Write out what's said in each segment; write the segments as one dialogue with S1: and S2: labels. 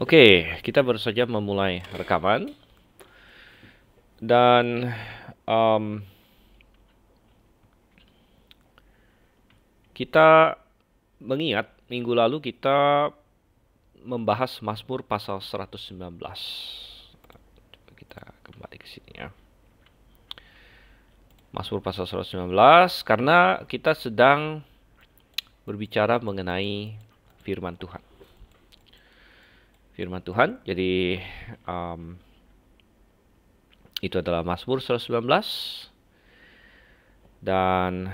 S1: Oke, kita baru saja memulai rekaman dan um, kita mengingat minggu lalu kita membahas Mazmur pasal 119. Coba kita kembali ke sini ya. Mazmur pasal 119 karena kita sedang berbicara mengenai firman Tuhan firman Tuhan. Jadi um, itu adalah Mazmur 119 dan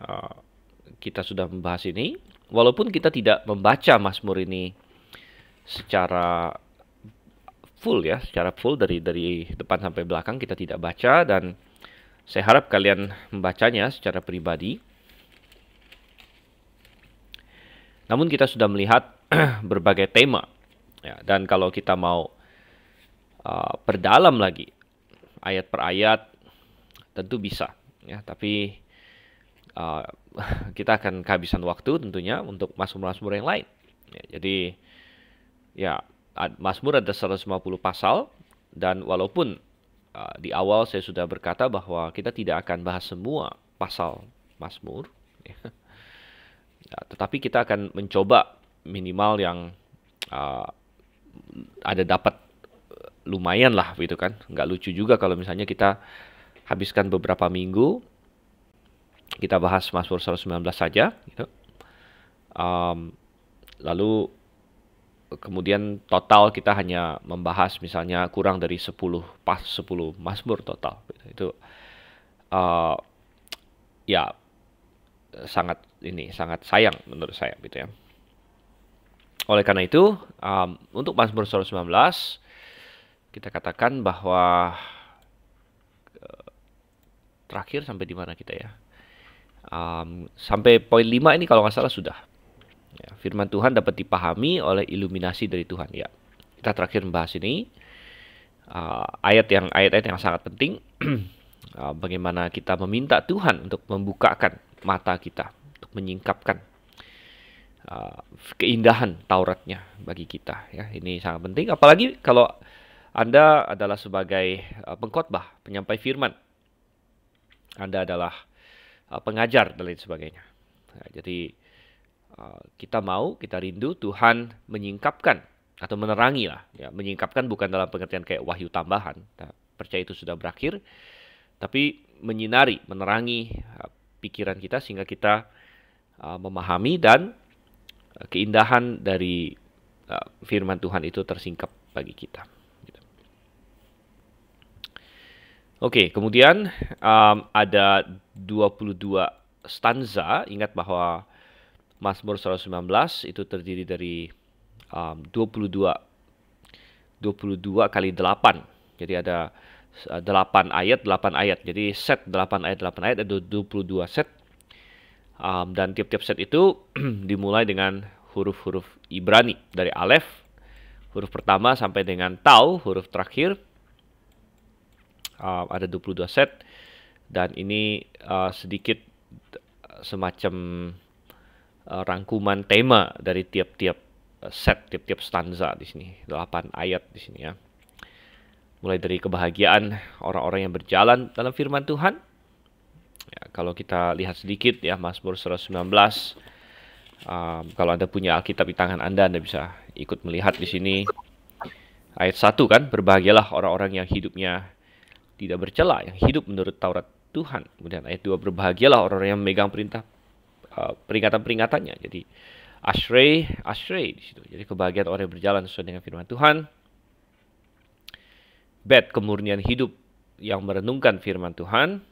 S1: uh, kita sudah membahas ini. Walaupun kita tidak membaca Mazmur ini secara full ya, secara full dari dari depan sampai belakang kita tidak baca dan saya harap kalian membacanya secara pribadi. Namun kita sudah melihat berbagai tema Ya, dan kalau kita mau uh, perdalam lagi ayat per ayat tentu bisa ya, tapi uh, kita akan kehabisan waktu tentunya untuk masmur-masmur yang lain. Ya, jadi ya masmur ada 150 pasal dan walaupun uh, di awal saya sudah berkata bahwa kita tidak akan bahas semua pasal masmur ya. ya, tetapi kita akan mencoba minimal yang uh, ada dapat eh, lumayan lah gitu kan. Nggak lucu juga kalau misalnya kita habiskan beberapa minggu kita bahas Mazmur 119 saja gitu. Um, lalu kemudian total kita hanya membahas misalnya kurang dari 10 pas 10 Mazmur total. Gitu. Itu uh, ya sangat ini sangat sayang menurut saya gitu ya oleh karena itu, um, untuk Mazmur 119 kita katakan bahwa uh, terakhir sampai di mana kita ya? Um, sampai poin 5 ini kalau nggak salah sudah. Ya, firman Tuhan dapat dipahami oleh iluminasi dari Tuhan ya. Kita terakhir membahas ini uh, ayat yang ayat-ayat yang sangat penting uh, bagaimana kita meminta Tuhan untuk membukakan mata kita, untuk menyingkapkan uh, keindahan Tauratnya bagi kita ya ini sangat penting apalagi kalau anda adalah sebagai uh, pengkhotbah penyampai firman anda adalah uh, pengajar dan lain sebagainya ya, jadi uh, kita mau kita rindu Tuhan menyingkapkan atau menerangi lah ya menyingkapkan bukan dalam pengertian kayak wahyu tambahan nah, percaya itu sudah berakhir tapi menyinari menerangi uh, pikiran kita sehingga kita uh, memahami dan keindahan dari uh, firman Tuhan itu tersingkap bagi kita. Gitu. Oke, okay, kemudian um, ada 22 stanza. Ingat bahwa Mazmur 119 itu terdiri dari um, 22 22 kali 8. Jadi ada 8 uh, ayat, 8 ayat. Jadi set 8 ayat, 8 ayat ada 22 set Um, dan tiap-tiap set itu dimulai dengan huruf-huruf Ibrani dari Alef huruf pertama sampai dengan Tau huruf terakhir um, ada 22 set dan ini uh, sedikit semacam uh, rangkuman tema dari tiap-tiap set tiap-tiap stanza di sini 8 ayat di sini ya mulai dari kebahagiaan orang-orang yang berjalan dalam firman Tuhan Ya, kalau kita lihat sedikit ya Mazmur 119 um, kalau Anda punya Alkitab di tangan Anda Anda bisa ikut melihat di sini ayat 1 kan berbahagialah orang-orang yang hidupnya tidak bercela yang hidup menurut Taurat Tuhan. Kemudian ayat 2 berbahagialah orang-orang yang memegang perintah uh, peringatan-peringatannya. Jadi ashrei ashrei di situ. Jadi kebahagiaan orang yang berjalan sesuai dengan firman Tuhan. Bet kemurnian hidup yang merenungkan firman Tuhan.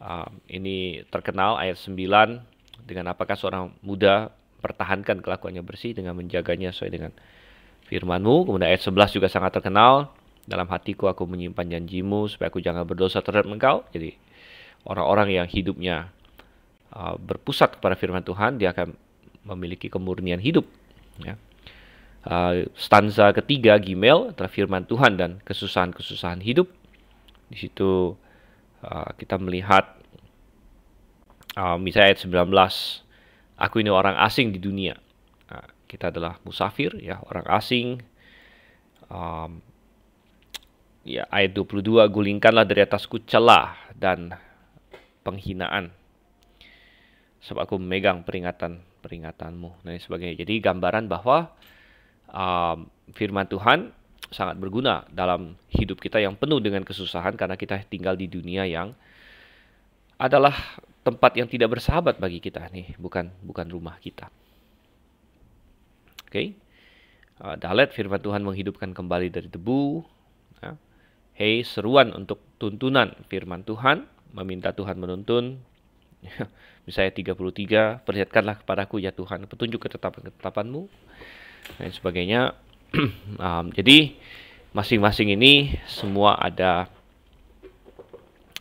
S1: Ah, ini terkenal ayat 9 dengan apakah seorang muda pertahankan kelakuannya bersih dengan menjaganya sesuai dengan firmanmu. Kemudian ayat 11 juga sangat terkenal. Dalam hatiku aku menyimpan janjimu supaya aku jangan berdosa terhadap engkau. Jadi orang-orang yang hidupnya uh, berpusat kepada firman Tuhan, dia akan memiliki kemurnian hidup. Ya. Uh, stanza ketiga Gimel antara firman Tuhan dan kesusahan-kesusahan hidup. Di situ Ah, kita melihat uh, ah, misalnya ayat 19 aku ini orang asing di dunia uh, kita adalah musafir ya orang asing um, ya ayat 22 gulingkanlah dari atasku celah dan penghinaan sebab aku memegang peringatan peringatanmu dan sebagainya jadi gambaran bahwa um, firman Tuhan sangat berguna dalam hidup kita yang penuh dengan kesusahan karena kita tinggal di dunia yang adalah tempat yang tidak bersahabat bagi kita nih, bukan bukan rumah kita. Oke. Okay? Uh, eh, Dalet firman Tuhan menghidupkan kembali dari debu. Ya. Hei, seruan untuk tuntunan firman Tuhan, meminta Tuhan menuntun. Misalnya 33, perlihatkanlah kepadaku ya Tuhan petunjuk ketetapan ketetapanmu dan sebagainya um, jadi masing-masing ini semua ada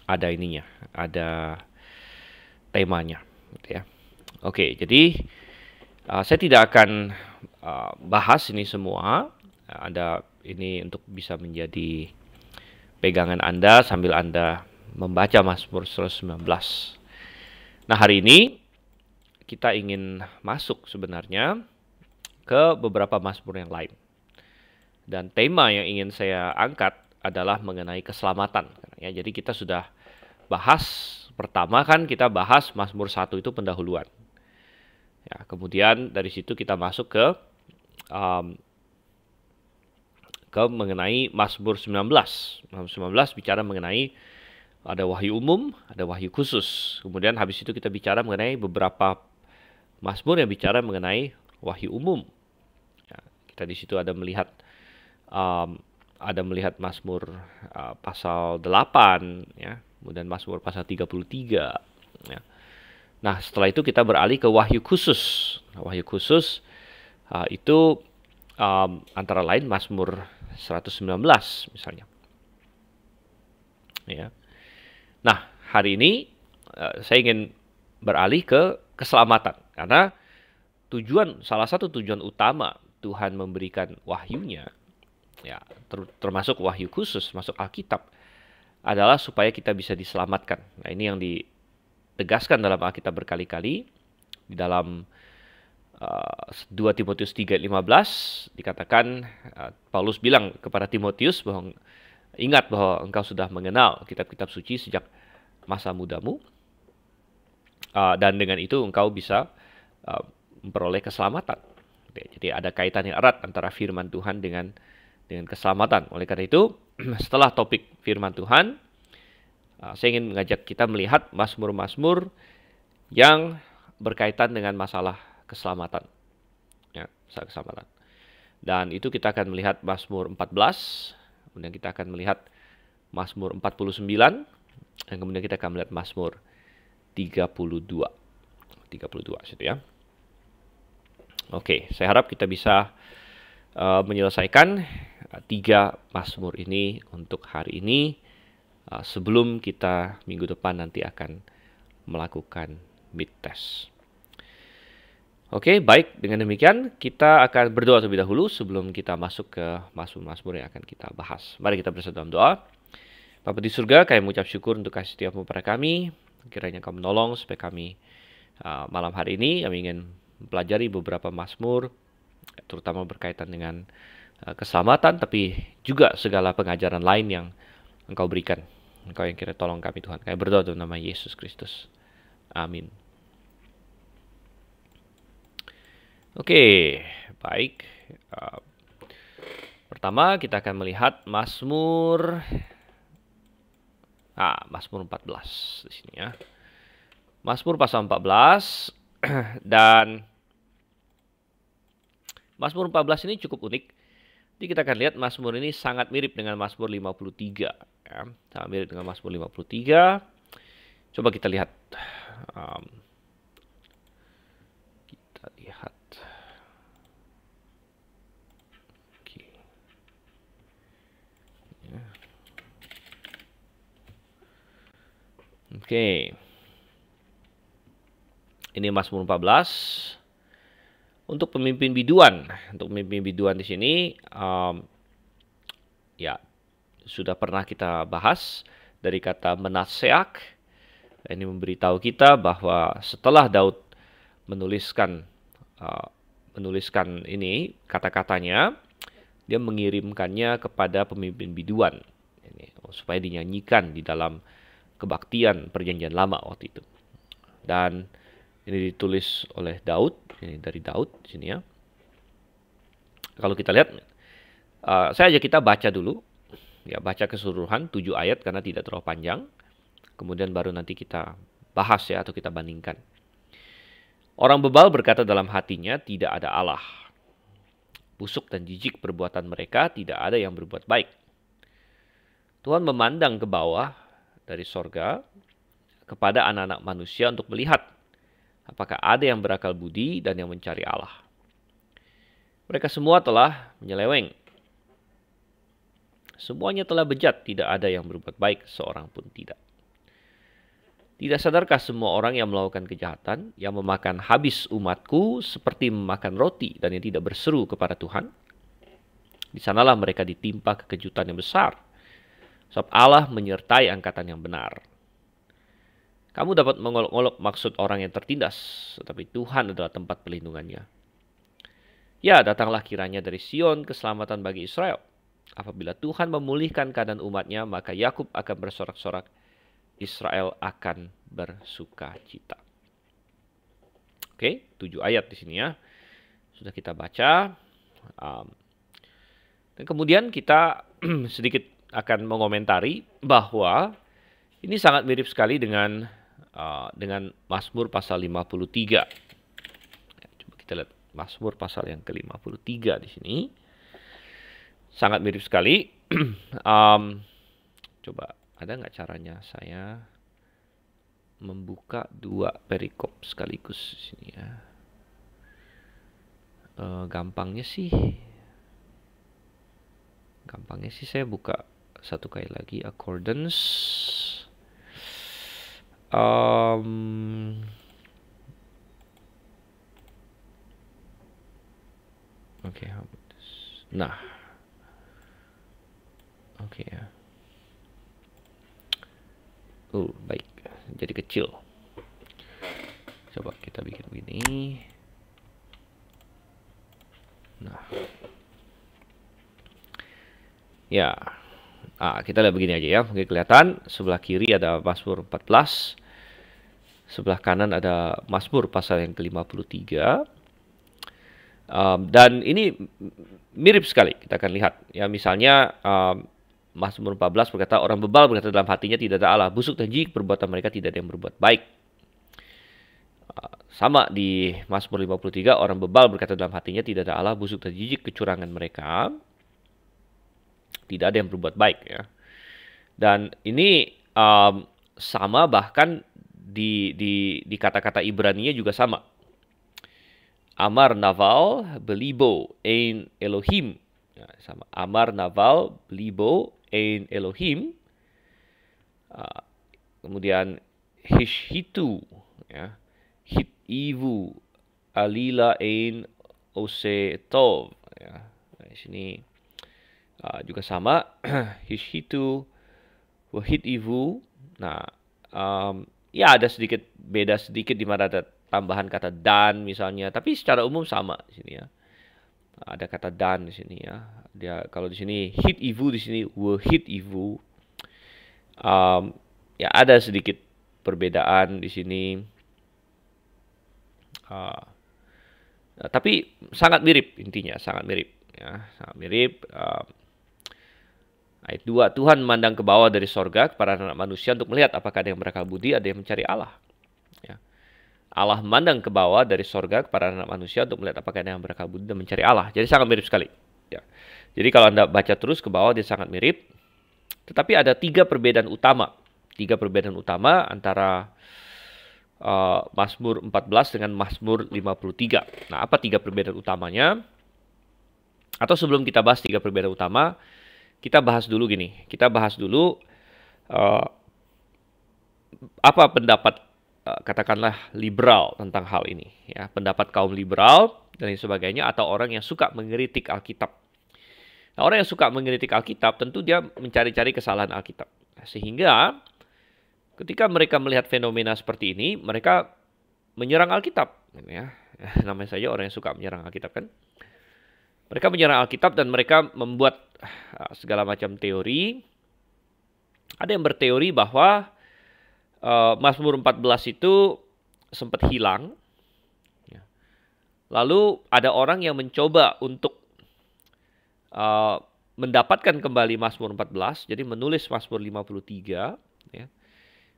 S1: ada ininya, ada temanya, gitu ya. Oke, jadi uh, saya tidak akan uh, bahas ini semua. Ada ini untuk bisa menjadi pegangan Anda sambil Anda membaca Mazmur 119. Nah, hari ini kita ingin masuk sebenarnya ke beberapa Mazmur yang lain. Dan tema yang ingin saya angkat adalah mengenai keselamatan. Ya, jadi kita sudah bahas pertama kan kita bahas Mazmur 1 itu pendahuluan. Ya, kemudian dari situ kita masuk ke um, ke mengenai Mazmur 19. Mazmur 19 bicara mengenai ada wahyu umum, ada wahyu khusus. Kemudian habis itu kita bicara mengenai beberapa Mazmur yang bicara mengenai wahyu umum. Ya, kita di situ ada melihat um, ada melihat Mazmur uh, e, pasal 8 ya, kemudian Mazmur pasal 33 ya. Nah, setelah itu kita beralih ke wahyu khusus. Nah, wahyu khusus uh, itu um, antara lain Mazmur 119 misalnya. Ya. Nah, hari ini uh, saya ingin beralih ke keselamatan karena tujuan salah satu tujuan utama Tuhan memberikan wahyunya ya ter termasuk wahyu khusus, masuk Alkitab adalah supaya kita bisa diselamatkan. Nah, ini yang ditegaskan dalam Alkitab berkali-kali di dalam uh, eh, 2 Timotius 3:15 dikatakan uh, Paulus bilang kepada Timotius bahwa ingat bahwa engkau sudah mengenal kitab-kitab suci sejak masa mudamu uh, dan dengan itu engkau bisa uh, memperoleh keselamatan. Jadi ada kaitan yang erat antara firman Tuhan dengan dengan keselamatan. Oleh karena itu, setelah topik firman Tuhan, uh, saya ingin mengajak kita melihat Masmur-Masmur yang berkaitan dengan masalah keselamatan. Ya, masalah keselamatan. Dan itu kita akan melihat Masmur 14, kemudian kita akan melihat Mazmur 49, dan kemudian kita akan melihat Mazmur 32. 32 situ ya. Oke, saya harap kita bisa uh, menyelesaikan Eh, tiga Mazmur ini untuk hari ini eh, sebelum kita minggu depan nanti akan melakukan mid test. Oke, baik. Dengan demikian, kita akan berdoa terlebih dahulu sebelum kita masuk ke Mazmur-Mazmur yang akan kita bahas. Mari kita bersatu dalam doa. Bapa di surga, kami mengucap syukur untuk kasih setiapmu kepada kami. Kiranya kamu menolong supaya kami uh, malam hari ini yang ingin mempelajari beberapa masmur terutama berkaitan dengan Eh, keselamatan, tapi juga segala pengajaran lain yang Engkau berikan. Engkau yang kira tolong kami Tuhan. Kami berdoa dalam nama Yesus Kristus. Amin. Oke, baik. Eh, pertama kita akan melihat Mazmur ah Mazmur 14 di sini ya. Mazmur pasal 14 dan Mazmur 14 ini cukup unik jadi kita akan lihat Mazmur ini sangat mirip dengan Mazmur 53. Ya. Sangat mirip dengan Mazmur 53. Coba kita lihat. Um, kita lihat. Oke. Ya. Okay. Ini Mazmur 14 untuk pemimpin biduan. Untuk pemimpin biduan di sini um, ya sudah pernah kita bahas dari kata menaseak. Ini memberitahu kita bahwa setelah Daud menuliskan uh, menuliskan ini kata-katanya, dia mengirimkannya kepada pemimpin biduan ini, oh, supaya dinyanyikan di dalam kebaktian perjanjian lama waktu itu. Dan ini ditulis oleh Daud ini dari Daud sini ya. Kalau kita lihat, uh, saya aja kita baca dulu, ya baca keseluruhan 7 ayat karena tidak terlalu panjang. Kemudian baru nanti kita bahas ya atau kita bandingkan. Orang bebal berkata dalam hatinya tidak ada Allah. Busuk dan jijik perbuatan mereka tidak ada yang berbuat baik. Tuhan memandang ke bawah dari sorga kepada anak-anak manusia untuk melihat Apakah ada yang berakal budi dan yang mencari Allah? Mereka semua telah menyeleweng. Semuanya telah bejat, tidak ada yang berbuat baik, seorang pun tidak. Tidak sadarkah semua orang yang melakukan kejahatan, yang memakan habis umatku seperti memakan roti dan yang tidak berseru kepada Tuhan? Di sanalah mereka ditimpa kekejutan yang besar. Sebab Allah menyertai angkatan yang benar kamu dapat mengolok-olok maksud orang yang tertindas, tetapi Tuhan adalah tempat pelindungannya. Ya, datanglah kiranya dari Sion keselamatan bagi Israel. Apabila Tuhan memulihkan keadaan umatnya, maka Yakub akan bersorak-sorak, Israel akan bersuka cita. Oke, tujuh ayat di sini ya. Sudah kita baca. Um, dan kemudian kita sedikit akan mengomentari bahwa ini sangat mirip sekali dengan Ah, dengan Mazmur pasal 53. Ya, coba kita lihat Mazmur pasal yang ke-53 di sini. Sangat mirip sekali. um, coba ada nggak caranya saya membuka dua perikop sekaligus di sini ya. E, gampangnya sih gampangnya sih saya buka satu kali lagi accordance Um, okay, how this? Nah. Okay ya. Oh, baik. Jadi kecil. Coba kita bikin begini. Nah. Ya. Nah, kita lihat begini aja ya, mungkin kelihatan sebelah kiri ada Mazmur 14, sebelah kanan ada Mazmur pasal yang ke-53. Um, dan ini mirip sekali, kita akan lihat. Ya, misalnya um, Mazmur 14 berkata, orang bebal berkata dalam hatinya tidak ada Allah, busuk dan jijik perbuatan mereka tidak ada yang berbuat baik. Ah, sama di Mazmur 53, orang bebal berkata dalam hatinya tidak ada Allah, busuk dan jijik kecurangan mereka tidak ada yang berbuat baik ya. Dan ini um, sama bahkan di di di kata-kata Ibrani-nya juga sama. Amar naval belibo ein Elohim. Ya, sama. Amar naval belibo ein Elohim. Uh, kemudian hishitu ya. Hit ivu alila ein osetov ya. Nah, sini Uh, juga sama Hishitu Wahitivu. Nah, um, ya ada sedikit beda sedikit di mana ada tambahan kata dan misalnya, tapi secara umum sama di sini ya. Ada kata dan di sini ya. Dia kalau di sini hit ivu di sini wahid ivu. Um, ya ada sedikit perbedaan di sini. Uh, tapi sangat mirip intinya, sangat mirip ya, sangat mirip. Um, Ayat 2, Tuhan memandang ke bawah dari sorga kepada anak manusia untuk melihat apakah ada yang berakal budi, ada yang mencari Allah. Ya. Allah memandang ke bawah dari sorga kepada anak manusia untuk melihat apakah ada yang berakal budi dan mencari Allah. Jadi sangat mirip sekali. Ya. Jadi kalau Anda baca terus ke bawah dia sangat mirip. Tetapi ada tiga perbedaan utama. Tiga perbedaan utama antara uh, Mazmur 14 dengan Mazmur 53. Nah apa tiga perbedaan utamanya? Atau sebelum kita bahas tiga perbedaan utama, kita bahas dulu gini, kita bahas dulu uh, apa pendapat uh, katakanlah liberal tentang hal ini, ya pendapat kaum liberal dan sebagainya atau orang yang suka mengkritik Alkitab. Nah, orang yang suka mengkritik Alkitab tentu dia mencari-cari kesalahan Alkitab. Nah, sehingga ketika mereka melihat fenomena seperti ini, mereka menyerang Alkitab, ya. Namanya saja orang yang suka menyerang Alkitab kan. Mereka menyerang Alkitab dan mereka membuat ah, segala macam teori. Ada yang berteori bahwa uh, Mazmur 14 itu sempat hilang. Ya. Lalu ada orang yang mencoba untuk eh, mendapatkan kembali Mazmur 14, jadi menulis Mazmur 53. Ya.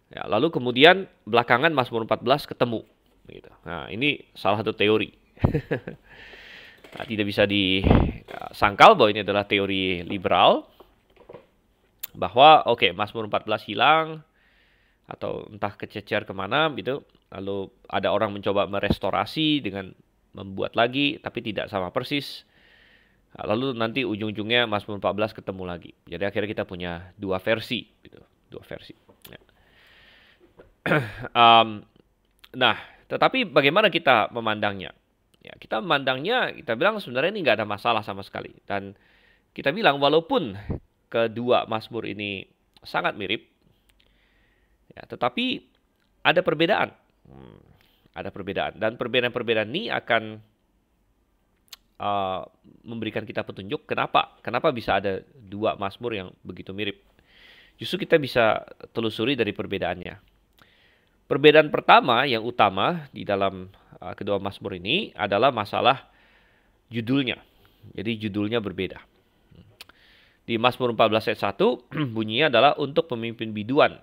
S1: ya. lalu kemudian belakangan Mazmur 14 ketemu. Gitu. Nah ini salah satu teori. Nah, tidak bisa disangkal bahwa ini adalah teori liberal bahwa oke okay, Mazmur 14 hilang atau entah kececer kemana gitu lalu ada orang mencoba merestorasi dengan membuat lagi tapi tidak sama persis nah, lalu nanti ujung-ujungnya Mazmur 14 ketemu lagi jadi akhirnya kita punya dua versi gitu dua versi ya. um, nah tetapi bagaimana kita memandangnya Ya, kita memandangnya, kita bilang sebenarnya ini nggak ada masalah sama sekali. Dan kita bilang walaupun kedua Mazmur ini sangat mirip, ya, tetapi ada perbedaan. Hmm, ada perbedaan. Dan perbedaan-perbedaan ini akan uh, memberikan kita petunjuk kenapa. Kenapa bisa ada dua Mazmur yang begitu mirip. Justru kita bisa telusuri dari perbedaannya. Perbedaan pertama yang utama di dalam Eh, kedua masmur ini adalah masalah judulnya. Jadi judulnya berbeda. Di Mazmur 14 ayat 1 bunyinya adalah untuk pemimpin biduan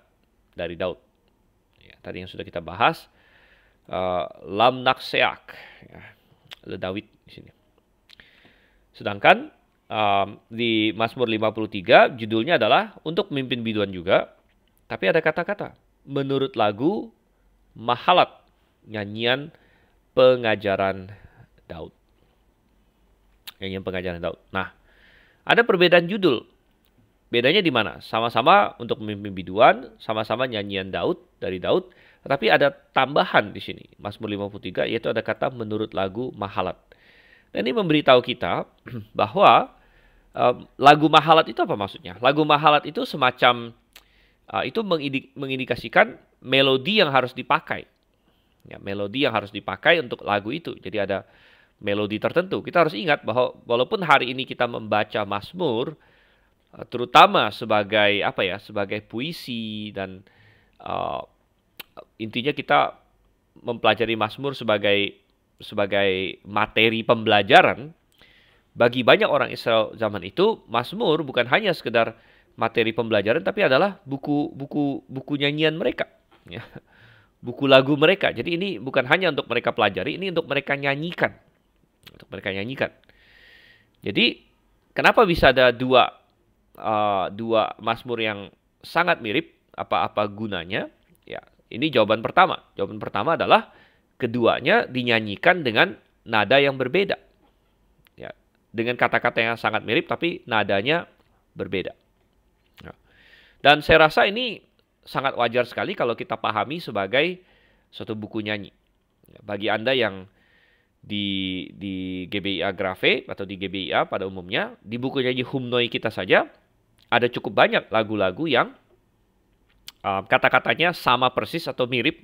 S1: dari Daud. Ya, tadi yang sudah kita bahas uh, eh, Seak ya, Le Dawid di sini. Sedangkan um, di Mazmur 53 judulnya adalah untuk pemimpin biduan juga, tapi ada kata-kata menurut lagu Mahalat nyanyian pengajaran Daud. Nyanyian pengajaran Daud. Nah, ada perbedaan judul. Bedanya di mana? Sama-sama untuk memimpin biduan, sama-sama nyanyian Daud dari Daud, tapi ada tambahan di sini. Mazmur 53 yaitu ada kata menurut lagu Mahalat. Dan ini memberitahu kita bahwa um, lagu Mahalat itu apa maksudnya? Lagu Mahalat itu semacam uh, itu mengindikasikan melodi yang harus dipakai ya, melodi yang harus dipakai untuk lagu itu. Jadi ada melodi tertentu. Kita harus ingat bahwa walaupun hari ini kita membaca Mazmur, eh, terutama sebagai apa ya, sebagai puisi dan uh, intinya kita mempelajari Mazmur sebagai sebagai materi pembelajaran bagi banyak orang Israel zaman itu Mazmur bukan hanya sekedar materi pembelajaran tapi adalah buku buku buku nyanyian mereka ya buku lagu mereka. Jadi ini bukan hanya untuk mereka pelajari, ini untuk mereka nyanyikan. Untuk mereka nyanyikan. Jadi kenapa bisa ada dua uh, dua Mazmur yang sangat mirip? Apa-apa gunanya? Ya, ini jawaban pertama. Jawaban pertama adalah keduanya dinyanyikan dengan nada yang berbeda. Ya, dengan kata-kata yang sangat mirip tapi nadanya berbeda. Ya. Dan saya rasa ini sangat wajar sekali kalau kita pahami sebagai suatu buku nyanyi. Bagi Anda yang di di GBIA Grafe atau di GBIA pada umumnya, di buku nyanyi Humnoi kita saja ada cukup banyak lagu-lagu yang uh, kata-katanya sama persis atau mirip.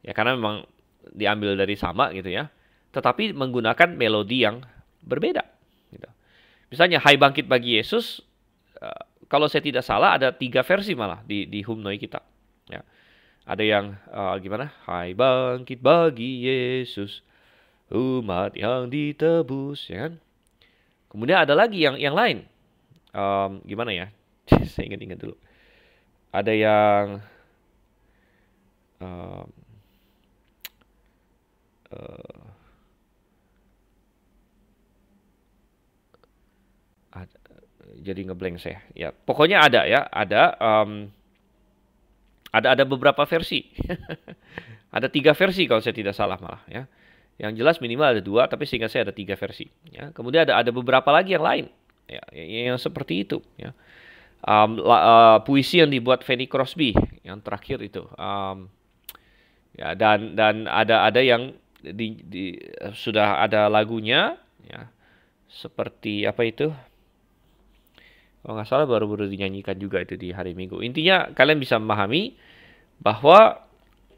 S1: Ya karena memang diambil dari sama gitu ya. Tetapi menggunakan melodi yang berbeda gitu. Misalnya Hai Bangkit Bagi Yesus uh, kalau saya tidak salah ada tiga versi malah di di humnoi kita. Ya. Ada yang uh, gimana? Hai bangkit bagi Yesus, umat yang ditebus, ya kan? Kemudian ada lagi yang yang lain. Um, gimana ya? saya ingat-ingat dulu. Ada yang um, jadi ngeblank saya. Ya, pokoknya ada ya, ada um, ada ada beberapa versi. ada tiga versi kalau saya tidak salah malah ya. Yang jelas minimal ada dua, tapi sehingga saya ada tiga versi. Ya. Kemudian ada ada beberapa lagi yang lain, ya, ya yang, seperti itu. Ya. Um, la, uh, puisi yang dibuat Fanny Crosby yang terakhir itu. Um, ya dan dan ada ada yang di, di sudah ada lagunya ya seperti apa itu kalau nggak salah baru-baru dinyanyikan juga itu di hari Minggu. Intinya kalian bisa memahami bahwa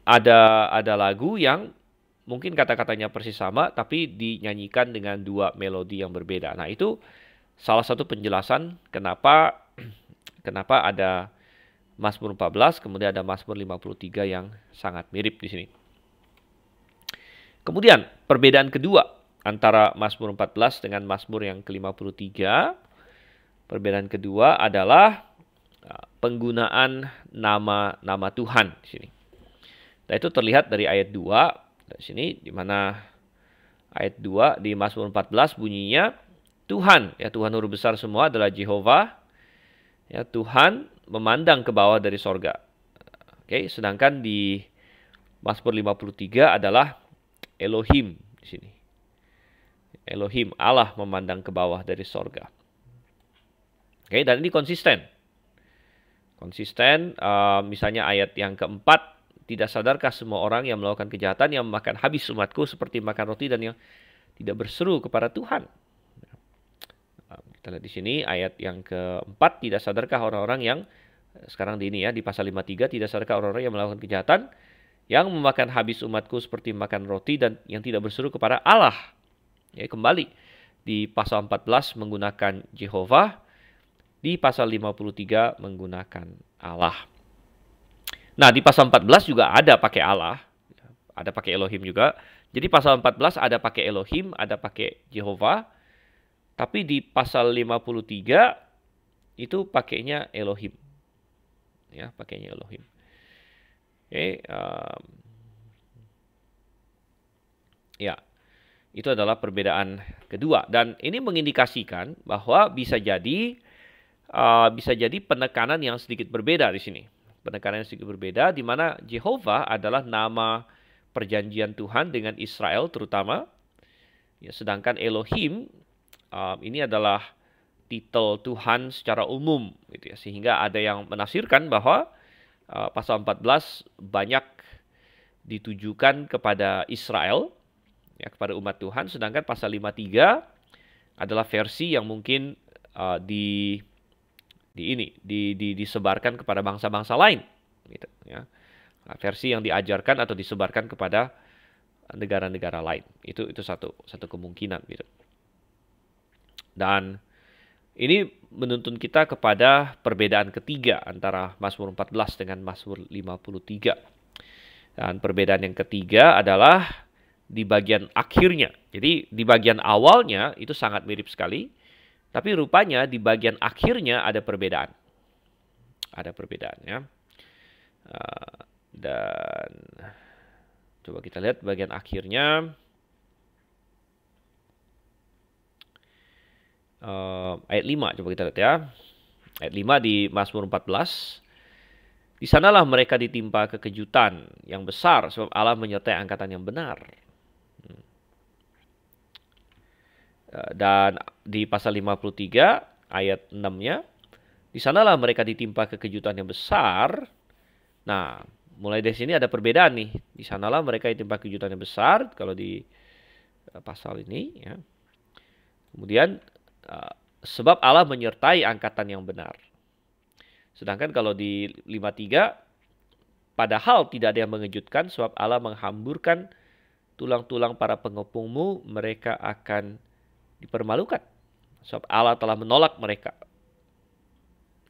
S1: ada ada lagu yang mungkin kata-katanya persis sama tapi dinyanyikan dengan dua melodi yang berbeda. Nah, itu salah satu penjelasan kenapa kenapa ada Mazmur 14 kemudian ada Mazmur 53 yang sangat mirip di sini. Kemudian perbedaan kedua antara Mazmur 14 dengan Mazmur yang ke-53 Perbedaan kedua adalah uh, penggunaan nama-nama Tuhan di sini. Nah, itu terlihat dari ayat 2 di sini di mana ayat 2 di Mazmur 14 bunyinya Tuhan, ya Tuhan huruf besar semua adalah Jehovah. Ya, Tuhan memandang ke bawah dari sorga. Oke, sedangkan di Mazmur 53 adalah Elohim di sini. Elohim, Allah memandang ke bawah dari sorga. Oke, dan ini konsisten. Konsisten, uh, misalnya ayat yang keempat, tidak sadarkah semua orang yang melakukan kejahatan yang memakan habis umatku seperti makan roti dan yang tidak berseru kepada Tuhan. Nah, kita lihat di sini ayat yang keempat, tidak sadarkah orang-orang yang eh, sekarang di ini ya di pasal 53 tidak sadarkah orang-orang yang melakukan kejahatan yang memakan habis umatku seperti makan roti dan yang tidak berseru kepada Allah. Ya, kembali di pasal 14 menggunakan Jehovah di pasal 53 menggunakan Allah. Nah, di pasal 14 juga ada pakai Allah, ada pakai Elohim juga. Jadi pasal 14 ada pakai Elohim, ada pakai Jehovah. Tapi di pasal 53 itu pakainya Elohim. Ya, pakainya Elohim. Oke, okay, um, ya. Itu adalah perbedaan kedua dan ini mengindikasikan bahwa bisa jadi uh, bisa jadi penekanan yang sedikit berbeda di sini. Penekanan yang sedikit berbeda di mana Jehovah adalah nama perjanjian Tuhan dengan Israel terutama. Ya, sedangkan Elohim uh, ini adalah titel Tuhan secara umum gitu ya. Sehingga ada yang menafsirkan bahwa uh, pasal 14 banyak ditujukan kepada Israel ya kepada umat Tuhan sedangkan pasal 53 adalah versi yang mungkin uh, di di ini di, di disebarkan kepada bangsa-bangsa lain gitu ya nah, versi yang diajarkan atau disebarkan kepada negara-negara lain itu itu satu satu kemungkinan gitu dan ini menuntun kita kepada perbedaan ketiga antara Mazmur 14 dengan Mazmur 53. Dan perbedaan yang ketiga adalah di bagian akhirnya. Jadi di bagian awalnya itu sangat mirip sekali tapi rupanya di bagian akhirnya ada perbedaan. Ada perbedaan ya. Eh, dan coba kita lihat bagian akhirnya. Eh, ayat 5 coba kita lihat ya. Ayat 5 di Mazmur 14. Di sanalah mereka ditimpa kekejutan yang besar sebab Allah menyertai angkatan yang benar. Eh, dan di pasal 53 ayat 6-nya, di sanalah mereka ditimpa kekejutan yang besar. Nah, mulai dari sini ada perbedaan nih. Di sanalah mereka ditimpa kejutan yang besar kalau di eh, pasal ini ya. Kemudian eh, sebab Allah menyertai angkatan yang benar. Sedangkan kalau di 53 padahal tidak ada yang mengejutkan sebab Allah menghamburkan tulang-tulang para pengepungmu mereka akan dipermalukan. Sebab Allah telah menolak mereka.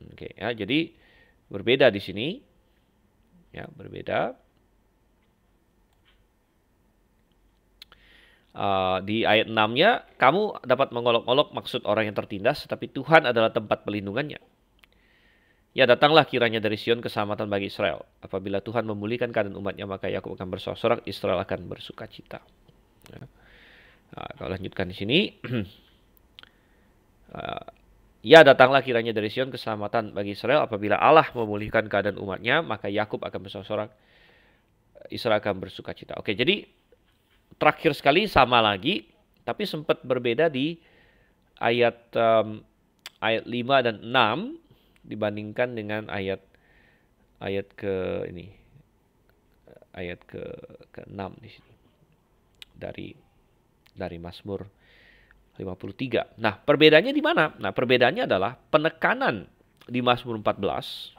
S1: Oke, ya, jadi berbeda di sini. Ya, berbeda. Uh, di ayat 6-nya, kamu dapat mengolok-olok maksud orang yang tertindas, tetapi Tuhan adalah tempat pelindungannya. Ya datanglah kiranya dari Sion keselamatan bagi Israel. Apabila Tuhan memulihkan keadaan umatnya, maka Yakub akan bersorak, Israel akan bersuka cita. Ya. Nah, kalau lanjutkan di sini. Eh, ya datanglah kiranya dari Sion keselamatan bagi Israel apabila Allah memulihkan keadaan umatnya maka Yakub akan bersorak-sorak Israel akan bersuka cita. Oke jadi terakhir sekali sama lagi tapi sempat berbeda di ayat um, ayat 5 dan 6 dibandingkan dengan ayat ayat ke ini ayat ke ke-6 di sini dari dari Mazmur 53. Nah, perbedaannya di mana? Nah, perbedaannya adalah penekanan di Mazmur 14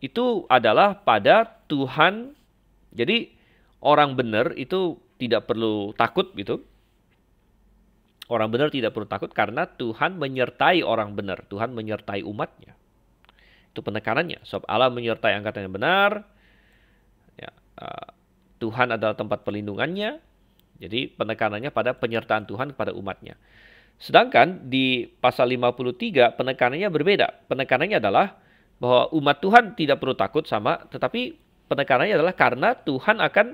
S1: itu adalah pada Tuhan. Jadi orang benar itu tidak perlu takut gitu. Orang benar tidak perlu takut karena Tuhan menyertai orang benar. Tuhan menyertai umatnya. Itu penekanannya. Sebab Allah menyertai angkatan yang benar. Ya, uh, Tuhan adalah tempat perlindungannya. Jadi penekanannya pada penyertaan Tuhan kepada umatnya. Sedangkan di pasal 53 penekanannya berbeda. Penekanannya adalah bahwa umat Tuhan tidak perlu takut sama, tetapi penekanannya adalah karena Tuhan akan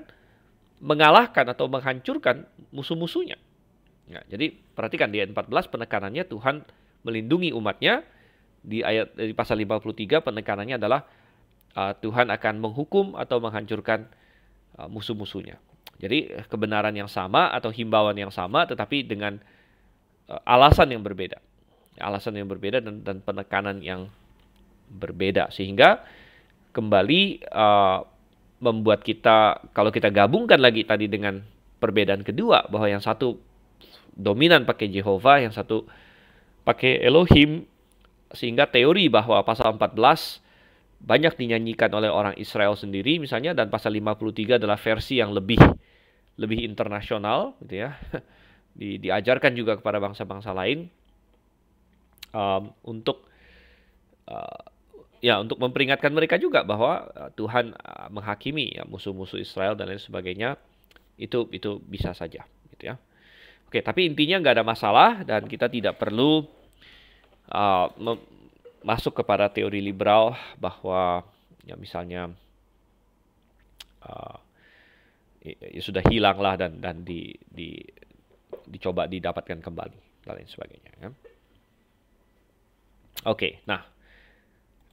S1: mengalahkan atau menghancurkan musuh-musuhnya. Ya, jadi perhatikan di ayat 14 penekanannya Tuhan melindungi umatnya. Di ayat di pasal 53 penekanannya adalah uh, Tuhan akan menghukum atau menghancurkan uh, musuh-musuhnya. Jadi kebenaran yang sama atau himbauan yang sama tetapi dengan eh, alasan yang berbeda. Alasan yang berbeda dan, dan penekanan yang berbeda sehingga kembali uh, membuat kita kalau kita gabungkan lagi tadi dengan perbedaan kedua bahwa yang satu dominan pakai Jehovah, yang satu pakai Elohim sehingga teori bahwa pasal 14 banyak dinyanyikan oleh orang Israel sendiri misalnya dan pasal 53 adalah versi yang lebih lebih internasional gitu ya. Di, diajarkan juga kepada bangsa-bangsa lain um, untuk uh, ya untuk memperingatkan mereka juga bahwa uh, Tuhan uh, menghakimi ya, musuh-musuh Israel dan lain sebagainya itu itu bisa saja gitu ya. Oke, tapi intinya nggak ada masalah dan kita tidak perlu uh, masuk kepada teori liberal bahwa ya misalnya uh, ya, ya sudah hilanglah dan dan di, di dicoba didapatkan kembali dan lain sebagainya. Ya. Oke, nah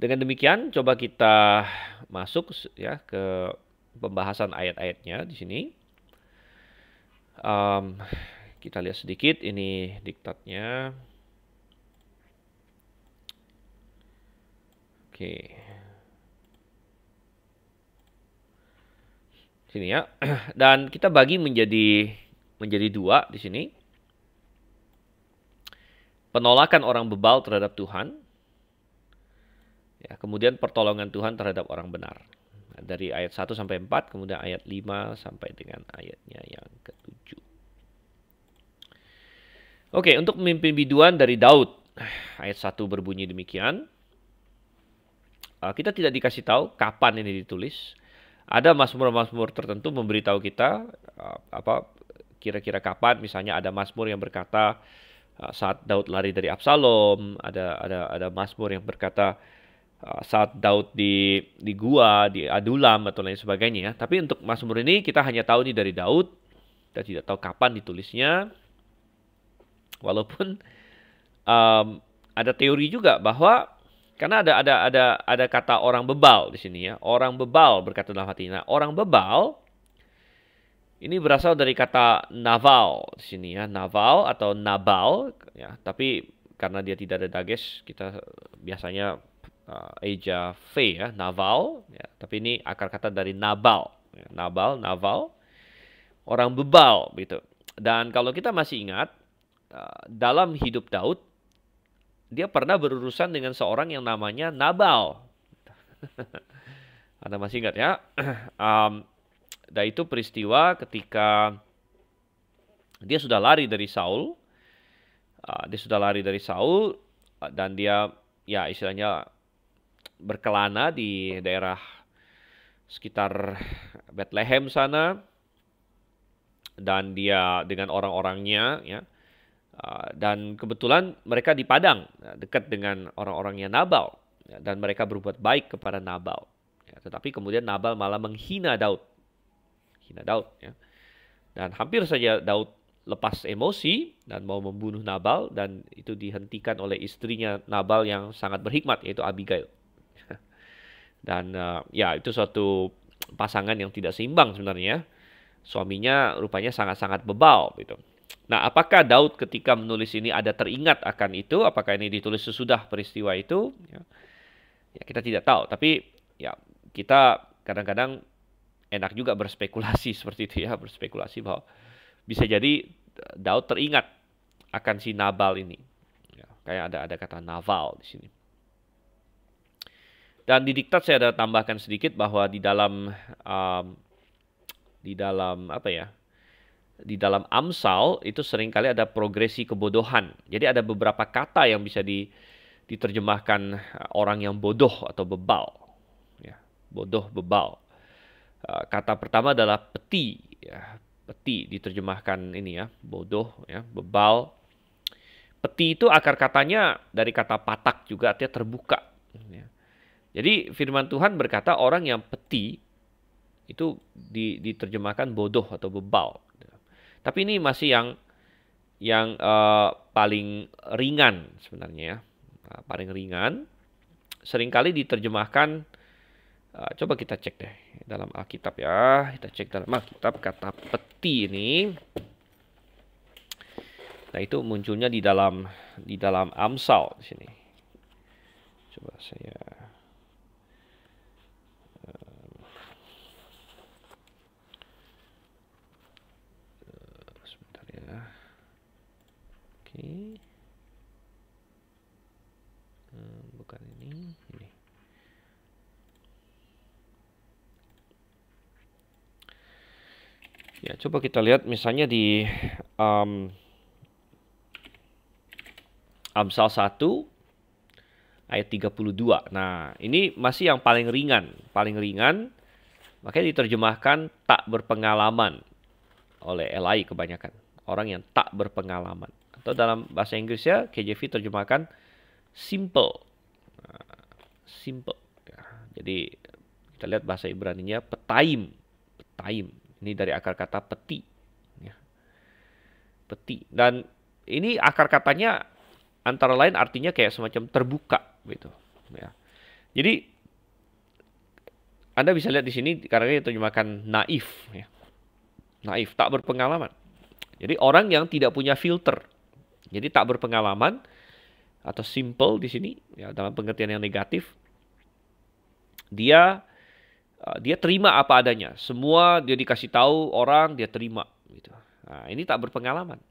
S1: dengan demikian coba kita masuk ya ke pembahasan ayat-ayatnya di sini. Um, kita lihat sedikit ini diktatnya. Oke. Sini ya. Dan kita bagi menjadi menjadi dua di sini. Penolakan orang bebal terhadap Tuhan. Ya, kemudian pertolongan Tuhan terhadap orang benar. Nah, dari ayat 1 sampai 4, kemudian ayat 5 sampai dengan ayatnya yang ketujuh. Oke, untuk memimpin biduan dari Daud. Ayat 1 berbunyi demikian. Eh, kita tidak dikasih tahu kapan ini ditulis. Ada mazmur-mazmur tertentu memberitahu kita eh, apa kira-kira kapan misalnya ada mazmur yang berkata eh, saat Daud lari dari Absalom, ada ada ada mazmur yang berkata saat Daud di di gua, di Adulam atau lain sebagainya. Ya. Tapi untuk mazmur ini kita hanya tahu ini dari Daud. Kita tidak tahu kapan ditulisnya. Walaupun um, ada teori juga bahwa karena ada ada ada ada kata orang bebal di sini ya. Orang bebal berkata dalam hati. Nah, orang bebal ini berasal dari kata naval di sini ya, naval atau nabal ya. Tapi karena dia tidak ada dages, kita biasanya uh, eh, eja v ya, naval ya. Tapi ini akar kata dari nabal, ya. nabal, naval. Orang bebal gitu. Dan kalau kita masih ingat eh, dalam hidup Daud dia pernah berurusan dengan seorang yang namanya Nabal. Anda masih ingat ya? um, dan itu peristiwa ketika dia sudah lari dari Saul. Uh, dia sudah lari dari Saul uh, dan dia ya istilahnya berkelana di daerah sekitar Bethlehem sana dan dia dengan orang-orangnya ya Ah, dan kebetulan mereka di Padang, ya, dekat dengan orang-orangnya Nabal, ya, dan mereka berbuat baik kepada Nabal. Ya. tetapi kemudian Nabal malah menghina Daud, hina Daud. Ya. Dan hampir saja Daud lepas emosi dan mau membunuh Nabal dan itu dihentikan oleh istrinya Nabal yang sangat berhikmat yaitu Abigail. Dan ah, ya itu suatu pasangan yang tidak seimbang sebenarnya. Suaminya rupanya sangat-sangat bebal gitu. Nah, apakah Daud ketika menulis ini ada teringat akan itu? Apakah ini ditulis sesudah peristiwa itu? Ya, ya kita tidak tahu. Tapi ya kita kadang-kadang enak juga berspekulasi seperti itu ya, berspekulasi bahwa bisa jadi eh, Daud teringat akan si Nabal ini. Ya, kayak ada ada kata Naval di sini. Dan di diktat saya ada tambahkan sedikit bahwa di dalam um, di dalam apa ya di dalam Amsal itu seringkali ada progresi kebodohan. Jadi ada beberapa kata yang bisa di, diterjemahkan eh, orang yang bodoh atau bebal. Ya, bodoh bebal. Eh, kata pertama adalah peti. Ya, peti diterjemahkan ini ya, bodoh ya, bebal. Peti itu akar katanya dari kata patak juga artinya terbuka. Ya. Jadi firman Tuhan berkata orang yang peti itu diterjemahkan bodoh atau bebal. Tapi ini masih yang yang uh, paling ringan sebenarnya ya. Nah, paling ringan seringkali diterjemahkan uh, coba kita cek deh dalam Alkitab ya. Kita cek dalam Alkitab kata peti ini. Nah, itu munculnya di dalam di dalam Amsal di sini. Coba saya okay. Hmm, bukan ini ini ya coba kita lihat misalnya di um, Amsal 1 ayat 32 nah ini masih yang paling ringan paling ringan makanya diterjemahkan tak berpengalaman oleh Elai kebanyakan orang yang tak berpengalaman atau dalam bahasa Inggrisnya KJV terjemahkan simple. Nah, simple. Ya, jadi kita lihat bahasa Ibrani nya petaim. Petaim. Ini dari akar kata peti. Ya. Peti. Dan ini akar katanya antara lain artinya kayak semacam terbuka gitu. Ya. Jadi anda bisa lihat di sini karena itu terjemahkan naif ya. Naif, tak berpengalaman. Jadi orang yang tidak punya filter. Jadi tak berpengalaman atau simple di sini ya dalam pengertian yang negatif. Dia uh, dia terima apa adanya. Semua dia dikasih tahu orang dia terima gitu. Nah, ini tak berpengalaman.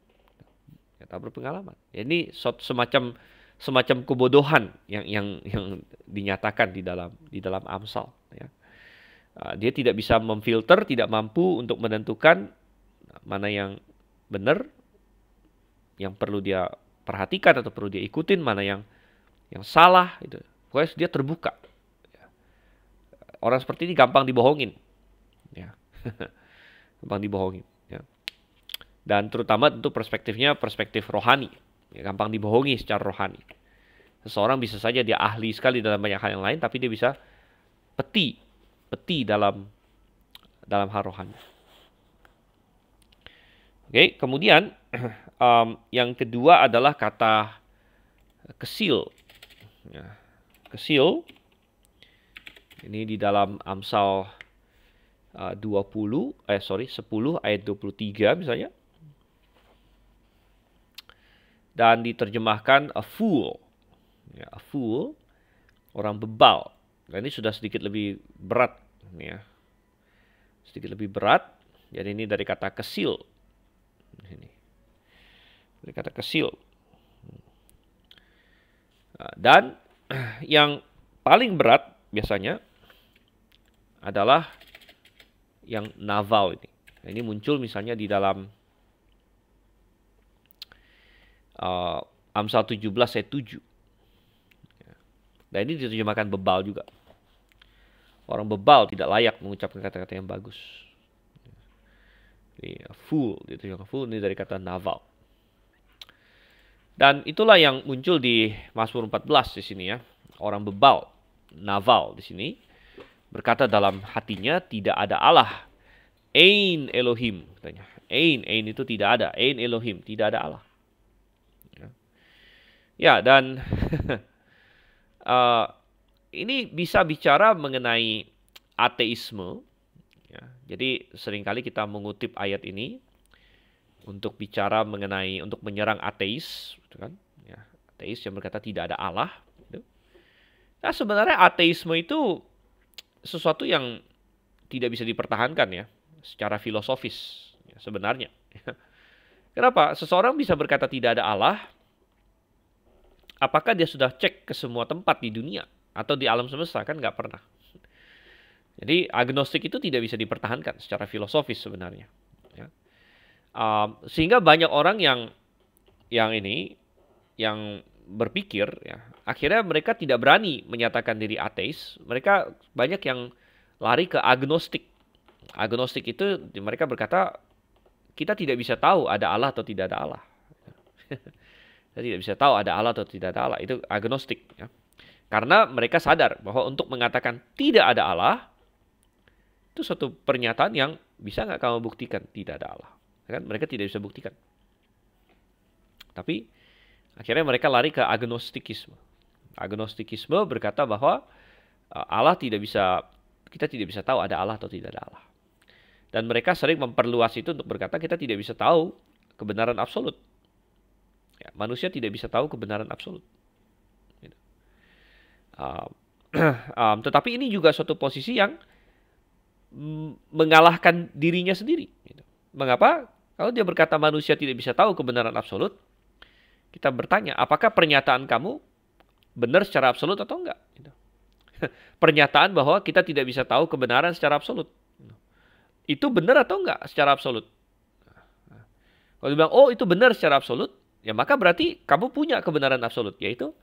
S1: Ya, tak berpengalaman. Ini semacam semacam kebodohan yang yang yang dinyatakan di dalam di dalam Amsal ya. Uh, dia tidak bisa memfilter, tidak mampu untuk menentukan mana yang benar, yang perlu dia perhatikan atau perlu dia ikutin mana yang yang salah itu pokoknya dia terbuka orang seperti ini gampang dibohongin ya gampang dibohongin ya. dan terutama tentu perspektifnya perspektif rohani ya, gampang dibohongi secara rohani seseorang bisa saja dia ahli sekali dalam banyak hal yang lain tapi dia bisa peti peti dalam dalam hal rohani oke kemudian um, yang kedua adalah kata kesil. Ya, kesil. Ini di dalam Amsal uh, 20, eh sorry 10 ayat 23 misalnya. Dan diterjemahkan a fool. Ya, a fool, orang bebal. Nah, ini sudah sedikit lebih berat ya. Sedikit lebih berat. Jadi ini dari kata kesil. Ini dari kata kecil. Nah, dan yang paling berat biasanya adalah yang naval ini. Nah, ini muncul misalnya di dalam uh, Amsal 17 ayat 7. Nah ini diterjemahkan bebal juga. Orang bebal tidak layak mengucapkan kata-kata yang bagus. Jadi, fool, diterjemahkan fool ini dari kata naval. Dan itulah yang muncul di Mazmur 14 di sini ya. Orang bebal, naval di sini berkata dalam hatinya tidak ada Allah. Ain Elohim katanya. Ain, Ain itu tidak ada. Ain Elohim, tidak ada Allah. Ya, ya dan uh, ini bisa bicara mengenai ateisme. Ya, jadi seringkali kita mengutip ayat ini untuk bicara mengenai untuk menyerang ateis gitu kan ya ateis yang berkata tidak ada Allah gitu. nah sebenarnya ateisme itu sesuatu yang tidak bisa dipertahankan ya secara filosofis ya, sebenarnya kenapa seseorang bisa berkata tidak ada Allah apakah dia sudah cek ke semua tempat di dunia atau di alam semesta kan nggak pernah jadi agnostik itu tidak bisa dipertahankan secara filosofis sebenarnya ya. um, sehingga banyak orang yang yang ini yang berpikir ya akhirnya mereka tidak berani menyatakan diri ateis mereka banyak yang lari ke agnostik agnostik itu mereka berkata kita tidak bisa tahu ada Allah atau tidak ada Allah kita tidak bisa tahu ada Allah atau tidak ada Allah itu agnostik ya karena mereka sadar bahwa untuk mengatakan tidak ada Allah itu suatu pernyataan yang bisa nggak kamu buktikan tidak ada Allah kan mereka tidak bisa buktikan tapi Akhirnya mereka lari ke agnostikisme. Agnostikisme berkata bahwa uh, Allah tidak bisa kita tidak bisa tahu ada Allah atau tidak ada Allah. Dan mereka sering memperluas itu untuk berkata kita tidak bisa tahu kebenaran absolut. Ya, manusia tidak bisa tahu kebenaran absolut. Gitu. Um, um, tetapi ini juga suatu posisi yang mm, mengalahkan dirinya sendiri. Gitu. Mengapa? Kalau dia berkata manusia tidak bisa tahu kebenaran absolut, kita bertanya, apakah pernyataan kamu benar secara absolut atau enggak? Gitu. Pernyataan bahwa kita tidak bisa tahu kebenaran secara absolut. Itu benar atau enggak secara absolut? Kalau dibilang, oh itu benar secara absolut, ya maka berarti kamu punya kebenaran absolut, yaitu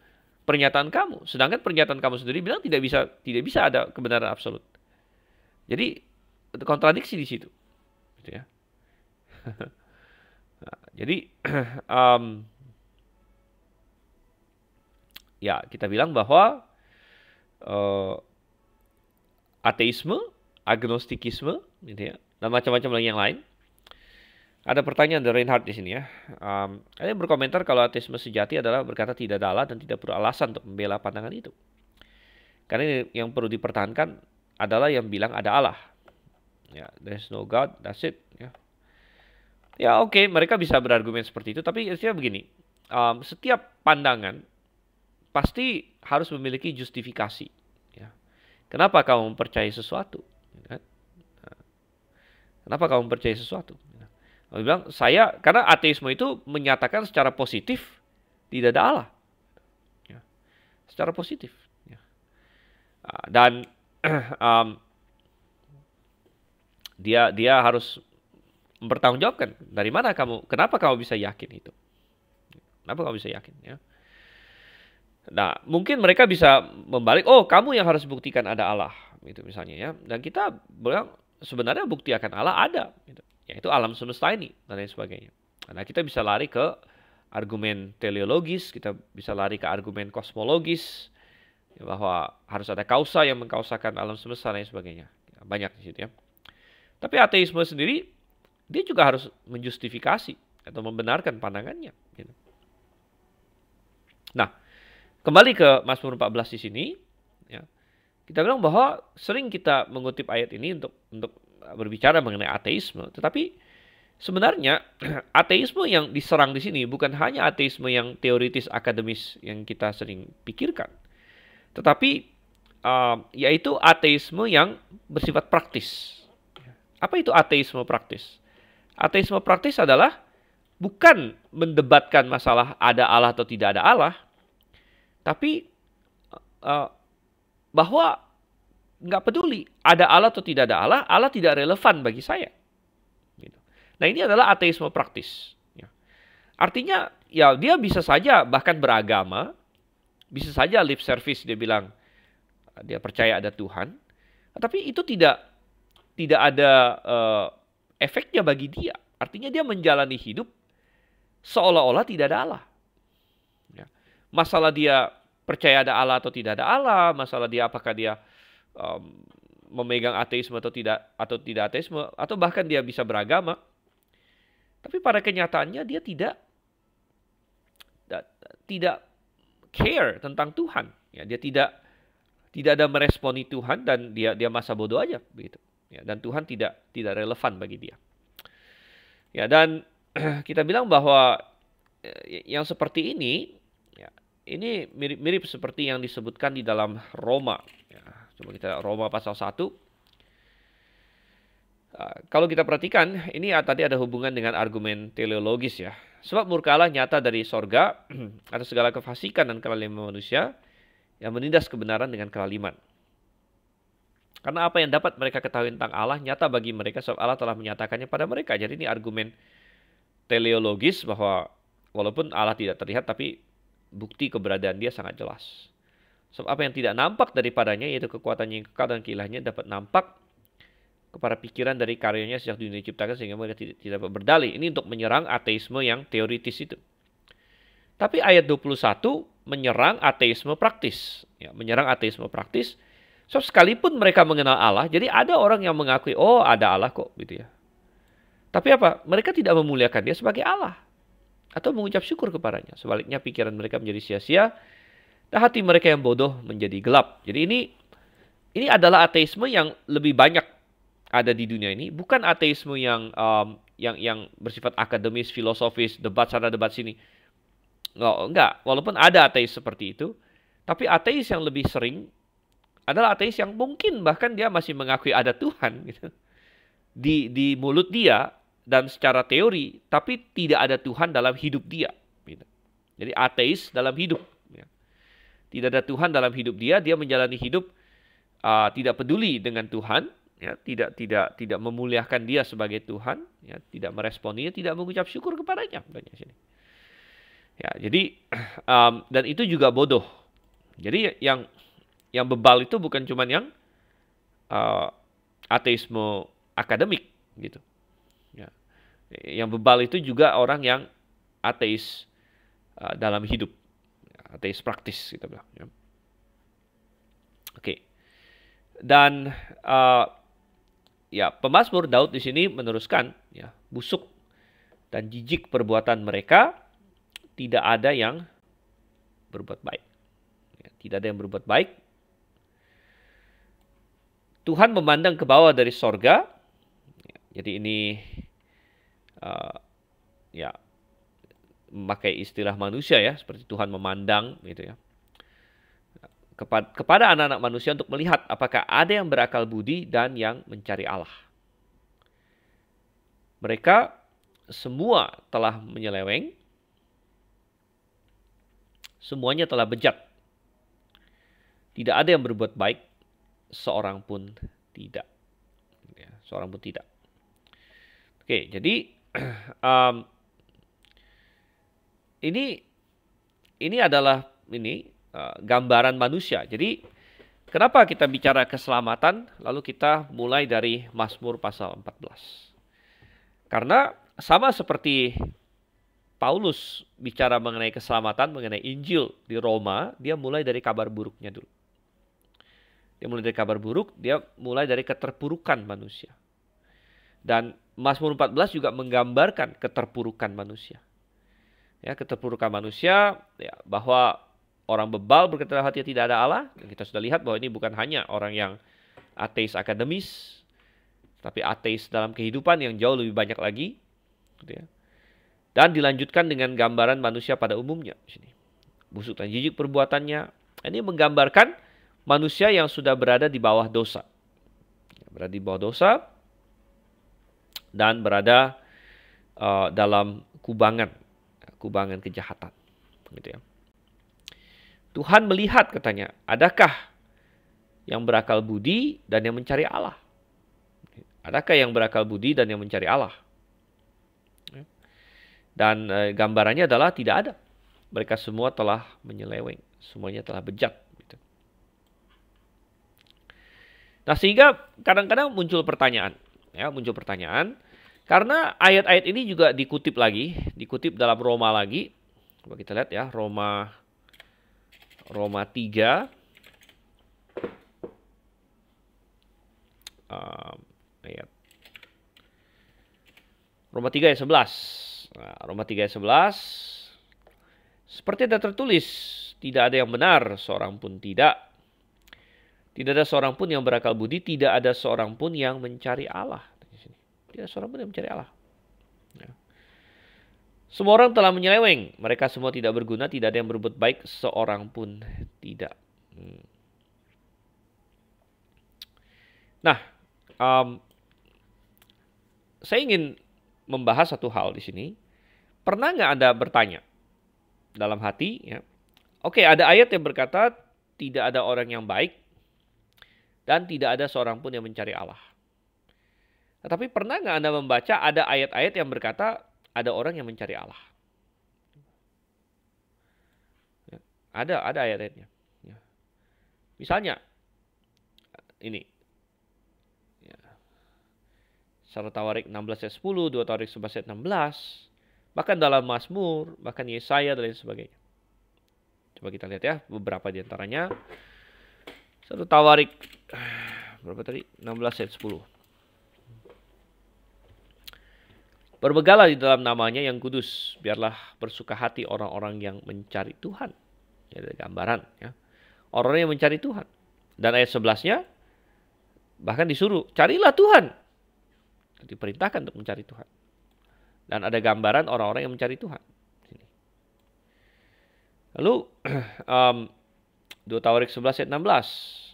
S1: pernyataan kamu. Sedangkan pernyataan kamu sendiri bilang tidak bisa tidak bisa ada kebenaran absolut. Jadi kontradiksi di situ. Gitu ya. nah, jadi um, ya kita bilang bahwa uh, ateisme, agnostikisme, gitu ya, dan macam-macam lagi yang lain. Ada pertanyaan dari Reinhardt di sini ya. Um, ada yang berkomentar kalau ateisme sejati adalah berkata tidak ada Allah dan tidak perlu alasan untuk membela pandangan itu. Karena yang perlu dipertahankan adalah yang bilang ada Allah. Ya, there's no God, that's it. Ya, ya oke, okay, mereka bisa berargumen seperti itu. Tapi intinya begini, um, setiap pandangan pasti harus memiliki justifikasi. Ya. Kenapa kamu mempercayai sesuatu? Ya kan? Kenapa kamu mempercayai sesuatu? Kamu ya? bilang, saya, karena ateisme itu menyatakan secara positif tidak ada Allah. Ya. Secara positif. Ya. Ah, dan um, dia dia harus mempertanggungjawabkan dari mana kamu, kenapa kamu bisa yakin itu? Kenapa kamu bisa yakin? Ya. Nah, mungkin mereka bisa membalik, oh kamu yang harus buktikan ada Allah, gitu misalnya ya. Dan kita bilang sebenarnya bukti akan Allah ada, gitu. yaitu alam semesta ini dan lain sebagainya. Nah, kita bisa lari ke argumen teleologis, kita bisa lari ke argumen kosmologis ya, bahwa harus ada kausa yang mengkausakan alam semesta dan lain sebagainya. Banyak di situ ya. Tapi ateisme sendiri dia juga harus menjustifikasi atau membenarkan pandangannya. Gitu. Nah, Kembali ke Mazmur 14 di sini, ya. Kita bilang bahwa sering kita mengutip ayat ini untuk untuk berbicara mengenai ateisme, tetapi sebenarnya ateisme yang diserang di sini bukan hanya ateisme yang teoritis akademis yang kita sering pikirkan, tetapi uh, yaitu ateisme yang bersifat praktis. Apa itu ateisme praktis? Ateisme praktis adalah bukan mendebatkan masalah ada Allah atau tidak ada Allah, tapi uh, bahwa nggak peduli ada Allah atau tidak ada Allah, Allah tidak relevan bagi saya. Gitu. Nah ini adalah ateisme praktis. Ya. Artinya ya dia bisa saja bahkan beragama, bisa saja lip service dia bilang eh, dia percaya ada Tuhan, tapi itu tidak tidak ada uh, efeknya bagi dia. Artinya dia menjalani hidup seolah-olah tidak ada Allah. Ya. Masalah dia percaya ada Allah atau tidak ada Allah, masalah dia apakah dia um, memegang ateisme atau tidak atau tidak ateisme atau bahkan dia bisa beragama. Tapi pada kenyataannya dia tidak tidak care tentang Tuhan. Ya, dia tidak tidak ada meresponi Tuhan dan dia dia masa bodoh aja begitu. Ya, dan Tuhan tidak tidak relevan bagi dia. Ya, dan kita bilang bahwa eh, yang seperti ini ini mirip-mirip seperti yang disebutkan di dalam Roma. Ya, coba kita Roma pasal 1. Uh, ah, kalau kita perhatikan, ini ya, tadi ada hubungan dengan argumen teleologis ya. Sebab murka Allah nyata dari sorga atas segala kefasikan dan kelaliman manusia yang menindas kebenaran dengan kelaliman. Karena apa yang dapat mereka ketahui tentang Allah nyata bagi mereka sebab Allah telah menyatakannya pada mereka. Jadi ini argumen teleologis bahwa walaupun Allah tidak terlihat tapi bukti keberadaan dia sangat jelas. Sebab apa yang tidak nampak daripadanya yaitu kekuatannya yang kekal dan keilahnya dapat nampak kepada pikiran dari karyanya sejak dunia diciptakan sehingga mereka tidak, tidak berdalih. Ini untuk menyerang ateisme yang teoritis itu. Tapi ayat 21 menyerang ateisme praktis. Ya, menyerang ateisme praktis. So, sekalipun mereka mengenal Allah, jadi ada orang yang mengakui, oh ada Allah kok gitu ya. Tapi apa? Mereka tidak memuliakan dia sebagai Allah atau mengucap syukur kepadanya. Sebaliknya pikiran mereka menjadi sia-sia dan hati mereka yang bodoh menjadi gelap. Jadi ini ini adalah ateisme yang lebih banyak ada di dunia ini, bukan ateisme yang um, yang yang bersifat akademis, filosofis, debat sana debat sini. Oh, enggak, walaupun ada ateis seperti itu, tapi ateis yang lebih sering adalah ateis yang mungkin bahkan dia masih mengakui ada Tuhan gitu. Di di mulut dia dan secara teori, tapi tidak ada Tuhan dalam hidup dia. Gitu. Jadi ateis dalam hidup. Ya. Tidak ada Tuhan dalam hidup dia, dia menjalani hidup uh, tidak peduli dengan Tuhan, ya, tidak tidak tidak memuliakan dia sebagai Tuhan, ya, tidak meresponinya, tidak mengucap syukur kepadanya. Banyak sini. Ya, jadi um, dan itu juga bodoh. Jadi yang yang bebal itu bukan cuman yang uh, ateisme akademik gitu. Yang bebal itu juga orang yang ateis uh, dalam hidup, ateis praktis kita bilang. Ya. Oke, dan uh, ya pemazmur Daud di sini meneruskan, ya busuk dan jijik perbuatan mereka, tidak ada yang berbuat baik. Ya, tidak ada yang berbuat baik. Tuhan memandang ke bawah dari sorga. Ya, jadi ini uh, ya memakai istilah manusia ya seperti Tuhan memandang gitu ya kepada, kepada anak-anak manusia untuk melihat apakah ada yang berakal budi dan yang mencari Allah. Mereka semua telah menyeleweng, semuanya telah bejat. Tidak ada yang berbuat baik, seorang pun tidak. Gitu ya, seorang pun tidak. Oke, jadi um, ini ini adalah ini uh, gambaran manusia. Jadi kenapa kita bicara keselamatan lalu kita mulai dari Mazmur pasal 14. Karena sama seperti Paulus bicara mengenai keselamatan, mengenai Injil di Roma, dia mulai dari kabar buruknya dulu. Dia mulai dari kabar buruk, dia mulai dari keterpurukan manusia. Dan Mazmur 14 juga menggambarkan keterpurukan manusia. Ya, keterpurukan manusia ya, bahwa orang bebal berkata hati tidak ada Allah. Dan kita sudah lihat bahwa ini bukan hanya orang yang ateis akademis, tapi ateis dalam kehidupan yang jauh lebih banyak lagi. Gitu ya. Dan dilanjutkan dengan gambaran manusia pada umumnya. Sini. Busuk dan jijik perbuatannya. Ini menggambarkan manusia yang sudah berada di bawah dosa. Berada di bawah dosa, dan berada uh, dalam kubangan, kubangan kejahatan. Gitu ya. Tuhan melihat katanya, adakah yang berakal budi dan yang mencari Allah? Adakah yang berakal budi dan yang mencari Allah? Dan uh, gambarannya adalah tidak ada. Mereka semua telah menyeleweng, semuanya telah bejat. Gitu. Nah sehingga kadang-kadang muncul pertanyaan, Ya, muncul pertanyaan. Karena ayat-ayat ini juga dikutip lagi, dikutip dalam Roma lagi. Coba kita lihat ya, Roma Roma 3 um, ehm, ayat Roma 3 ayat 11. Nah, Roma 3 ayat 11 seperti ada tertulis, tidak ada yang benar, seorang pun tidak tidak ada seorang pun yang berakal budi, tidak ada seorang pun yang mencari Allah. Tidak ada seorang pun yang mencari Allah. Ya. Semua orang telah menyeleweng, mereka semua tidak berguna, tidak ada yang berbuat baik, seorang pun tidak. Hmm. Nah, um, saya ingin membahas satu hal di sini. Pernah nggak Anda bertanya dalam hati, ya, oke ada ayat yang berkata tidak ada orang yang baik, dan tidak ada seorang pun yang mencari Allah. Tetapi pernah nggak Anda membaca ada ayat-ayat yang berkata ada orang yang mencari Allah? Ya, ada, ada ayat-ayatnya. Ya. Misalnya, ini. Ya. 1 Tawarik 16 ayat 10, 2 Tawarik 11 ayat 16, bahkan dalam Mazmur, bahkan Yesaya dan lain sebagainya. Coba kita lihat ya beberapa di antaranya. Satu tawarik berapa tadi? 16 ayat 10. Berbegalah di dalam namanya yang kudus, biarlah bersuka hati orang-orang yang mencari Tuhan. ya ada gambaran ya. Orang yang mencari Tuhan. Dan ayat sebelasnya bahkan disuruh, carilah Tuhan. Diperintahkan untuk mencari Tuhan. Dan ada gambaran orang-orang yang mencari Tuhan. Lalu um, 2 Tawarik 11 ayat 16.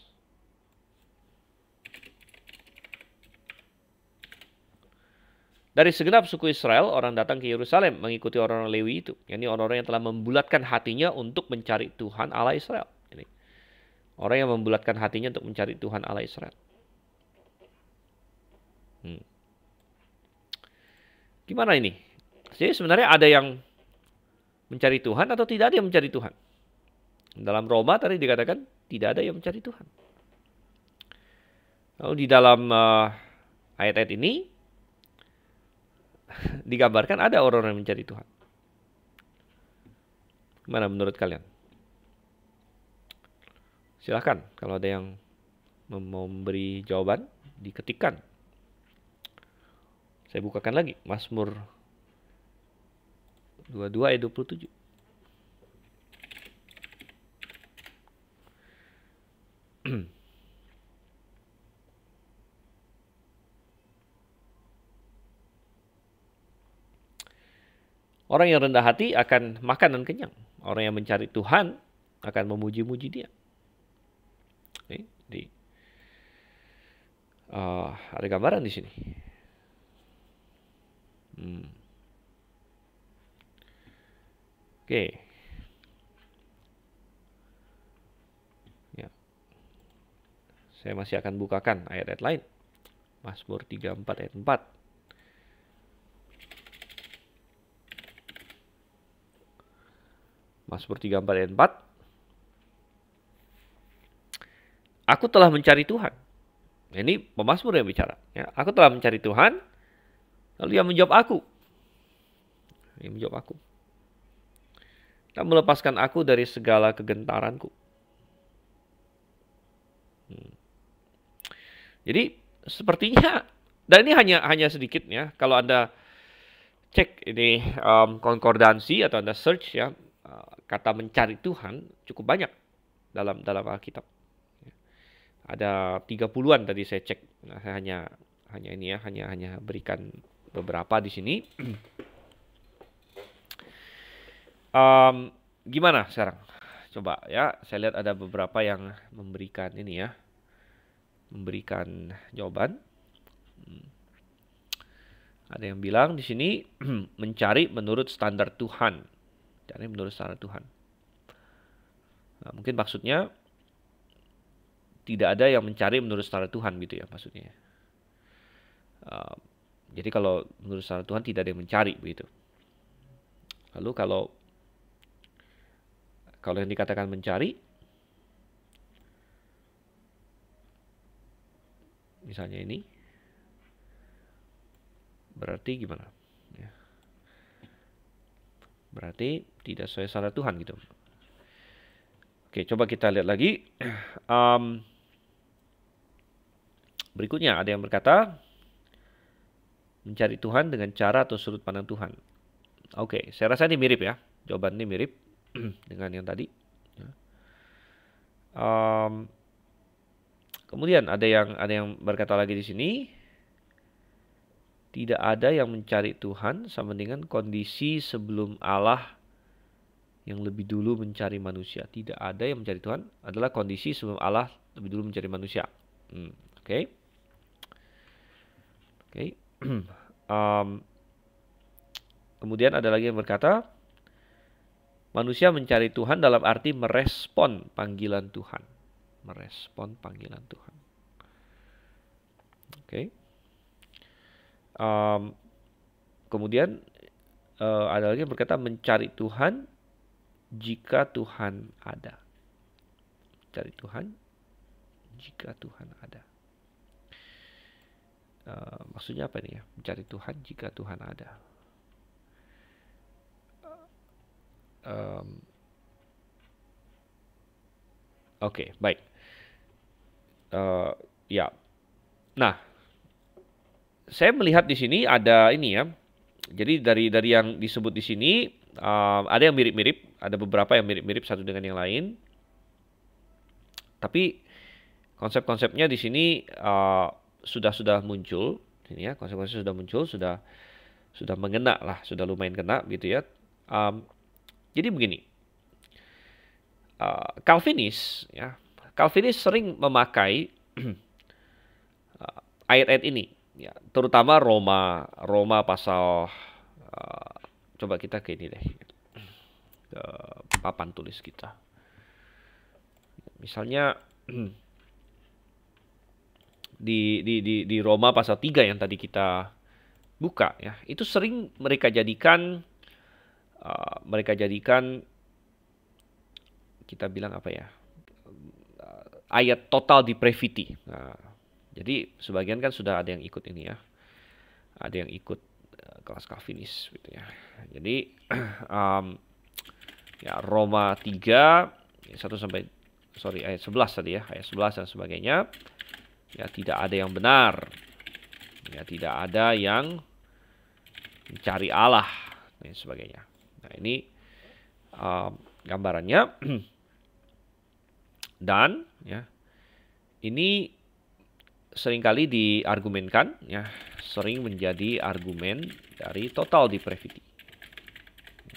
S1: Dari segenap suku Israel, orang datang ke Yerusalem mengikuti orang-orang Lewi itu. Ini yani orang-orang yang telah membulatkan hatinya untuk mencari Tuhan Allah Israel. Ini orang yang membulatkan hatinya untuk mencari Tuhan Allah Israel. Hmm. Gimana ini? Jadi sebenarnya ada yang mencari Tuhan atau tidak ada yang mencari Tuhan? Dalam Roma tadi dikatakan tidak ada yang mencari Tuhan. Lalu di dalam eh, ayat-ayat uh, ini digambarkan ada orang orang yang mencari Tuhan. Mana menurut kalian? Silahkan kalau ada yang mau memberi jawaban diketikkan. Saya bukakan lagi Mazmur 22 ayat 27. Orang yang rendah hati akan makan dan kenyang. Orang yang mencari Tuhan akan memuji-muji dia. Ini, di, uh, ada gambaran di sini. Hmm. Oke. Okay. Ya. Saya masih akan bukakan ayat-ayat lain. Mazmur 34 ayat 4. Mazmur 34 ayat 4. Aku telah mencari Tuhan. Nah, ini pemazmur yang bicara. Ya, aku telah mencari Tuhan. Lalu ia menjawab aku. Ia menjawab aku. Dan melepaskan aku dari segala kegentaranku. Hmm. Jadi sepertinya dan ini hanya hanya sedikit ya. Kalau anda cek ini um, konkordansi atau anda search ya Ah, kata mencari Tuhan cukup banyak dalam dalam Alkitab. Ya. Ada 30-an tadi saya cek. Nah, saya hanya hanya ini ya, hanya hanya berikan beberapa di sini. Um, gimana sekarang? Coba ya, saya lihat ada beberapa yang memberikan ini ya. Memberikan jawaban. Hmm. Ada yang bilang di sini mencari menurut standar Tuhan. Cari menurut standar Tuhan. Nah, mungkin maksudnya tidak ada yang mencari menurut standar Tuhan gitu ya maksudnya. Uh, jadi kalau menurut standar Tuhan tidak ada yang mencari begitu. Lalu kalau kalau yang dikatakan mencari misalnya ini berarti gimana? Berarti tidak sesuai syarat Tuhan gitu. Oke, coba kita lihat lagi. Um, berikutnya ada yang berkata mencari Tuhan dengan cara atau sudut pandang Tuhan. Oke, saya rasa ini mirip ya. Jawaban ini mirip dengan yang tadi. Um, kemudian ada yang ada yang berkata lagi di sini tidak ada yang mencari Tuhan sama dengan kondisi sebelum Allah yang lebih dulu mencari manusia. Tidak ada yang mencari Tuhan adalah kondisi sebelum Allah lebih dulu mencari manusia. Hmm, Oke. Okay. Okay. um, kemudian ada lagi yang berkata, manusia mencari Tuhan dalam arti merespon panggilan Tuhan. Merespon panggilan Tuhan. Oke. Okay. Um, kemudian uh, ada lagi yang berkata mencari Tuhan jika Tuhan ada. Cari Tuhan jika Tuhan ada. Uh, maksudnya apa nih ya? Mencari Tuhan jika Tuhan ada. Um, Oke, okay, baik. Uh, ya. Nah, saya melihat di sini ada ini ya. Jadi dari dari yang disebut di sini uh, ada yang mirip-mirip, ada beberapa yang mirip-mirip satu dengan yang lain. Tapi konsep-konsepnya di sini uh, sudah sudah muncul, ini ya konsep-konsep sudah muncul, sudah sudah mengena lah, sudah lumayan kena gitu ya. Um, jadi begini, uh, Calvinis ya, Calvinis sering memakai uh, ayat-ayat ini ya terutama Roma Roma pasal uh, coba kita ke ini deh ke papan tulis kita misalnya di di di di Roma pasal 3 yang tadi kita buka ya itu sering mereka jadikan uh, mereka jadikan kita bilang apa ya eh, ayat total di depravity nah, jadi sebagian kan sudah ada yang ikut ini ya. Ada yang ikut uh, kelas Calvinis gitu ya. Jadi um, ya Roma 3 1 ya, sampai sorry ayat 11 tadi ya, ayat 11 dan sebagainya. Ya tidak ada yang benar. Ya tidak ada yang mencari Allah dan sebagainya. Nah, ini um, gambarannya. dan ya ini seringkali diargumenkan ya sering menjadi argumen dari total depravity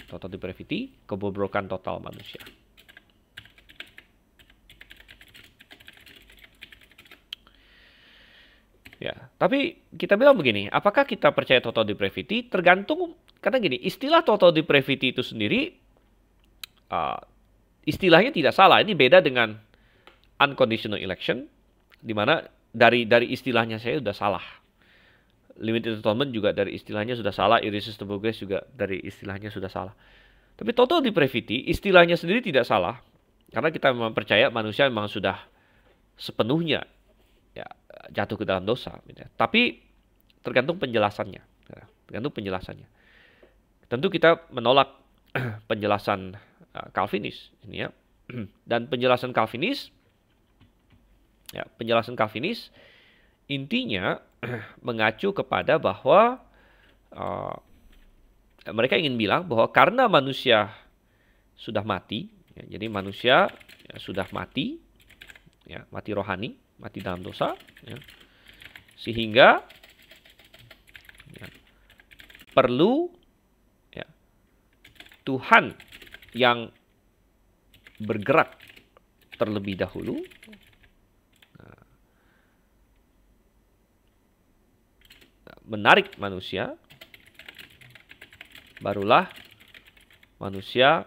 S1: total depravity kebobrokan total manusia ya tapi kita bilang begini apakah kita percaya total depravity tergantung karena gini istilah total depravity itu sendiri uh, istilahnya tidak salah ini beda dengan unconditional election di mana dari dari istilahnya saya sudah salah. Limited atonement juga dari istilahnya sudah salah, irresistible grace juga dari istilahnya sudah salah. Tapi total depravity istilahnya sendiri tidak salah karena kita memang percaya manusia memang sudah sepenuhnya ya jatuh ke dalam dosa. Gitu ya. Tapi tergantung penjelasannya, ya. tergantung penjelasannya. Tentu kita menolak penjelasan eh, Calvinis ini ya. Dan penjelasan Calvinis Ya, penjelasan Calvinis intinya mengacu kepada bahwa uh, mereka ingin bilang bahwa karena manusia sudah mati, ya, jadi manusia ya, sudah mati, ya, mati rohani, mati dalam dosa, ya, sehingga ya, perlu ya, Tuhan yang bergerak terlebih dahulu menarik manusia, barulah manusia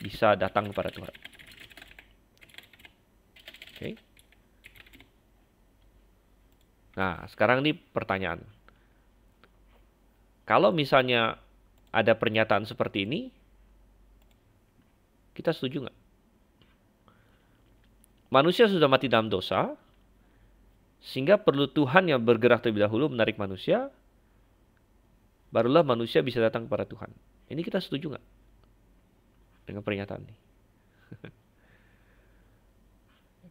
S1: bisa datang kepada Tuhan. Oke. Okay. Nah, sekarang ini pertanyaan. Kalau misalnya ada pernyataan seperti ini, kita setuju nggak? Manusia sudah mati dalam dosa, sehingga perlu Tuhan yang bergerak terlebih dahulu menarik manusia, barulah manusia bisa datang kepada Tuhan. Ini kita setuju nggak dengan pernyataan ini?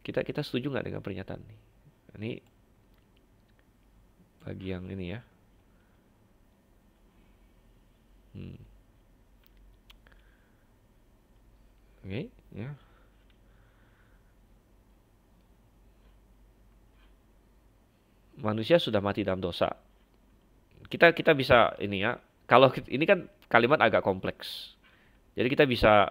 S1: kita kita setuju nggak dengan pernyataan ini? Ini bagi yang ini ya. Hmm. Oke, okay, ya. Yeah. manusia sudah mati dalam dosa. Kita kita bisa ini ya. Kalau ini kan kalimat agak kompleks. Jadi kita bisa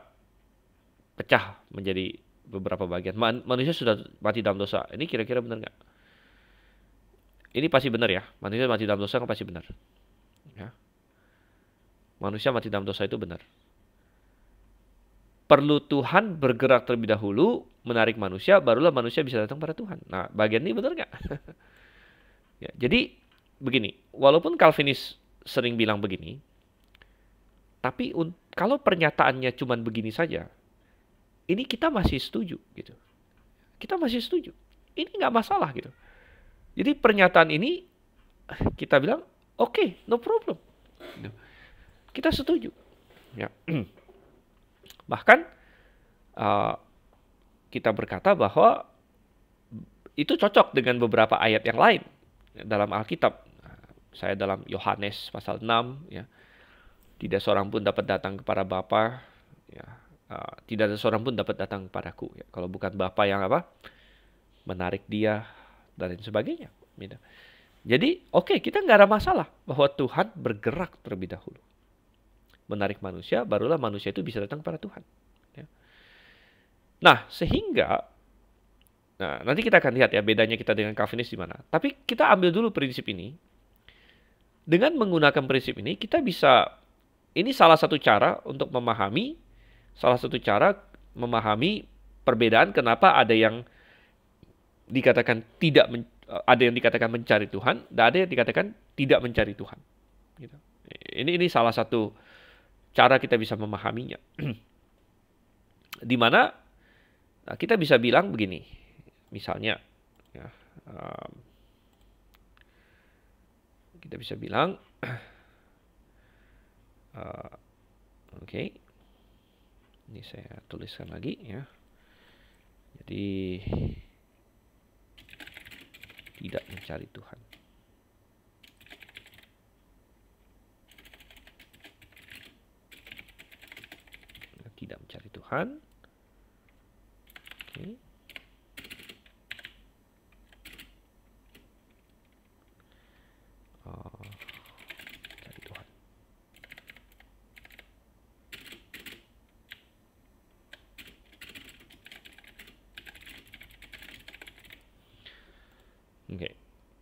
S1: pecah menjadi beberapa bagian. Man, manusia sudah mati dalam dosa. Ini kira-kira benar nggak? Ini pasti benar ya. Manusia mati dalam dosa kan pasti benar. Ya. Manusia mati dalam dosa itu benar. Perlu Tuhan bergerak terlebih dahulu, menarik manusia, barulah manusia bisa datang pada Tuhan. Nah, bagian ini benar nggak? Ya, jadi begini, walaupun Calvinis sering bilang begini, tapi kalau pernyataannya cuma begini saja, ini kita masih setuju gitu. Kita masih setuju. Ini nggak masalah gitu. Jadi pernyataan ini kita bilang oke, okay, no problem. Gitu. Kita setuju. Ya. Bahkan uh, kita berkata bahwa itu cocok dengan beberapa ayat yang lain dalam Alkitab. Saya dalam Yohanes pasal 6 ya. Tidak seorang pun dapat datang kepada Bapa ya. Uh, tidak ada seorang pun dapat datang kepadaku ya. Kalau bukan Bapa yang apa? menarik dia dan lain sebagainya. Gitu. Jadi oke okay, kita nggak ada masalah bahwa Tuhan bergerak terlebih dahulu. Menarik manusia, barulah manusia itu bisa datang kepada Tuhan. Ya. Nah sehingga Nah, nanti kita akan lihat ya bedanya kita dengan Calvinis di mana. Tapi kita ambil dulu prinsip ini. Dengan menggunakan prinsip ini, kita bisa ini salah satu cara untuk memahami salah satu cara memahami perbedaan kenapa ada yang dikatakan tidak men, ada yang dikatakan mencari Tuhan dan ada yang dikatakan tidak mencari Tuhan. Gitu. Ini ini salah satu cara kita bisa memahaminya. Dimana nah, kita bisa bilang begini, Misalnya, ya, um, kita bisa bilang, uh, oke, okay. ini saya tuliskan lagi ya. Jadi tidak mencari Tuhan. Tidak mencari Tuhan.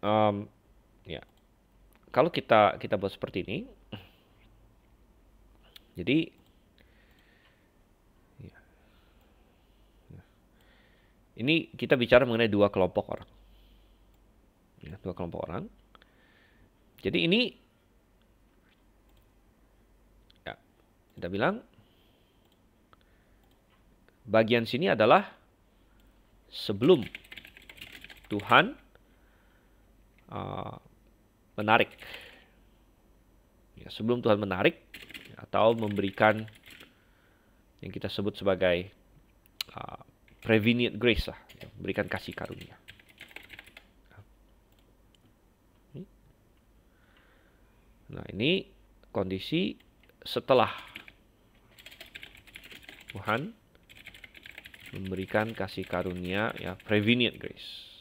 S1: um, ya kalau kita kita buat seperti ini jadi ya. ini kita bicara mengenai dua kelompok orang ya, dua kelompok orang jadi ini ya kita bilang bagian sini adalah sebelum Tuhan Uh, menarik. Ya, sebelum Tuhan menarik atau memberikan yang kita sebut sebagai uh, prevenient grace lah, ya, berikan kasih karunia. Nah ini kondisi setelah Tuhan memberikan kasih karunia ya prevenient grace.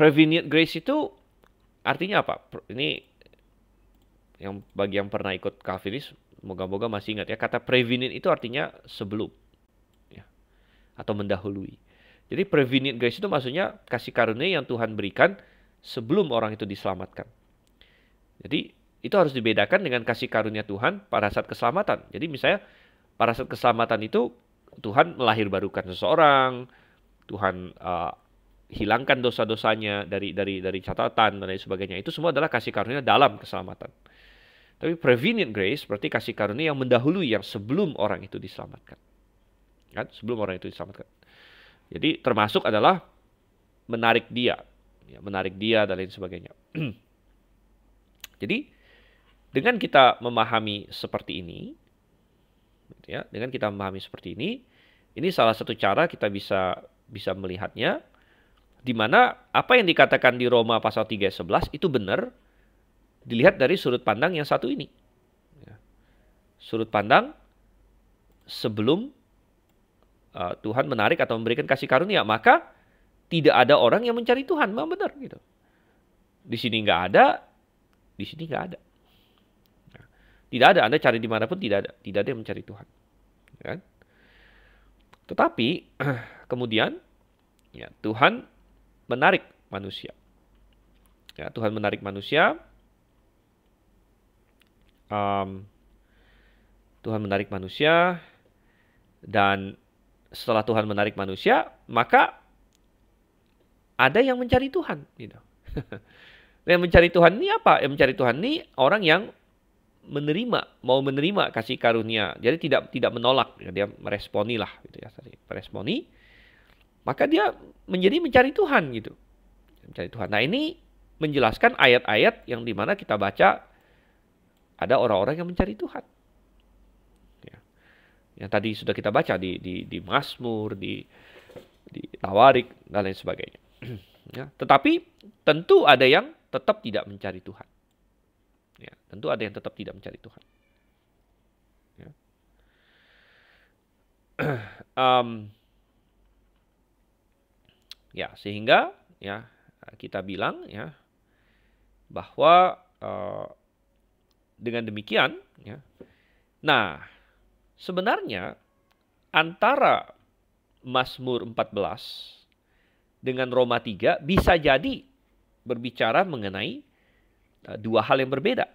S1: prevenient grace itu artinya apa? Ini yang bagi yang pernah ikut Calvinis, moga-moga masih ingat ya. Kata prevenient itu artinya sebelum ya, atau mendahului. Jadi prevenient grace itu maksudnya kasih karunia yang Tuhan berikan sebelum orang itu diselamatkan. Jadi itu harus dibedakan dengan kasih karunia Tuhan pada saat keselamatan. Jadi misalnya pada saat keselamatan itu Tuhan melahir seseorang, Tuhan uh, hilangkan dosa-dosanya dari dari dari catatan dan lain sebagainya. Itu semua adalah kasih karunia dalam keselamatan. Tapi prevenient grace berarti kasih karunia yang mendahului yang sebelum orang itu diselamatkan. Kan? Sebelum orang itu diselamatkan. Jadi termasuk adalah menarik dia, ya, menarik dia dan lain sebagainya. Jadi dengan kita memahami seperti ini, gitu ya, dengan kita memahami seperti ini, ini salah satu cara kita bisa bisa melihatnya di mana apa yang dikatakan di Roma pasal 3 11 itu benar dilihat dari sudut pandang yang satu ini. Ya. Sudut pandang sebelum uh, Tuhan menarik atau memberikan kasih karunia, maka tidak ada orang yang mencari Tuhan. Memang benar gitu. Di sini nggak ada, di sini nggak ada. Ya. Tidak ada, Anda cari dimanapun tidak ada. Tidak ada yang mencari Tuhan. Ya kan? Tetapi kemudian ya, Tuhan menarik manusia. Ya, Tuhan menarik manusia. Um, Tuhan menarik manusia dan setelah Tuhan menarik manusia, maka ada yang mencari Tuhan. Gitu. yang mencari Tuhan ini apa? Yang mencari Tuhan ini orang yang menerima, mau menerima kasih karunia. Jadi tidak tidak menolak, ya, dia meresponi lah gitu ya, meresponi maka dia menjadi mencari Tuhan gitu. Mencari Tuhan. Nah ini menjelaskan ayat-ayat yang dimana kita baca ada orang-orang yang mencari Tuhan. Ya. Yang tadi sudah kita baca di di, di Mazmur, di di Tawarik dan lain sebagainya. ya. Tetapi tentu ada yang tetap tidak mencari Tuhan. Ya. Tentu ada yang tetap tidak mencari Tuhan. Ya. um, Ya, sehingga ya kita bilang ya bahwa uh, dengan demikian ya. Nah, sebenarnya antara Mazmur 14 dengan Roma 3 bisa jadi berbicara mengenai uh, dua hal yang berbeda.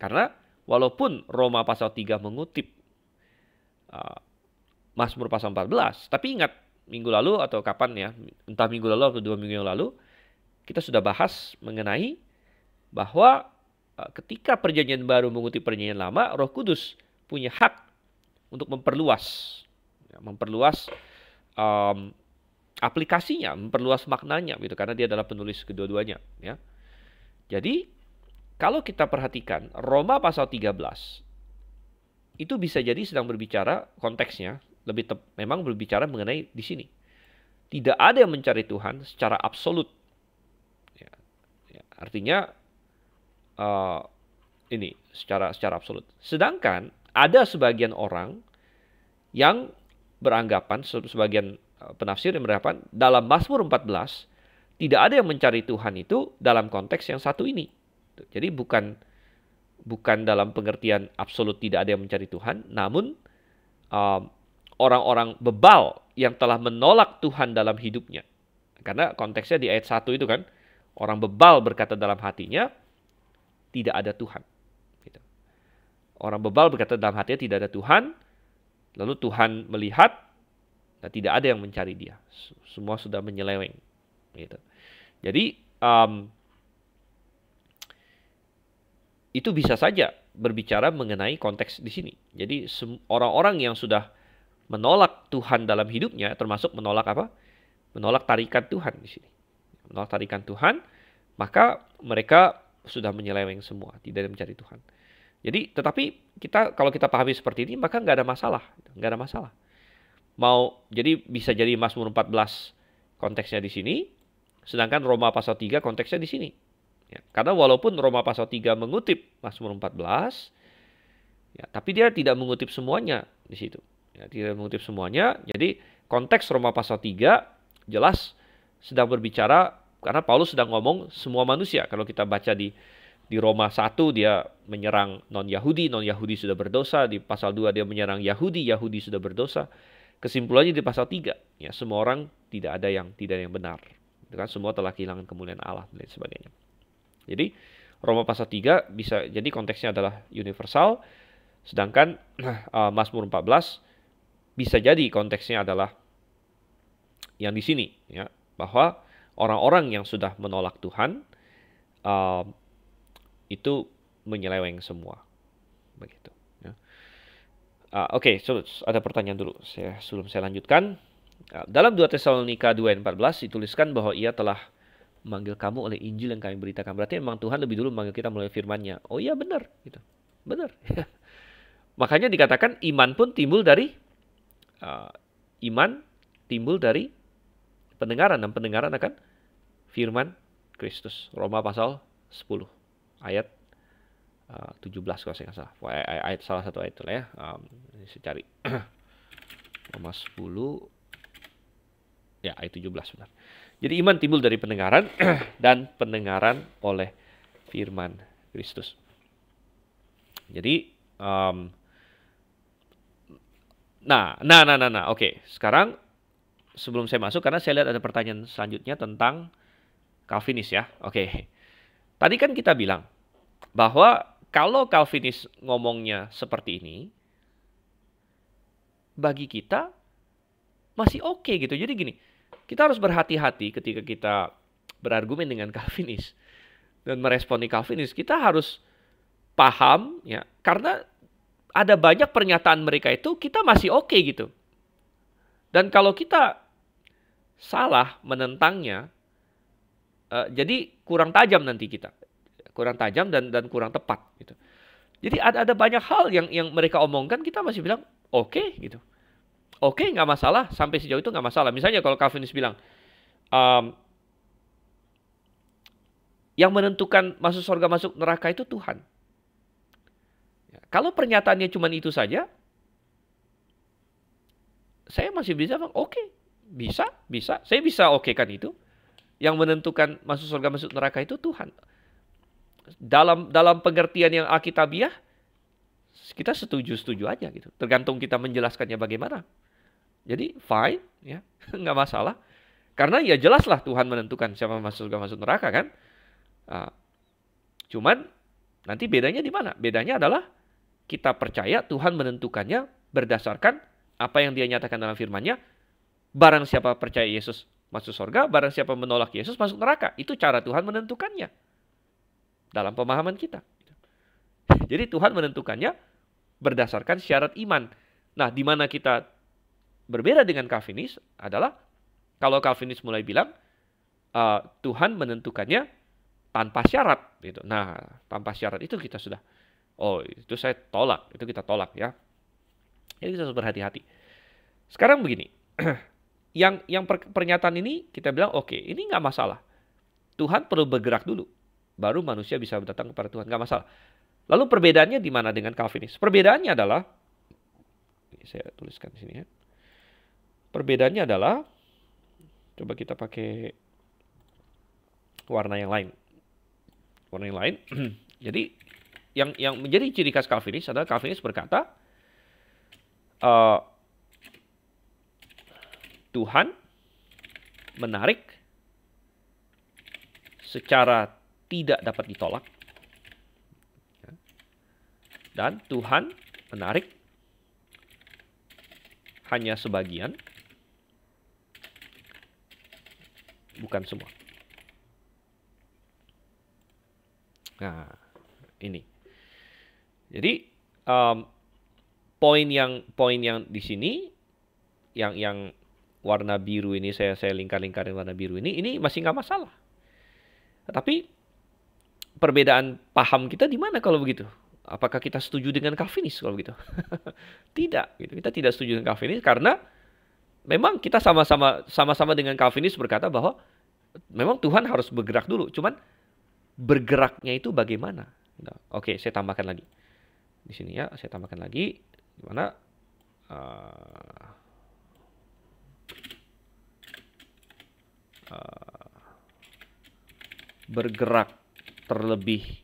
S1: Karena walaupun Roma pasal 3 mengutip uh, Mazmur pasal 14, tapi ingat minggu lalu atau kapan ya, entah minggu lalu atau dua minggu yang lalu, kita sudah bahas mengenai bahwa eh, ketika perjanjian baru mengutip perjanjian lama, Roh Kudus punya hak untuk memperluas, ya, memperluas um, aplikasinya, memperluas maknanya gitu, karena dia adalah penulis kedua-duanya. Ya. Jadi kalau kita perhatikan Roma pasal 13 itu bisa jadi sedang berbicara konteksnya lebih tep, memang berbicara mengenai di sini. Tidak ada yang mencari Tuhan secara absolut. Ya, ya, artinya uh, ini secara secara absolut. Sedangkan ada sebagian orang yang beranggapan sebagian eh, penafsir yang beranggapan dalam Mazmur 14 tidak ada yang mencari Tuhan itu dalam konteks yang satu ini. Jadi bukan bukan dalam pengertian absolut tidak ada yang mencari Tuhan, namun um, orang-orang bebal yang telah menolak Tuhan dalam hidupnya. Karena konteksnya di ayat 1 itu kan, orang bebal berkata dalam hatinya, tidak ada Tuhan. Gitu. Orang bebal berkata dalam hatinya tidak ada Tuhan, lalu Tuhan melihat, dan tidak ada yang mencari dia. Semua sudah menyeleweng. Gitu. Jadi, um, itu bisa saja berbicara mengenai konteks di sini. Jadi orang-orang yang sudah menolak Tuhan dalam hidupnya, termasuk menolak apa? Menolak tarikan Tuhan di sini. Menolak tarikan Tuhan, maka mereka sudah menyeleweng semua, tidak mencari Tuhan. Jadi, tetapi kita kalau kita pahami seperti ini, maka nggak ada masalah, nggak ada masalah. Mau jadi bisa jadi Mazmur 14 konteksnya di sini, sedangkan Roma pasal 3 konteksnya di sini. Ya, karena walaupun Roma pasal 3 mengutip Mazmur 14, ya, tapi dia tidak mengutip semuanya di situ ya, tidak mengutip semuanya. Jadi konteks Roma pasal 3 jelas sedang berbicara karena Paulus sedang ngomong semua manusia. Kalau kita baca di di Roma 1 dia menyerang non-Yahudi, non-Yahudi sudah berdosa, di pasal 2 dia menyerang Yahudi, Yahudi sudah berdosa. Kesimpulannya di pasal 3, ya semua orang tidak ada yang tidak ada yang benar. Itu kan semua telah kehilangan kemuliaan Allah dan sebagainya. Jadi Roma pasal 3 bisa jadi konteksnya adalah universal sedangkan uh, Mazmur 14 bisa jadi konteksnya adalah yang di sini ya bahwa orang-orang yang sudah menolak Tuhan uh, itu menyeleweng semua begitu ya. uh, oke okay, so, ada pertanyaan dulu saya sebelum saya lanjutkan uh, dalam dua Tesalonika 2 ayat 14 dituliskan bahwa ia telah memanggil kamu oleh Injil yang kami beritakan berarti memang Tuhan lebih dulu memanggil kita melalui firman-Nya oh iya benar gitu benar makanya dikatakan iman pun timbul dari uh, iman timbul dari pendengaran dan pendengaran akan firman Kristus. Roma pasal 10 ayat uh, 17 kalau saya nggak salah. Ayat, ayat salah satu ayat itu lah ya. Um, saya cari. Roma 10 ya ayat 17 benar. Jadi iman timbul dari pendengaran dan pendengaran oleh firman Kristus. Jadi um, Nah, nah, nah, nah, nah. Oke, sekarang sebelum saya masuk karena saya lihat ada pertanyaan selanjutnya tentang Calvinis ya. Oke. Tadi kan kita bilang bahwa kalau Calvinis ngomongnya seperti ini bagi kita masih oke okay gitu. Jadi gini, kita harus berhati-hati ketika kita berargumen dengan Calvinis dan meresponi Calvinis, kita harus paham ya karena ada banyak pernyataan mereka itu kita masih oke okay gitu. Dan kalau kita salah menentangnya, uh, jadi kurang tajam nanti kita, kurang tajam dan dan kurang tepat gitu. Jadi ada ada banyak hal yang yang mereka omongkan kita masih bilang oke okay, gitu, oke okay, nggak masalah sampai sejauh itu nggak masalah. Misalnya kalau Calvinis bilang um, yang menentukan masuk surga masuk neraka itu Tuhan. Kalau pernyataannya cuma itu saja, saya masih bisa oke, okay, bisa, bisa. Saya bisa oke kan itu. Yang menentukan masuk surga masuk neraka itu Tuhan. Dalam dalam pengertian yang alkitabiah, kita setuju-setuju aja gitu. Tergantung kita menjelaskannya bagaimana. Jadi fine, ya nggak masalah. Karena ya jelaslah Tuhan menentukan siapa masuk surga masuk neraka kan. Uh, cuman nanti bedanya di mana? Bedanya adalah kita percaya Tuhan menentukannya berdasarkan apa yang dia nyatakan dalam firman-Nya. Barang siapa percaya Yesus masuk surga, barang siapa menolak Yesus masuk neraka. Itu cara Tuhan menentukannya dalam pemahaman kita. Jadi Tuhan menentukannya berdasarkan syarat iman. Nah, di mana kita berbeda dengan Calvinis adalah kalau Calvinis mulai bilang uh, Tuhan menentukannya tanpa syarat gitu. Nah, tanpa syarat itu kita sudah Oh, itu saya tolak. Itu kita tolak ya. Jadi kita harus berhati-hati. Sekarang begini, yang yang per, pernyataan ini kita bilang oke, okay, ini nggak masalah. Tuhan perlu bergerak dulu, baru manusia bisa datang kepada Tuhan, nggak masalah. Lalu perbedaannya di mana dengan Calvinis? Perbedaannya adalah, saya tuliskan di sini ya. Perbedaannya adalah, coba kita pakai warna yang lain, warna yang lain. Jadi yang yang menjadi ciri khas Calvinis adalah Calvinis berkata uh, Tuhan menarik secara tidak dapat ditolak dan Tuhan menarik hanya sebagian bukan semua. Nah, ini. Jadi um, poin yang poin yang di sini yang yang warna biru ini saya saya lingkar-lingkarin warna biru ini ini masih nggak masalah. Tapi perbedaan paham kita di mana kalau begitu? Apakah kita setuju dengan Calvinis kalau begitu? tidak, gitu. Kita tidak setuju dengan Calvinis karena memang kita sama-sama sama-sama dengan Calvinis berkata bahwa memang Tuhan harus bergerak dulu, cuman bergeraknya itu bagaimana? Nah, Oke, okay, saya tambahkan lagi di sini ya saya tambahkan lagi gimana uh, ah. ah. bergerak terlebih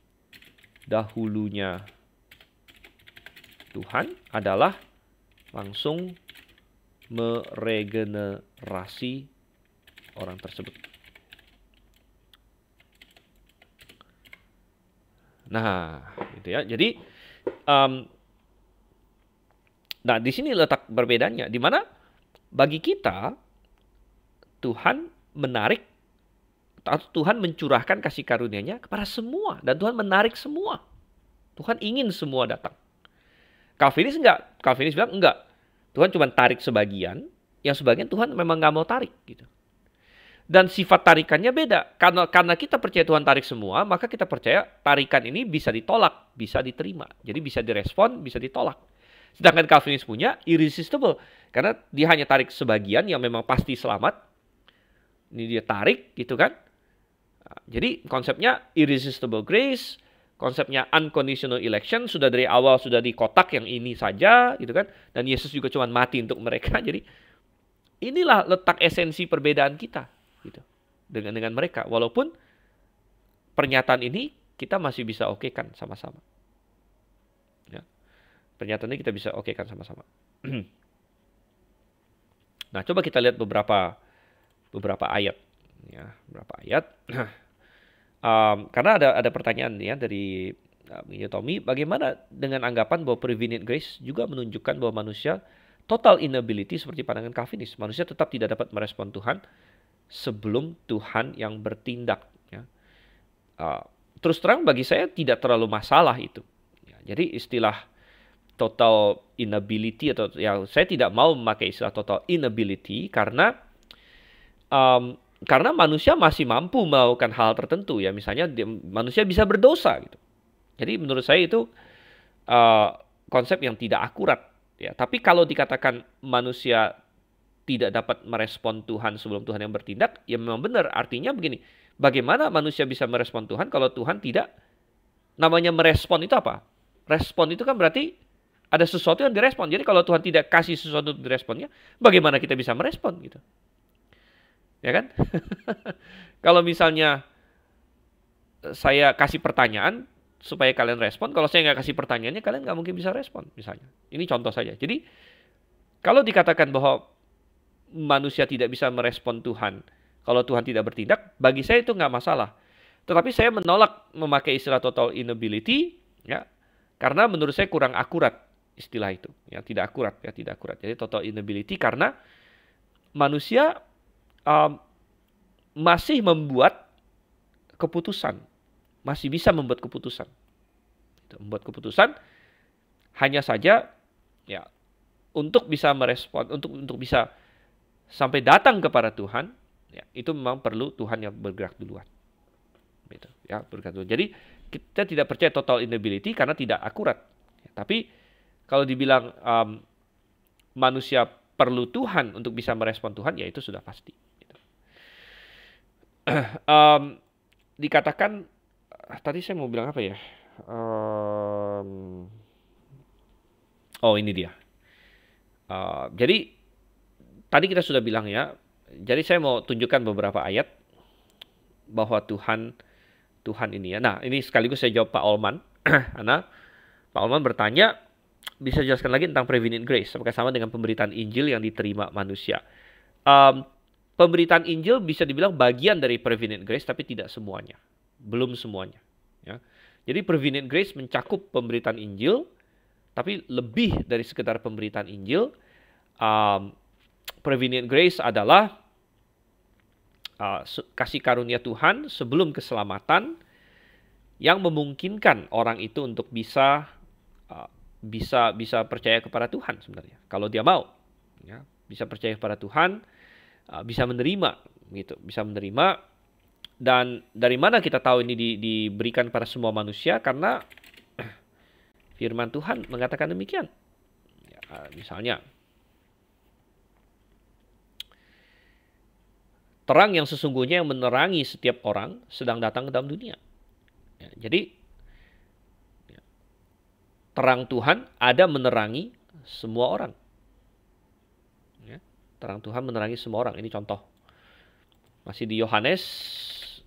S1: dahulunya Tuhan adalah langsung meregenerasi orang tersebut. Nah, gitu ya. Jadi Um, nah, di sini letak perbedaannya. Di mana bagi kita Tuhan menarik atau Tuhan mencurahkan kasih karunia-Nya kepada semua dan Tuhan menarik semua. Tuhan ingin semua datang. Calvinis enggak, Calvinis bilang enggak. Tuhan cuma tarik sebagian, yang sebagian Tuhan memang nggak mau tarik gitu dan sifat tarikannya beda. Karena karena kita percaya Tuhan tarik semua, maka kita percaya tarikan ini bisa ditolak, bisa diterima. Jadi bisa direspon, bisa ditolak. Sedangkan Calvinis punya irresistible karena dia hanya tarik sebagian yang memang pasti selamat. Ini dia tarik gitu kan. Jadi konsepnya irresistible grace, konsepnya unconditional election sudah dari awal sudah di kotak yang ini saja gitu kan. Dan Yesus juga cuma mati untuk mereka. Jadi inilah letak esensi perbedaan kita gitu dengan dengan mereka walaupun pernyataan ini kita masih bisa oke kan sama-sama ya pernyataan ini kita bisa oke kan sama-sama nah coba kita lihat beberapa beberapa ayat ya beberapa ayat um, karena ada ada pertanyaan ya dari Minyo uh, Tommy, bagaimana dengan anggapan bahwa prevenient grace juga menunjukkan bahwa manusia total inability seperti pandangan Calvinis, manusia tetap tidak dapat merespon Tuhan sebelum Tuhan yang bertindak. Ya. Uh, terus terang bagi saya tidak terlalu masalah itu. Ya, jadi istilah total inability atau ya saya tidak mau memakai istilah total inability karena um, karena manusia masih mampu melakukan hal tertentu ya misalnya dia, manusia bisa berdosa gitu. Jadi menurut saya itu uh, konsep yang tidak akurat ya. Tapi kalau dikatakan manusia tidak dapat merespon Tuhan sebelum Tuhan yang bertindak, ya memang benar. Artinya begini, bagaimana manusia bisa merespon Tuhan kalau Tuhan tidak namanya merespon itu apa? Respon itu kan berarti ada sesuatu yang direspon. Jadi kalau Tuhan tidak kasih sesuatu untuk diresponnya, bagaimana kita bisa merespon gitu? Ya kan? kalau misalnya eh, saya kasih pertanyaan supaya kalian respon, kalau saya nggak kasih pertanyaannya, kalian nggak mungkin bisa respon misalnya. Ini contoh saja. Jadi kalau dikatakan bahwa manusia tidak bisa merespon Tuhan. Kalau Tuhan tidak bertindak, bagi saya itu nggak masalah. Tetapi saya menolak memakai istilah total inability, ya, karena menurut saya kurang akurat istilah itu, ya tidak akurat, ya tidak akurat. Jadi total inability karena manusia um, masih membuat keputusan, masih bisa membuat keputusan, gitu, membuat keputusan. Hanya saja, ya untuk bisa merespon, untuk untuk bisa sampai datang kepada Tuhan, ya, itu memang perlu Tuhan yang bergerak duluan. Gitu, ya, bergerak duluan. Jadi kita tidak percaya total inability karena tidak akurat. Ya, tapi kalau dibilang um, manusia perlu Tuhan untuk bisa merespon Tuhan, ya itu sudah pasti. Gitu. um, dikatakan uh, tadi saya mau bilang apa ya? Um, oh ini dia. Uh, jadi tadi kita sudah bilang ya, jadi saya mau tunjukkan beberapa ayat bahwa Tuhan Tuhan ini ya. Nah, ini sekaligus saya jawab Pak Olman. Karena Pak Olman bertanya, bisa jelaskan lagi tentang prevenient grace, apakah sama dengan pemberitaan Injil yang diterima manusia? Um, pemberitaan Injil bisa dibilang bagian dari prevenient grace, tapi tidak semuanya. Belum semuanya. Ya. Jadi prevenient grace mencakup pemberitaan Injil, tapi lebih dari sekedar pemberitaan Injil. Um, Prevenient grace adalah uh, kasih karunia Tuhan sebelum keselamatan yang memungkinkan orang itu untuk bisa uh, bisa bisa percaya kepada Tuhan sebenarnya kalau dia mau ya bisa percaya kepada Tuhan uh, bisa menerima gitu bisa menerima dan dari mana kita tahu ini di, diberikan pada semua manusia karena firman Tuhan mengatakan demikian ya, misalnya terang yang sesungguhnya yang menerangi setiap orang sedang datang ke dalam dunia. Ya, jadi ya, terang Tuhan ada menerangi semua orang. Ya, terang Tuhan menerangi semua orang. Ini contoh. Masih di Yohanes,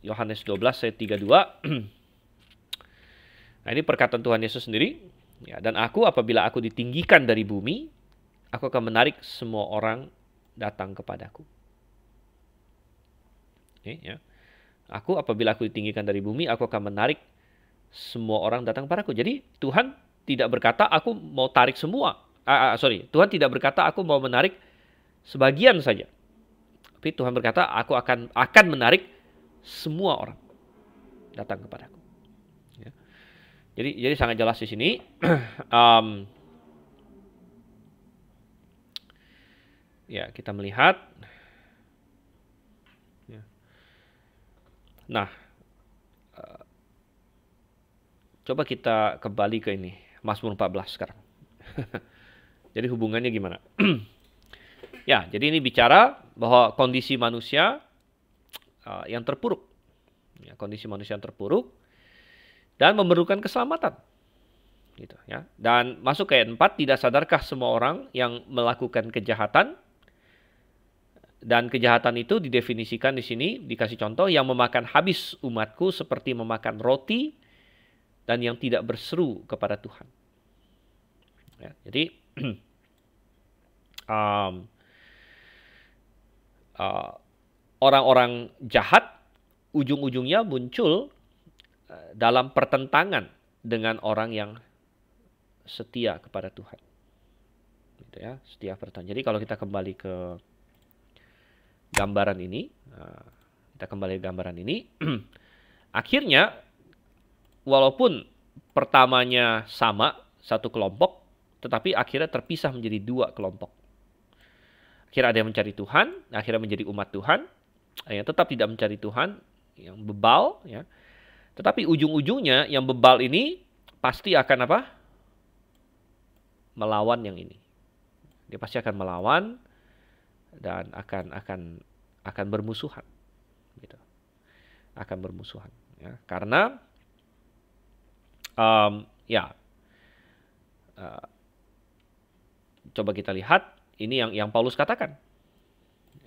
S1: Yohanes 12 ayat 32. nah, ini perkataan Tuhan Yesus sendiri. Ya, dan aku apabila aku ditinggikan dari bumi, aku akan menarik semua orang datang kepadaku. Okay, ya. Aku apabila aku ditinggikan dari bumi, aku akan menarik semua orang datang padaku. Jadi Tuhan tidak berkata aku mau tarik semua. Ah, ah, sorry, Tuhan tidak berkata aku mau menarik sebagian saja. Tapi Tuhan berkata, aku akan akan menarik semua orang datang kepadaku. Ya. Jadi jadi sangat jelas di sini. um, ya kita melihat Nah, uh, coba kita kembali ke ini, Mazmur 14 sekarang. jadi hubungannya gimana? ya, jadi ini bicara bahwa kondisi manusia uh, yang terpuruk. Ya, kondisi manusia yang terpuruk dan memerlukan keselamatan. Gitu ya. Dan masuk ke ayat 4, tidak sadarkah semua orang yang melakukan kejahatan dan kejahatan itu didefinisikan di sini, dikasih contoh yang memakan habis umatku seperti memakan roti dan yang tidak berseru kepada Tuhan. Ya, jadi um, uh, orang-orang jahat ujung-ujungnya muncul uh, dalam pertentangan dengan orang yang setia kepada Tuhan. Gitu ya, setia pertanyaan. Jadi kalau kita kembali ke gambaran ini. Eh, kita kembali ke gambaran ini. Akhirnya, walaupun pertamanya sama, satu kelompok, tetapi akhirnya terpisah menjadi dua kelompok. Akhirnya ada yang mencari Tuhan, akhirnya menjadi umat Tuhan, eh, yang tetap tidak mencari Tuhan, yang bebal. ya. Tetapi ujung-ujungnya yang bebal ini pasti akan apa? Melawan yang ini. Dia pasti akan melawan, dan akan akan akan bermusuhan gitu akan bermusuhan ya karena um, ya uh, coba kita lihat ini yang yang Paulus katakan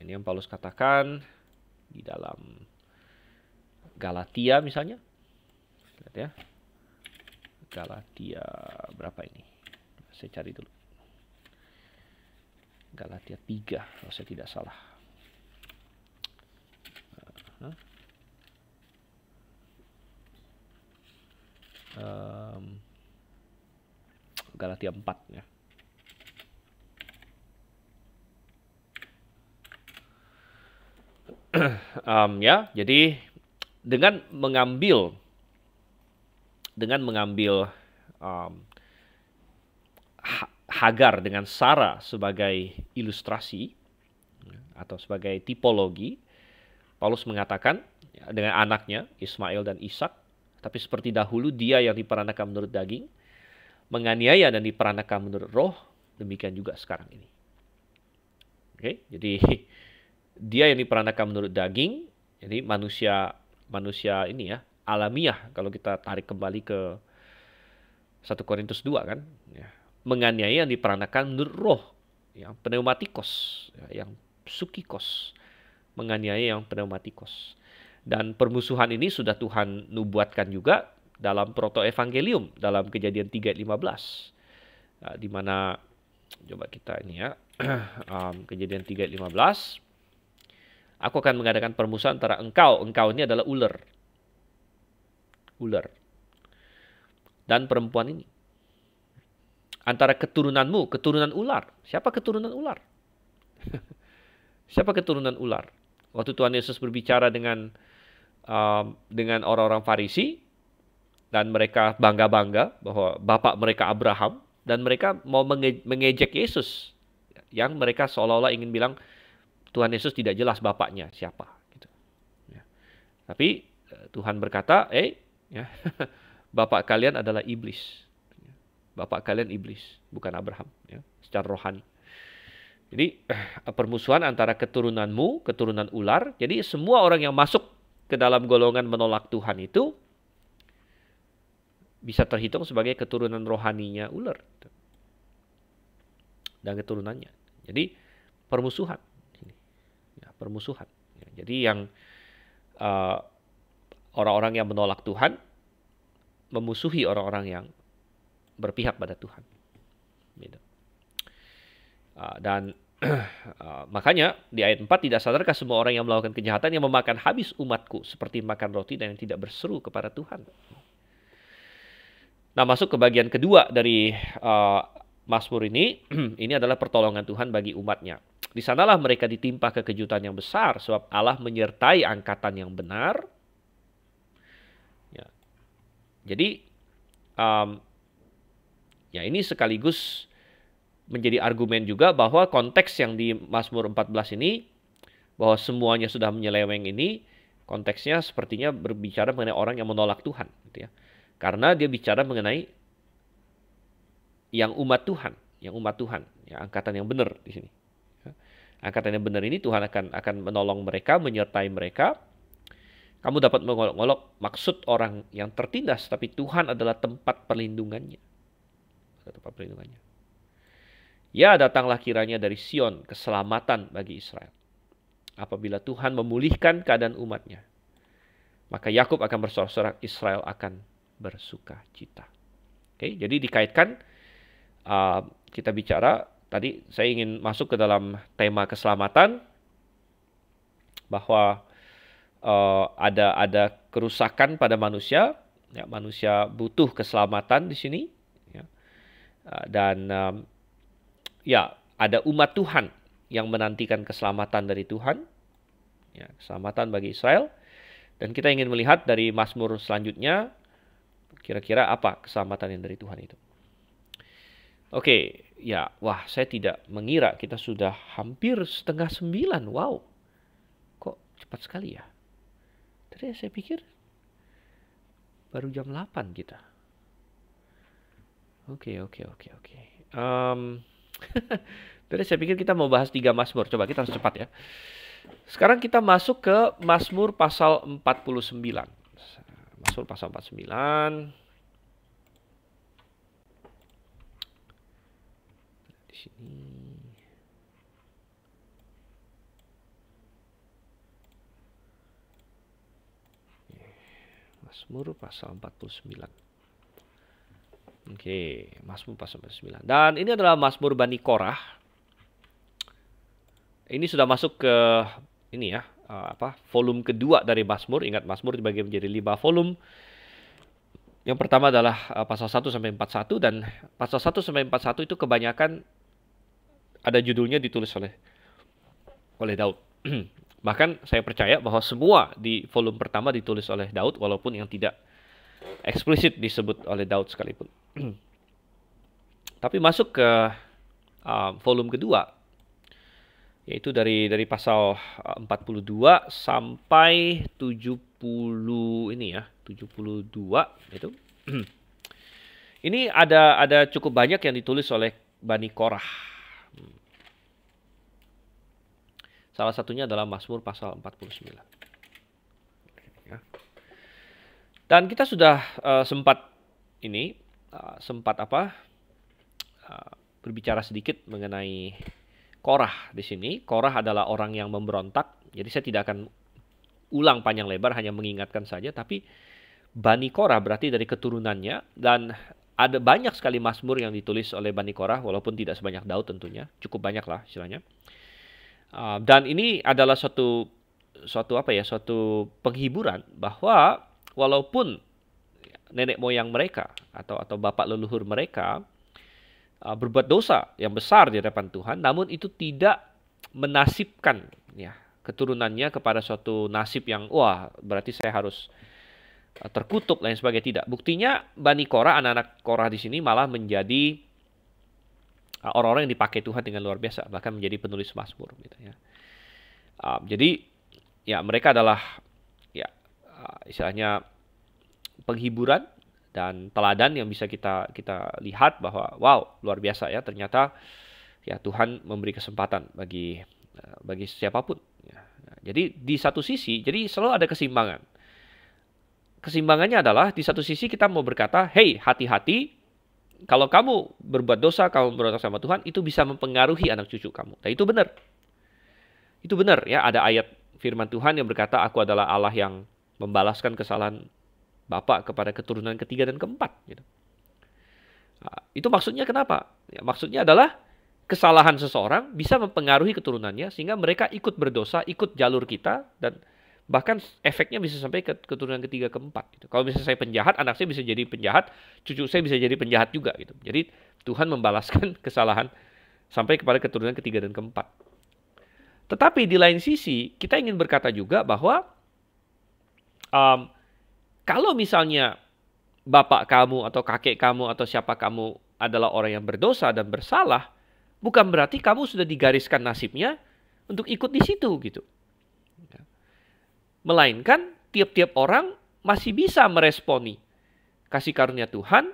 S1: ini yang Paulus katakan di dalam Galatia misalnya lihat ya Galatia berapa ini saya cari dulu Galatia 3 kalau saya tidak salah. Uh, um, Galatia 4 ya. um, ya, jadi dengan mengambil dengan mengambil um, Hagar dengan Sarah sebagai ilustrasi atau sebagai tipologi, Paulus mengatakan ya, dengan anaknya Ismail dan Ishak, tapi seperti dahulu dia yang diperanakan menurut daging, menganiaya dan diperanakan menurut roh, demikian juga sekarang ini. Oke, jadi dia yang diperanakan menurut daging, jadi manusia manusia ini ya alamiah kalau kita tarik kembali ke 1 Korintus 2 kan, ya menganiaya yang diperanakan menurut roh, yang pneumatikos, ya, yang sukikos, menganiaya yang pneumatikos. Dan permusuhan ini sudah Tuhan nubuatkan juga dalam proto evangelium dalam kejadian 3:15. Nah, ya, di mana coba kita ini ya. um, kejadian 3:15 Aku akan mengadakan permusuhan antara engkau, engkau ini adalah ular. Ular. Dan perempuan ini. Antara keturunanmu, keturunan ular. Siapa keturunan ular? Siapa keturunan ular? Waktu Tuhan Yesus berbicara dengan uh, dengan orang-orang Farisi dan mereka bangga-bangga bahwa bapak mereka Abraham dan mereka mau menge mengejek Yesus yang mereka seolah-olah ingin bilang Tuhan Yesus tidak jelas bapaknya siapa gitu. ya. Tapi eh, Tuhan berkata, "Eh, ya, bapak kalian adalah iblis." Bapak kalian iblis, bukan Abraham, ya, secara rohani. Jadi eh, permusuhan antara keturunanmu, keturunan ular. Jadi semua orang yang masuk ke dalam golongan menolak Tuhan itu bisa terhitung sebagai keturunan rohaninya ular gitu, dan keturunannya. Jadi permusuhan, ya, permusuhan. Ya, jadi yang uh, eh, orang -orang yang menolak Tuhan memusuhi orang-orang yang berpihak pada Tuhan. Gitu. Ah, dan ah, makanya di ayat 4 tidak sadarkah semua orang yang melakukan kejahatan yang memakan habis umatku seperti makan roti dan yang tidak berseru kepada Tuhan. Nah, masuk ke bagian kedua dari uh, Mazmur ini, ini adalah pertolongan Tuhan bagi umatnya. Di sanalah mereka ditimpa kekejutan yang besar sebab Allah menyertai angkatan yang benar. Ya. Jadi um, Ya, ini sekaligus menjadi argumen juga bahwa konteks yang di Mazmur 14 ini bahwa semuanya sudah menyeleweng ini konteksnya sepertinya berbicara mengenai orang yang menolak Tuhan gitu ya. Karena dia bicara mengenai yang umat Tuhan, yang umat Tuhan, ya angkatan yang benar di sini. Ya, angkatan yang benar ini Tuhan akan akan menolong mereka, menyertai mereka. Kamu dapat mengolok-olok maksud orang yang tertindas, tapi Tuhan adalah tempat perlindungannya kata perlindungannya. Ya datanglah kiranya dari Sion keselamatan bagi Israel. Apabila Tuhan memulihkan keadaan umatnya, maka Yakub akan bersorak-sorak, Israel akan bersuka cita. Oke, jadi dikaitkan uh, kita bicara tadi saya ingin masuk ke dalam tema keselamatan bahwa uh, ada ada kerusakan pada manusia, ya manusia butuh keselamatan di sini Ah, dan um, ya ada umat Tuhan yang menantikan keselamatan dari Tuhan ya keselamatan bagi Israel dan kita ingin melihat dari Mazmur selanjutnya kira-kira apa keselamatan yang dari Tuhan itu oke okay, ya wah saya tidak mengira kita sudah hampir setengah sembilan wow kok cepat sekali ya tadi saya pikir baru jam 8 kita Oke, oke, oke, oke. Um, Tadi saya pikir kita mau bahas tiga Mazmur. Coba kita harus cepat ya. Sekarang kita masuk ke Mazmur pasal 49. Mazmur pasal 49. Di sini. Mazmur pasal 49. Oke, Mazmur pasal 9. Dan ini adalah Mazmur Bani Korah. Ini sudah masuk ke ini ya, eh, apa? volume kedua dari Mazmur. Ingat Mazmur dibagi menjadi lima volume. Yang pertama adalah eh, pasal 1 sampai 41 dan pasal 1 sampai 41 itu kebanyakan ada judulnya ditulis oleh oleh Daud. Bahkan saya percaya bahwa semua di volume pertama ditulis oleh Daud walaupun yang tidak eksplisit disebut oleh Daud sekalipun. Tapi masuk ke uh, volume kedua yaitu dari dari pasal 42 uh, sampai 70 ini ya, 72 itu. ini ada ada cukup banyak yang ditulis oleh Bani Korah. Salah satunya adalah Mazmur pasal 49. Ya. Dan kita sudah uh, sempat ini Uh, sempat apa uh, berbicara sedikit mengenai Korah di sini. Korah adalah orang yang memberontak. Jadi saya tidak akan ulang panjang lebar, hanya mengingatkan saja. Tapi Bani Korah berarti dari keturunannya. Dan ada banyak sekali Mazmur yang ditulis oleh Bani Korah, walaupun tidak sebanyak Daud tentunya. Cukup banyak lah istilahnya. Uh, dan ini adalah suatu suatu apa ya suatu penghiburan bahwa walaupun nenek moyang mereka atau atau bapak leluhur mereka uh, berbuat dosa yang besar di hadapan Tuhan, namun itu tidak menasibkan ya keturunannya kepada suatu nasib yang wah berarti saya harus uh, terkutuk lain sebagainya tidak. Buktinya Bani Korah anak-anak Korah di sini malah menjadi orang uh, orang-orang yang dipakai Tuhan dengan luar biasa bahkan menjadi penulis Mazmur gitu ya. Uh, jadi ya mereka adalah ya uh, istilahnya penghiburan dan teladan yang bisa kita kita lihat bahwa wow luar biasa ya ternyata ya Tuhan memberi kesempatan bagi eh, bagi siapapun. Ya. Jadi di satu sisi jadi selalu ada keseimbangan. Keseimbangannya adalah di satu sisi kita mau berkata, "Hey, hati-hati kalau kamu berbuat dosa, kamu berontak sama Tuhan, itu bisa mempengaruhi anak cucu kamu." Nah, itu benar. Itu benar ya, ada ayat firman Tuhan yang berkata, "Aku adalah Allah yang membalaskan kesalahan bapak kepada keturunan ketiga dan keempat. Gitu. Nah, itu maksudnya kenapa? Ya, maksudnya adalah kesalahan seseorang bisa mempengaruhi keturunannya sehingga mereka ikut berdosa, ikut jalur kita dan bahkan efeknya bisa sampai ke keturunan ketiga keempat. Gitu. Kalau misalnya saya penjahat, anak saya bisa jadi penjahat, cucu saya bisa jadi penjahat juga. Gitu. Jadi Tuhan membalaskan kesalahan sampai kepada keturunan ketiga dan keempat. Tetapi di lain sisi kita ingin berkata juga bahwa um, kalau misalnya bapak kamu atau kakek kamu atau siapa kamu adalah orang yang berdosa dan bersalah, bukan berarti kamu sudah digariskan nasibnya untuk ikut di situ gitu. Ya. Melainkan tiap-tiap orang masih bisa meresponi kasih karunia Tuhan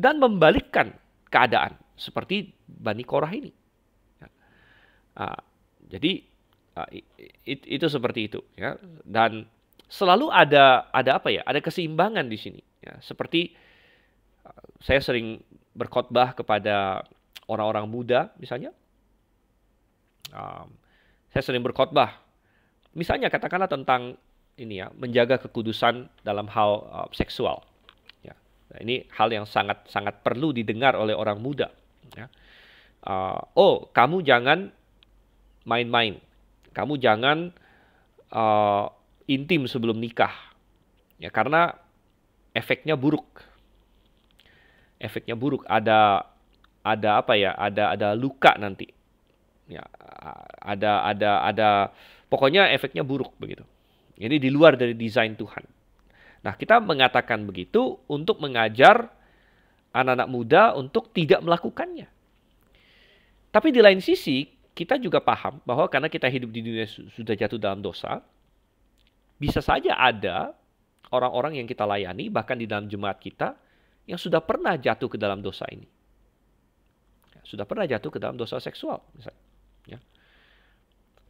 S1: dan membalikkan keadaan seperti Bani Korah ini. Nah, jadi ah, itu seperti itu ya dan selalu ada ada apa ya? Ada keseimbangan di sini. Ya, seperti eh, saya sering berkhotbah kepada orang-orang muda misalnya. Um, saya sering berkhotbah. Misalnya katakanlah tentang ini ya, menjaga kekudusan dalam hal uh, seksual. Ya. Nah, ini hal yang sangat sangat perlu didengar oleh orang muda. Ya. Uh, oh, kamu jangan main-main. Kamu jangan uh, intim sebelum nikah. Ya karena efeknya buruk. Efeknya buruk. Ada ada apa ya? Ada ada luka nanti. Ya ada ada ada pokoknya efeknya buruk begitu. Ini di luar dari desain Tuhan. Nah, kita mengatakan begitu untuk mengajar anak-anak muda untuk tidak melakukannya. Tapi di lain sisi, kita juga paham bahwa karena kita hidup di dunia sudah jatuh dalam dosa, bisa saja ada orang-orang yang kita layani, bahkan di dalam jemaat kita, yang sudah pernah jatuh ke dalam dosa ini. Ya, sudah pernah jatuh ke dalam dosa seksual. Misalnya. Ya.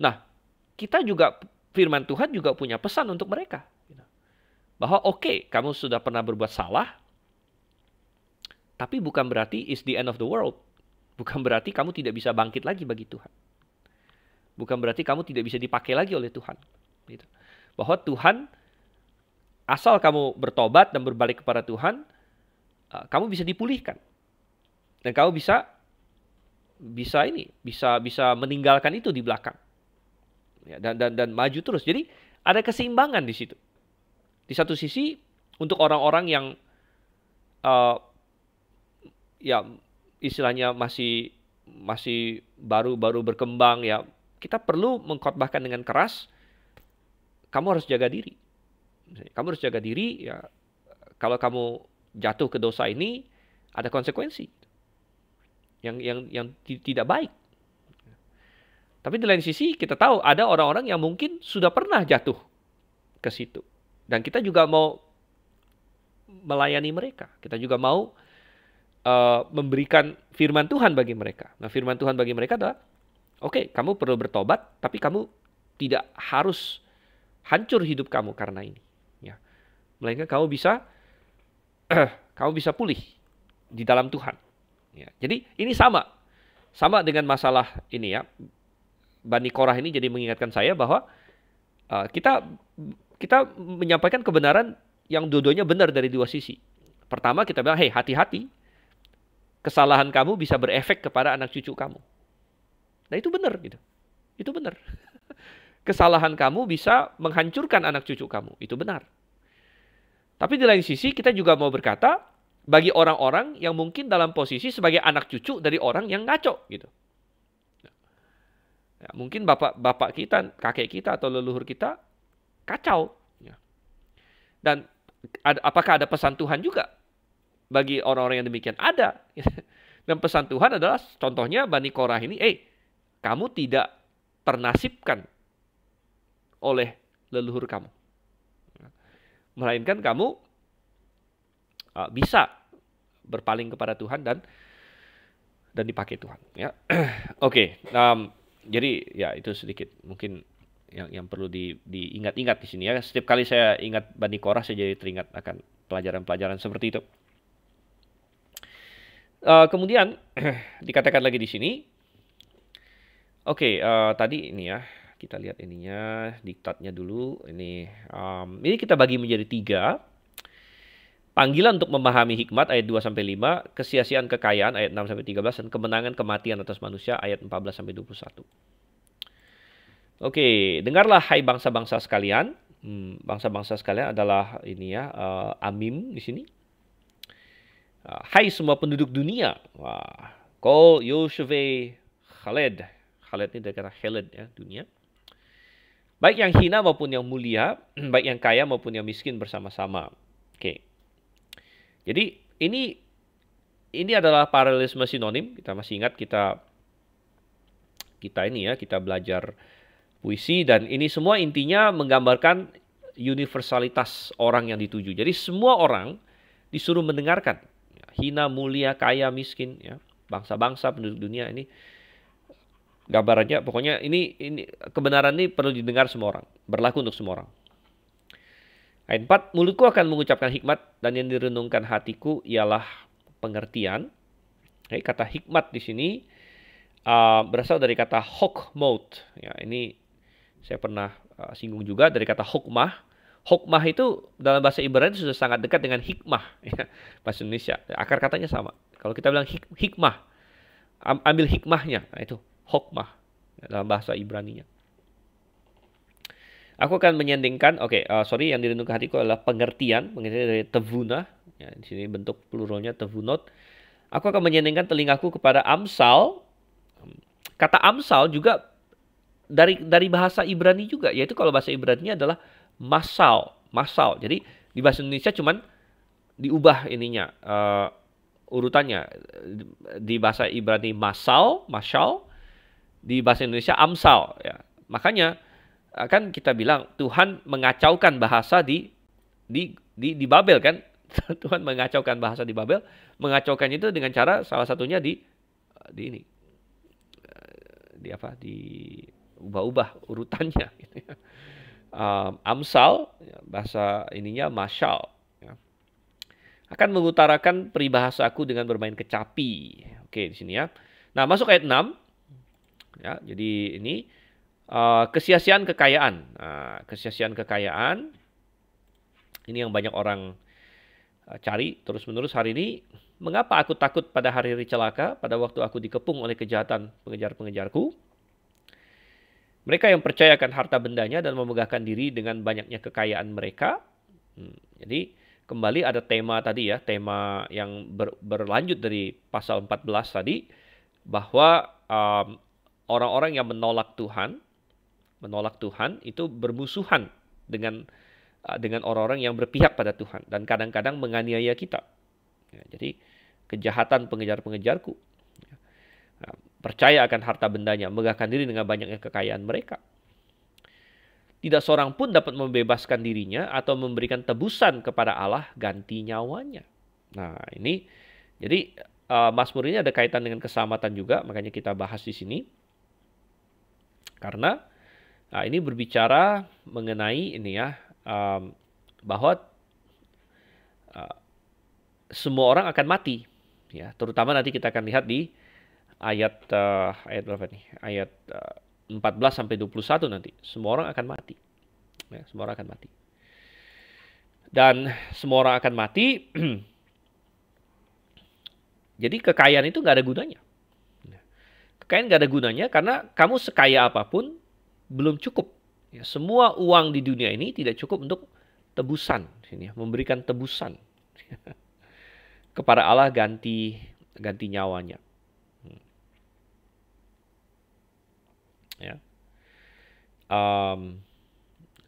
S1: Nah, kita juga, firman Tuhan juga punya pesan untuk mereka. Ya. Bahwa oke, okay, kamu sudah pernah berbuat salah, tapi bukan berarti is the end of the world. Bukan berarti kamu tidak bisa bangkit lagi bagi Tuhan. Bukan berarti kamu tidak bisa dipakai lagi oleh Tuhan. Gitu bahwa Tuhan asal kamu bertobat dan berbalik kepada Tuhan, eh, kamu bisa dipulihkan. Dan kamu bisa bisa ini, bisa bisa meninggalkan itu di belakang. Ya, dan dan dan maju terus. Jadi ada keseimbangan di situ. Di satu sisi untuk orang-orang yang uh, ya istilahnya masih masih baru-baru berkembang ya kita perlu mengkhotbahkan dengan keras kamu harus jaga diri. Kamu harus jaga diri ya kalau kamu jatuh ke dosa ini ada konsekuensi yang yang yang tidak baik. Tapi di lain sisi kita tahu ada orang-orang yang mungkin sudah pernah jatuh ke situ dan kita juga mau melayani mereka. Kita juga mau uh, memberikan firman Tuhan bagi mereka. Nah, firman Tuhan bagi mereka adalah oke, okay, kamu perlu bertobat, tapi kamu tidak harus hancur hidup kamu karena ini. Ya. Melainkan kamu bisa kamu bisa pulih di dalam Tuhan. Ya. Jadi ini sama sama dengan masalah ini ya. Bani Korah ini jadi mengingatkan saya bahwa uh, kita kita menyampaikan kebenaran yang dua-duanya benar dari dua sisi. Pertama kita bilang, hei hati-hati, kesalahan kamu bisa berefek kepada anak cucu kamu. Nah itu benar gitu, itu benar. kesalahan kamu bisa menghancurkan anak cucu kamu. Itu benar. Tapi di lain sisi kita juga mau berkata bagi orang-orang yang mungkin dalam posisi sebagai anak cucu dari orang yang ngaco gitu. Ya, mungkin bapak bapak kita, kakek kita atau leluhur kita kacau. Ya. Dan ada, apakah ada pesan Tuhan juga bagi orang-orang yang demikian? Ada. Dan pesan Tuhan adalah contohnya Bani Korah ini, eh kamu tidak ternasibkan oleh leluhur kamu. Melainkan kamu uh, bisa berpaling kepada Tuhan dan dan dipakai Tuhan. Ya, oke. Okay, um, jadi ya itu sedikit mungkin yang yang perlu di, diingat-ingat di sini ya. Setiap kali saya ingat Bani Korah saya jadi teringat akan pelajaran-pelajaran seperti itu. Uh, kemudian dikatakan lagi di sini, oke okay, uh, tadi ini ya kita lihat ininya diktatnya dulu ini um, ini kita bagi menjadi tiga panggilan untuk memahami hikmat ayat 2 sampai 5 kesia-siaan kekayaan ayat 6 sampai 13 dan kemenangan kematian atas manusia ayat 14 sampai 21 Oke, dengarlah hai bangsa-bangsa sekalian. bangsa hmm, bangsa-bangsa sekalian adalah ini ya, uh, Amim di sini. Uh, hai semua penduduk dunia. Wah, Kol Yoshevei Khaled. Khaled ini dari kata Khaled ya, dunia. Baik yang hina maupun yang mulia, baik yang kaya maupun yang miskin bersama-sama. Oke. Jadi ini ini adalah paralelisme sinonim. Kita masih ingat kita kita ini ya, kita belajar puisi dan ini semua intinya menggambarkan universalitas orang yang dituju. Jadi semua orang disuruh mendengarkan ya, hina, mulia, kaya, miskin ya, bangsa-bangsa penduduk dunia ini gambarannya pokoknya ini ini kebenaran ini perlu didengar semua orang berlaku untuk semua orang ayat 4 mulutku akan mengucapkan hikmat dan yang direnungkan hatiku ialah pengertian kata hikmat di sini uh, berasal dari kata hokmot ya ini saya pernah uh, singgung juga dari kata hokmah Hokmah itu dalam bahasa Ibrani sudah sangat dekat dengan hikmah ya, bahasa Indonesia akar katanya sama kalau kita bilang hik hikmah ambil hikmahnya nah itu hokmah dalam bahasa Ibrani nya. Aku akan menyandingkan, oke, okay, uh, eh, sorry, yang dirindukan hatiku adalah pengertian, pengertian dari tevuna, ya, di sini bentuk pluralnya tevunot. Aku akan menyandingkan telingaku kepada Amsal. Kata Amsal juga dari dari bahasa Ibrani juga, yaitu kalau bahasa Ibrani nya adalah masal, masal. Jadi di bahasa Indonesia cuman diubah ininya uh, urutannya di bahasa Ibrani masal, masal di bahasa Indonesia Amsal ya. Makanya akan eh, kita bilang Tuhan mengacaukan bahasa di di di, di Babel kan. Tuhan mengacaukan bahasa di Babel, mengacaukannya itu dengan cara salah satunya di eh, di ini eh, di apa di ubah-ubah urutannya um, amsal ya, bahasa ininya Mashal ya. akan mengutarakan aku dengan bermain kecapi oke di sini ya nah masuk ayat 6 ya. Jadi ini uh, kesiasian kekayaan. Uh, kesiasian kekayaan ini yang banyak orang uh, cari terus-menerus hari ini. Mengapa aku takut pada hari-hari celaka, pada waktu aku dikepung oleh kejahatan pengejar-pengejarku? Mereka yang percaya akan harta bendanya dan memegahkan diri dengan banyaknya kekayaan mereka. Hmm, jadi kembali ada tema tadi ya, tema yang ber, berlanjut dari pasal 14 tadi bahwa um, orang-orang yang menolak Tuhan, menolak Tuhan itu bermusuhan dengan uh, dengan orang-orang yang berpihak pada Tuhan dan kadang-kadang menganiaya kita. Ya, jadi kejahatan pengejar-pengejarku. Ya. Nah, percaya akan harta bendanya, megahkan diri dengan banyaknya kekayaan mereka. Tidak seorang pun dapat membebaskan dirinya atau memberikan tebusan kepada Allah ganti nyawanya. Nah ini jadi uh, Mazmur ini ada kaitan dengan keselamatan juga, makanya kita bahas di sini. Karena nah ini berbicara mengenai ini ya um, bahwa uh, semua orang akan mati ya terutama nanti kita akan lihat di ayat uh, ayat berapa nih ayat uh, 14 sampai 21 nanti semua orang akan mati ya, semua orang akan mati dan semua orang akan mati jadi kekayaan itu nggak ada gunanya Kain gak ada gunanya karena kamu sekaya apapun belum cukup. Ya, semua uang di dunia ini tidak cukup untuk tebusan, sini ya, memberikan tebusan kepada Allah ganti ganti nyawanya. Hmm. Ya. Um,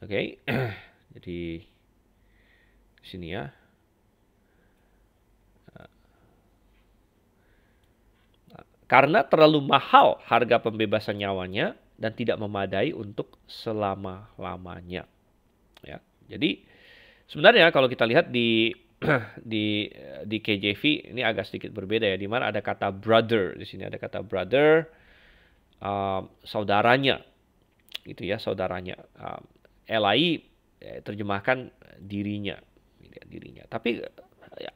S1: Oke, okay. jadi sini ya. karena terlalu mahal harga pembebasan nyawanya dan tidak memadai untuk selama-lamanya. Ya. Jadi sebenarnya kalau kita lihat di di di KJV ini agak sedikit berbeda ya di mana ada kata brother di sini ada kata brother uh, saudaranya gitu ya saudaranya Uh, ya, terjemahkan dirinya gitu ya, dirinya tapi ya,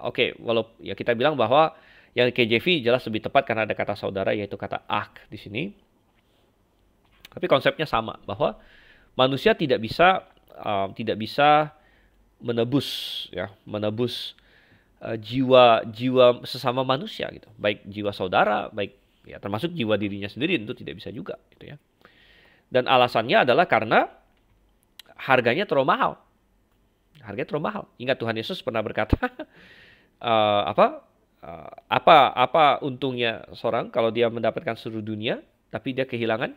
S1: oke okay, walau ya kita bilang bahwa yang KJV jelas lebih tepat karena ada kata saudara yaitu kata ak di sini. Tapi konsepnya sama bahwa manusia tidak bisa uh, tidak bisa menebus ya, menebus uh, jiwa jiwa sesama manusia gitu. Baik jiwa saudara, baik ya termasuk jiwa dirinya sendiri itu tidak bisa juga gitu ya. Dan alasannya adalah karena harganya terlalu mahal. Harganya terlalu mahal. Ingat Tuhan Yesus pernah berkata uh, apa? Eh, apa apa untungnya seorang kalau dia mendapatkan seluruh dunia tapi dia kehilangan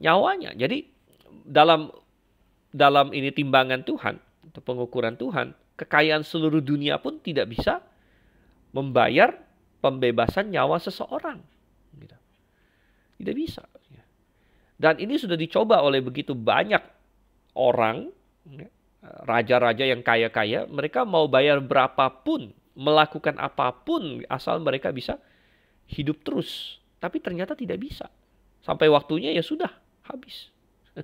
S1: nyawanya. Jadi dalam dalam ini timbangan Tuhan atau pengukuran Tuhan, kekayaan seluruh dunia pun tidak bisa membayar pembebasan nyawa seseorang. Gitu. Tidak bisa. Dan ini sudah dicoba oleh begitu banyak orang, ya, raja-raja yang kaya-kaya, mereka mau bayar berapapun melakukan apapun asal mereka bisa hidup terus. Tapi ternyata tidak bisa. Sampai waktunya ya sudah habis.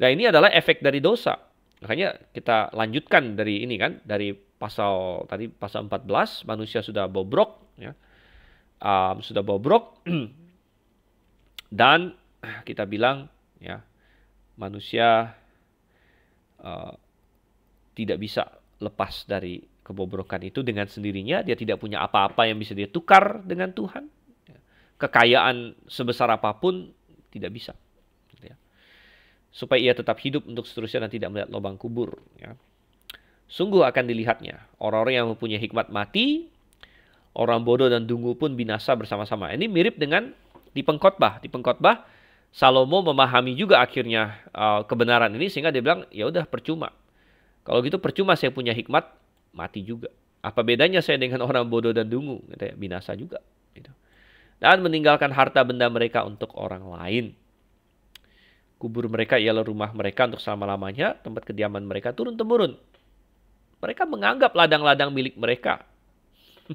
S1: nah ini adalah efek dari dosa. Makanya kita lanjutkan dari ini kan, dari pasal tadi pasal 14 manusia sudah bobrok ya. Um, sudah bobrok dan kita bilang ya manusia uh, tidak bisa lepas dari Kebobrokan itu dengan sendirinya dia tidak punya apa-apa yang bisa dia tukar dengan Tuhan. Ya. Kekayaan sebesar apapun tidak bisa. Gitu ya. Supaya ia tetap hidup untuk seterusnya dan tidak melihat lubang kubur. Ya. Sungguh akan dilihatnya. Orang-orang yang mempunyai hikmat mati, orang bodoh dan dungu pun binasa bersama-sama. Ini mirip dengan di pengkhotbah. Di pengkhotbah Salomo memahami juga akhirnya uh, kebenaran ini sehingga dia bilang ya udah percuma. Kalau gitu percuma saya punya hikmat mati juga. Apa bedanya saya dengan orang bodoh dan dungu? Ya, binasa juga. Gitu. Dan meninggalkan harta benda mereka untuk orang lain. Kubur mereka ialah rumah mereka untuk selama-lamanya, tempat kediaman mereka turun-temurun. Mereka menganggap ladang-ladang milik mereka.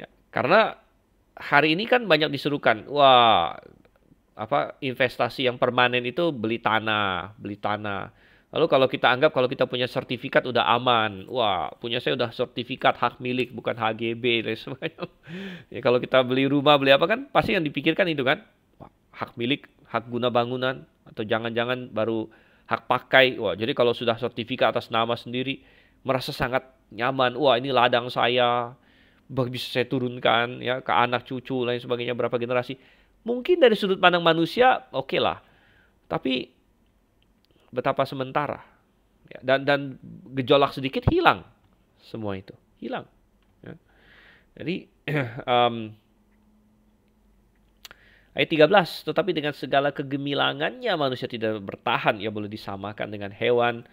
S1: ya, karena hari ini kan banyak diserukan, wah apa investasi yang permanen itu beli tanah, beli tanah Lalu kalau kita anggap kalau kita punya sertifikat udah aman, wah punya saya udah sertifikat hak milik bukan HGB dan sebagainya. Ya kalau kita beli rumah beli apa kan pasti yang dipikirkan itu kan hak milik, hak guna bangunan atau jangan-jangan baru hak pakai. Wah jadi kalau sudah sertifikat atas nama sendiri merasa sangat nyaman. Wah ini ladang saya, bisa saya turunkan ya ke anak cucu lain sebagainya berapa generasi. Mungkin dari sudut pandang manusia oke okay lah, tapi betapa sementara. Ya, dan dan gejolak sedikit hilang semua itu, hilang. Ya. Jadi um, Ayat 13, tetapi dengan segala kegemilangannya manusia tidak bertahan, ia boleh disamakan dengan hewan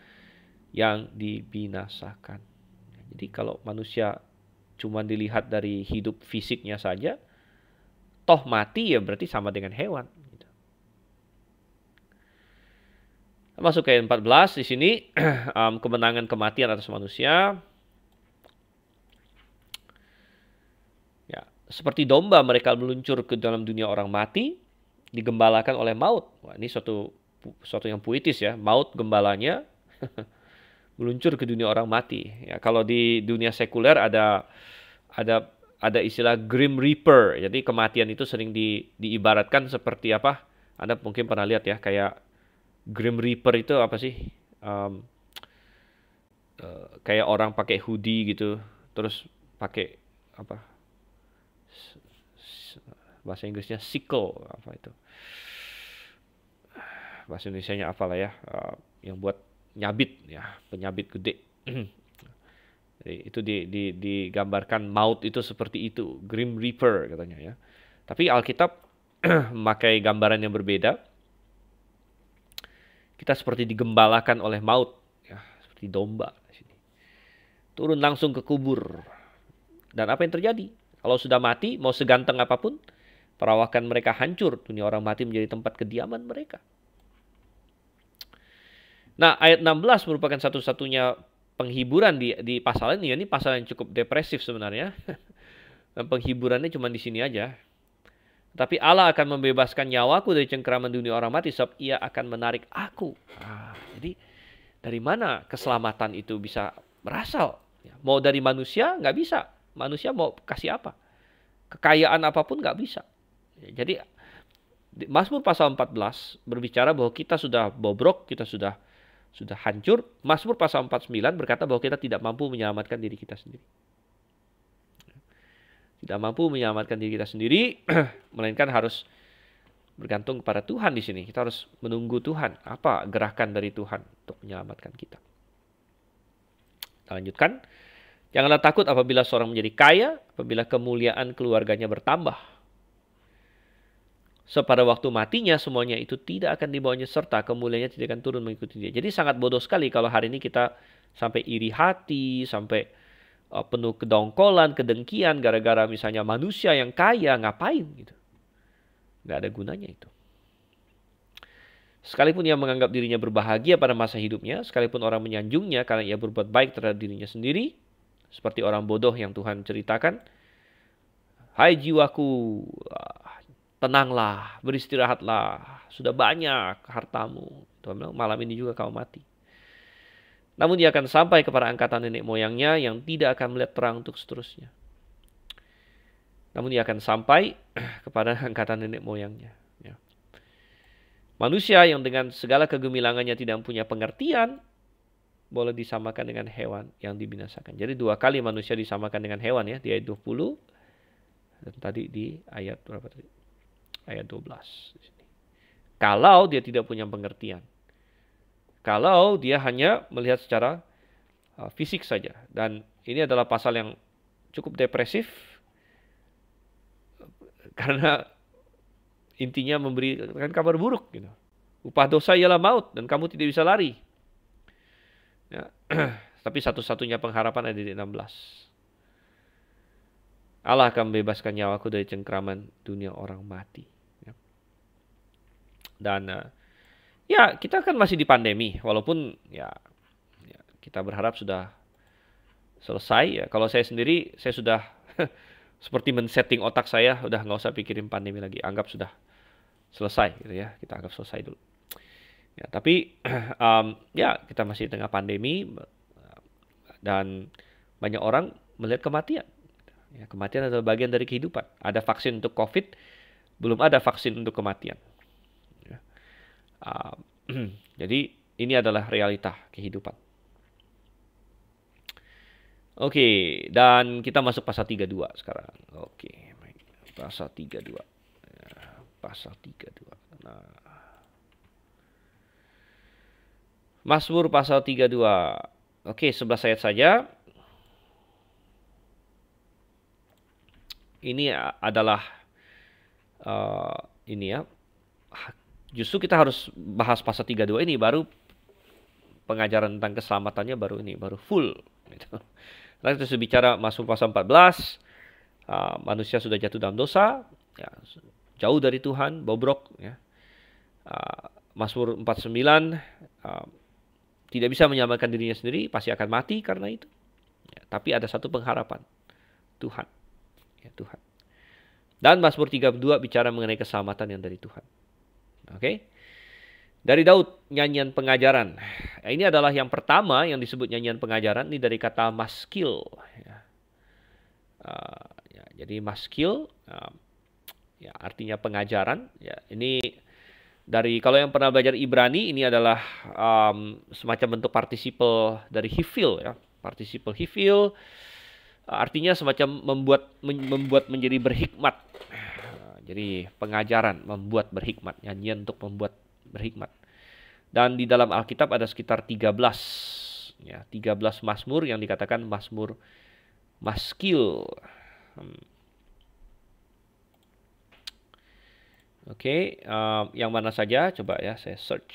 S1: yang dibinasakan. Jadi kalau manusia cuma dilihat dari hidup fisiknya saja, toh mati ya berarti sama dengan hewan. Masuk ke ayat 14 di sini um, kemenangan kematian atas manusia. Ya, seperti domba mereka meluncur ke dalam dunia orang mati, digembalakan oleh maut. Wah, ini suatu suatu yang puitis ya, maut gembalanya meluncur ke dunia orang mati. Ya, kalau di dunia sekuler ada ada ada istilah grim reaper. Jadi kematian itu sering di, diibaratkan seperti apa? Anda mungkin pernah lihat ya, kayak Grim Reaper itu apa sih? Um, uh, kayak orang pakai hoodie gitu, terus pakai apa? Bahasa Inggrisnya sickle apa itu? Bahasa Indonesia-nya apa lah ya? Uh, yang buat nyabit ya, penyabit gede. Jadi itu di, di, digambarkan maut itu seperti itu, Grim Reaper katanya ya. Tapi Alkitab memakai gambaran yang berbeda kita seperti digembalakan oleh maut, ya, seperti domba. Turun langsung ke kubur. Dan apa yang terjadi? Kalau sudah mati, mau seganteng apapun, perawakan mereka hancur. Dunia orang mati menjadi tempat kediaman mereka. Nah, ayat 16 merupakan satu-satunya penghiburan di, di pasal ini. Ya, ini pasal yang cukup depresif sebenarnya. Dan penghiburannya cuma di sini aja. Tapi Allah akan membebaskan nyawaku dari cengkeraman dunia orang mati sebab ia akan menarik aku. Ah, jadi dari mana keselamatan itu bisa berasal? Ya, mau dari manusia nggak bisa. Manusia mau kasih apa? Kekayaan apapun nggak bisa. Ya, jadi Mazmur pasal 14 berbicara bahwa kita sudah bobrok, kita sudah sudah hancur. Mazmur pasal 49 berkata bahwa kita tidak mampu menyelamatkan diri kita sendiri tidak mampu menyelamatkan diri kita sendiri, melainkan harus bergantung kepada Tuhan di sini. Kita harus menunggu Tuhan, apa gerakan dari Tuhan untuk menyelamatkan kita. Kita lanjutkan. Janganlah takut apabila seorang menjadi kaya, apabila kemuliaan keluarganya bertambah. Sepada waktu matinya semuanya itu tidak akan dibawanya serta kemuliaannya tidak akan turun mengikuti dia. Jadi sangat bodoh sekali kalau hari ini kita sampai iri hati, sampai Eh, penuh kedongkolan, kedengkian gara-gara misalnya manusia yang kaya ngapain gitu. Nggak ada gunanya itu. Sekalipun ia menganggap dirinya berbahagia pada masa hidupnya, sekalipun orang menyanjungnya karena ia berbuat baik terhadap dirinya sendiri, seperti orang bodoh yang Tuhan ceritakan, Hai jiwaku, ah, tenanglah, beristirahatlah, sudah banyak hartamu. Tuhan bilang, malam ini juga kau mati. Namun dia akan sampai kepada angkatan nenek moyangnya yang tidak akan melihat terang untuk seterusnya. Namun dia akan sampai kepada angkatan nenek moyangnya. Ya. Manusia yang dengan segala kegemilangannya tidak punya pengertian boleh disamakan dengan hewan yang dibinasakan. Jadi dua kali manusia disamakan dengan hewan ya di ayat 20 dan tadi di ayat berapa tadi? Ayat 12 Kalau dia tidak punya pengertian. Kalau dia hanya melihat secara uh, fisik saja. Dan ini adalah pasal yang cukup depresif karena intinya memberikan kabar buruk gitu. Upah dosa ialah maut dan kamu tidak bisa lari. Ya. Tapi satu-satunya pengharapan ada di 16. Allah akan membebaskan nyawaku dari cengkraman dunia orang mati. Ya. Dan uh, Ya, kita kan masih di pandemi, walaupun ya, ya kita berharap sudah selesai ya. Kalau saya sendiri, saya sudah seperti men-setting otak saya, udah nggak usah pikirin pandemi lagi, anggap sudah selesai gitu ya, kita anggap selesai dulu. Ya, tapi um, ya kita masih di tengah pandemi dan banyak orang melihat kematian. Ya, kematian adalah bagian dari kehidupan. Ada vaksin untuk COVID, belum ada vaksin untuk kematian. Uh, jadi ini adalah realita kehidupan. Oke, okay, dan kita masuk pasal 32 sekarang. Oke, okay, pasal 32. Ya, pasal 32. Nah. Mazmur pasal 32. Oke, okay, 11 ayat saja. Ini adalah uh, ini ya, justru kita harus bahas pasal 32 ini baru pengajaran tentang keselamatannya baru ini baru full gitu. Lalu kita sudah bicara masuk pasal 14 uh, ah, manusia sudah jatuh dalam dosa ya, jauh dari Tuhan bobrok ya. Uh, Mazmur 49 uh, ah, tidak bisa menyelamatkan dirinya sendiri pasti akan mati karena itu. Ya, tapi ada satu pengharapan Tuhan ya Tuhan. Dan Mazmur 32 bicara mengenai keselamatan yang dari Tuhan. Oke. Okay? Dari Daud, nyanyian pengajaran. Eh, ini adalah yang pertama yang disebut nyanyian pengajaran. Ini dari kata maskil. Uh, ya, jadi maskil, uh, ya artinya pengajaran. Ya, ini dari kalau yang pernah belajar Ibrani ini adalah um, semacam bentuk partisipal dari hifil ya, partisipal hifil. artinya semacam membuat membuat menjadi berhikmat. Jadi pengajaran membuat berhikmat, nyanyian untuk membuat berhikmat. Dan di dalam Alkitab ada sekitar 13 ya, 13 masmur yang dikatakan masmur maskil. Hmm. Oke, okay, eh, um, yang mana saja coba ya saya search.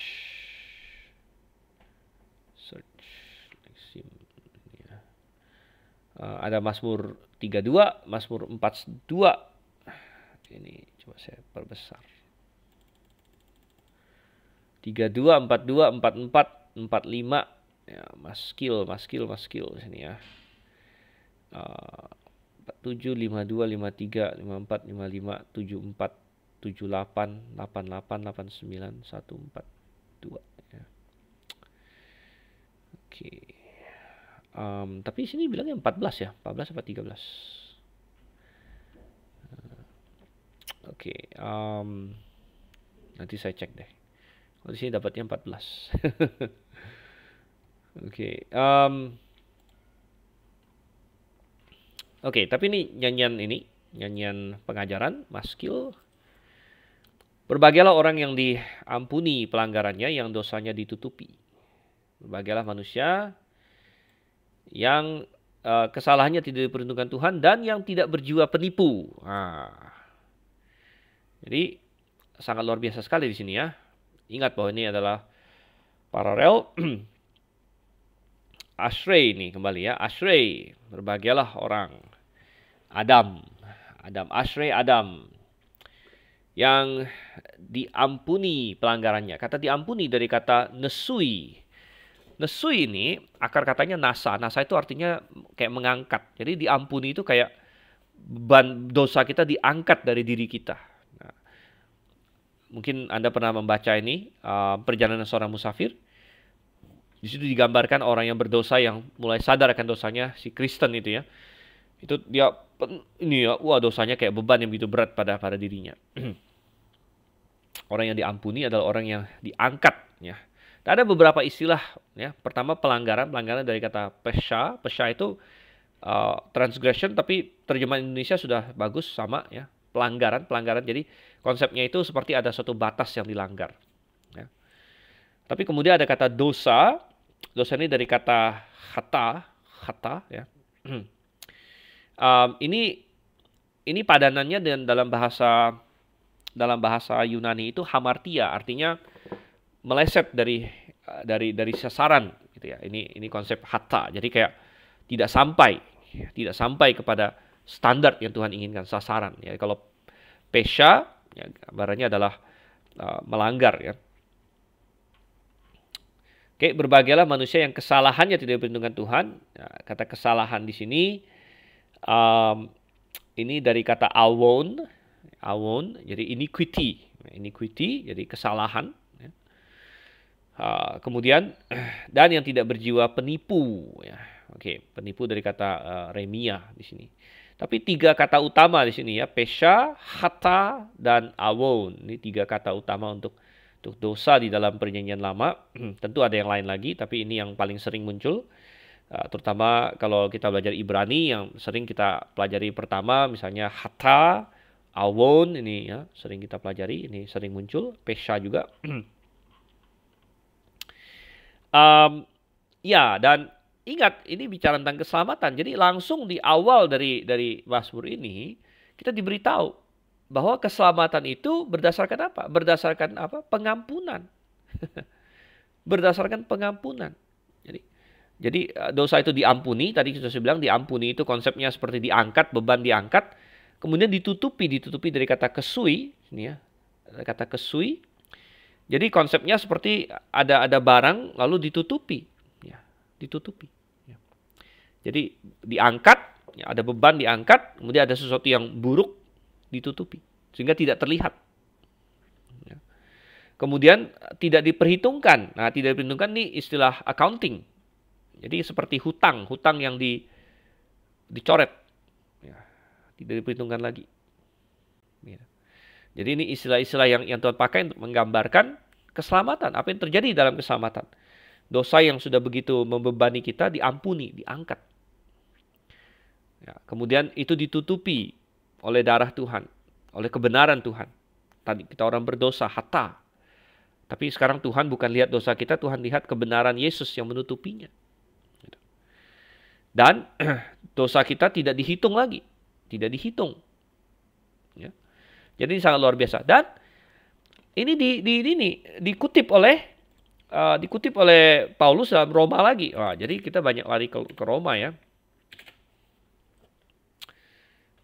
S1: Search Uh, ada Mazmur 32, Mazmur 42, ini coba saya perbesar 32 42 44 45 ya mas skill mas skill mas skill sini ya uh, 47 52 53 54 55 74 78 88 89 142
S2: ya.
S1: Oke. Okay. Um, tapi sini bilangnya 14 ya, 14 apa 13? Oke, okay, um, nanti saya cek deh. Kalau di sini dapatnya 14. Oke, okay, um, oke, okay, tapi ini nyanyian ini, nyanyian pengajaran, maskil. Berbahagialah orang yang diampuni pelanggarannya, yang dosanya ditutupi. Berbahagialah manusia yang uh, kesalahannya tidak diperhitungkan Tuhan dan yang tidak berjiwa penipu. Nah, jadi sangat luar biasa sekali di sini ya. Ingat bahwa ini adalah paralel Ashrei ini kembali ya. Ashrei, berbahagialah orang. Adam, Adam Ashrei Adam yang diampuni pelanggarannya. Kata diampuni dari kata nesui. Nesui ini akar katanya nasa. Nasa itu artinya kayak mengangkat. Jadi diampuni itu kayak beban dosa kita diangkat dari diri kita. Mungkin Anda pernah membaca ini, uh, perjalanan seorang musafir. Di situ digambarkan orang yang berdosa yang mulai sadar akan dosanya, si Kristen itu ya. Itu dia ini ya, wah dosanya kayak beban yang begitu berat pada pada dirinya. orang yang diampuni adalah orang yang diangkat ya. Dan ada beberapa istilah ya. Pertama pelanggaran, pelanggaran dari kata pesha, pesha itu uh, transgression tapi terjemahan Indonesia sudah bagus sama ya pelanggaran pelanggaran jadi Konsepnya itu seperti ada suatu batas yang dilanggar. Ya. Tapi kemudian ada kata dosa. Dosa ini dari kata hata, hata ya. um, ini ini padanannya dan dalam bahasa dalam bahasa Yunani itu hamartia, artinya meleset dari dari dari sasaran gitu ya. Ini ini konsep hata. Jadi kayak tidak sampai, tidak sampai kepada standar yang Tuhan inginkan, sasaran. Ya kalau pesha Ya, gambarannya adalah uh, melanggar ya. Oke, berbagailah manusia yang kesalahannya tidak diperhitungkan Tuhan. Ya, kata kesalahan di sini um, ini dari kata awon, awon, jadi iniquity, iniquity, jadi kesalahan. Ya. Uh, kemudian dan yang tidak berjiwa penipu, ya. oke, penipu dari kata uh, remia di sini. Tapi tiga kata utama di sini ya, pesha, hata, dan awon. Ini tiga kata utama untuk untuk dosa di dalam perjanjian lama. Tentu ada yang lain lagi, tapi ini yang paling sering muncul. Uh, terutama kalau kita belajar Ibrani yang sering kita pelajari pertama, misalnya hata, awon ini ya, sering kita pelajari, ini sering muncul, pesha juga. um, ya, dan ingat ini bicara tentang keselamatan. Jadi langsung di awal dari dari Mazmur ini kita diberitahu bahwa keselamatan itu berdasarkan apa? Berdasarkan apa? Pengampunan. berdasarkan pengampunan. Jadi jadi eh, dosa itu diampuni, tadi sudah saya bilang diampuni itu konsepnya seperti diangkat, beban diangkat, kemudian ditutupi, ditutupi dari kata kesui, ini ya. Kata kesui. Jadi konsepnya seperti ada ada barang lalu ditutupi, ya, ditutupi. Jadi diangkat, ya ada beban diangkat, kemudian ada sesuatu yang buruk ditutupi sehingga tidak terlihat. Ya. Kemudian tidak diperhitungkan. Nah, tidak diperhitungkan ini istilah accounting. Jadi seperti hutang, hutang yang di, dicoret, ya, tidak diperhitungkan lagi. Ya. Jadi ini istilah-istilah yang yang Tuhan pakai untuk menggambarkan keselamatan, apa yang terjadi dalam keselamatan dosa yang sudah begitu membebani kita diampuni, diangkat. Ya, kemudian itu ditutupi oleh darah Tuhan, oleh kebenaran Tuhan. Tadi kita orang berdosa, hatta. Tapi sekarang Tuhan bukan lihat dosa kita, Tuhan lihat kebenaran Yesus yang menutupinya. Gitu. Dan dosa kita tidak dihitung lagi, tidak dihitung. Ya. Jadi ini sangat luar biasa. Dan ini di, di ini dikutip oleh Eh, dikutip oleh Paulus dalam Roma lagi. Wah, jadi kita banyak lari ke, ke Roma ya.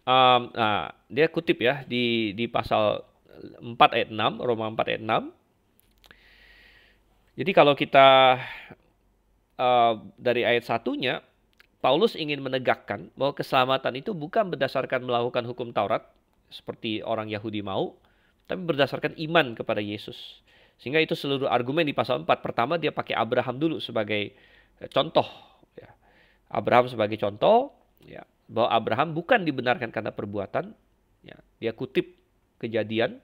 S1: Um, nah, dia kutip ya di di pasal 4 ayat 6, Roma 4 ayat 6. Jadi kalau kita uh, dari ayat satunya, Paulus ingin menegakkan bahwa keselamatan itu bukan berdasarkan melakukan hukum Taurat seperti orang Yahudi mau, tapi berdasarkan iman kepada Yesus. Sehingga itu seluruh argumen di pasal 4. Pertama dia pakai Abraham dulu sebagai eh, contoh. Ya. Abraham sebagai contoh ya, bahwa Abraham bukan dibenarkan karena perbuatan. Ya. Dia kutip kejadian.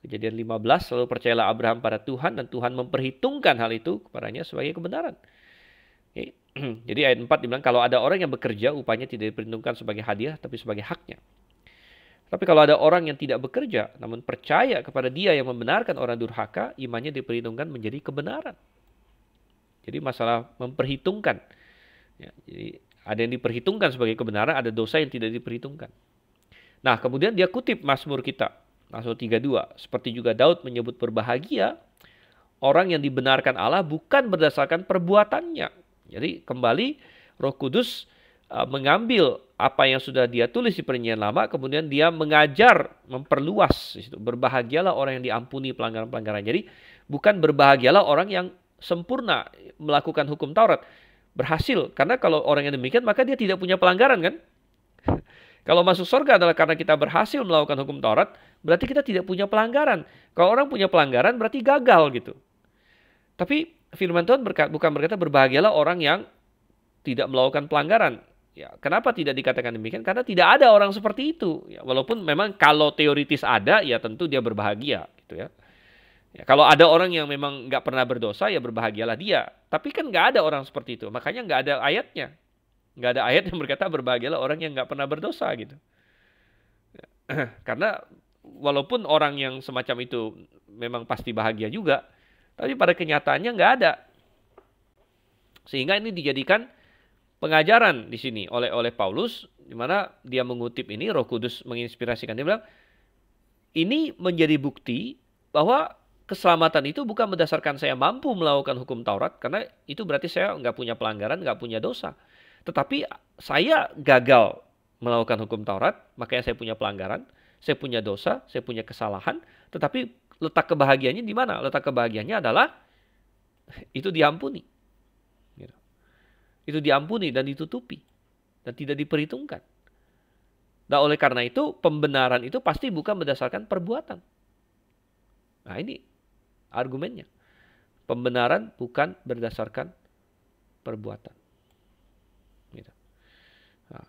S1: Kejadian 15, lalu percayalah Abraham pada Tuhan dan Tuhan memperhitungkan hal itu kepadanya sebagai kebenaran. Oke. Jadi ayat 4 dibilang kalau ada orang yang bekerja upahnya tidak diperhitungkan sebagai hadiah tapi sebagai haknya. Tapi kalau ada orang yang tidak bekerja, namun percaya kepada dia yang membenarkan orang durhaka, imannya diperhitungkan menjadi kebenaran. Jadi masalah memperhitungkan. Ya, jadi ada yang diperhitungkan sebagai kebenaran, ada dosa yang tidak diperhitungkan. Nah kemudian dia kutip Mazmur kita, Mazmur 32. Seperti juga Daud menyebut berbahagia, orang yang dibenarkan Allah bukan berdasarkan perbuatannya. Jadi kembali roh kudus Uh, mengambil apa yang sudah dia tulis di Perjanjian Lama, kemudian dia mengajar, memperluas. Berbahagialah orang yang diampuni pelanggaran-pelanggaran. Jadi bukan berbahagialah orang yang sempurna melakukan hukum Taurat. Berhasil. Karena kalau orang yang demikian maka dia tidak punya pelanggaran kan. Kalau masuk surga adalah karena kita berhasil melakukan hukum Taurat, berarti kita tidak punya pelanggaran. Kalau orang punya pelanggaran berarti gagal gitu. Tapi firman Tuhan berkat, bukan berkata berbahagialah orang yang tidak melakukan pelanggaran. Ya, kenapa tidak dikatakan demikian? Karena tidak ada orang seperti itu. Ya, walaupun memang kalau teoritis ada, ya tentu dia berbahagia, gitu ya. ya kalau ada orang yang memang nggak pernah berdosa, ya berbahagialah dia. Tapi kan nggak ada orang seperti itu. Makanya nggak ada ayatnya. Nggak ada ayat yang berkata berbahagialah orang yang nggak pernah berdosa, gitu. Ya, karena walaupun orang yang semacam itu memang pasti bahagia juga, tapi pada kenyataannya nggak ada. Sehingga ini dijadikan pengajaran di sini oleh oleh Paulus di mana dia mengutip ini Roh Kudus menginspirasikan dia bilang ini menjadi bukti bahwa keselamatan itu bukan berdasarkan saya mampu melakukan hukum Taurat karena itu berarti saya nggak punya pelanggaran nggak punya dosa tetapi saya gagal melakukan hukum Taurat makanya saya punya pelanggaran saya punya dosa saya punya kesalahan tetapi letak kebahagiaannya di mana letak kebahagiaannya adalah itu diampuni itu diampuni dan ditutupi dan tidak diperhitungkan. Nah, oleh karena itu pembenaran itu pasti bukan berdasarkan perbuatan. Nah, ini argumennya. Pembenaran bukan berdasarkan perbuatan. Gitu. Nah,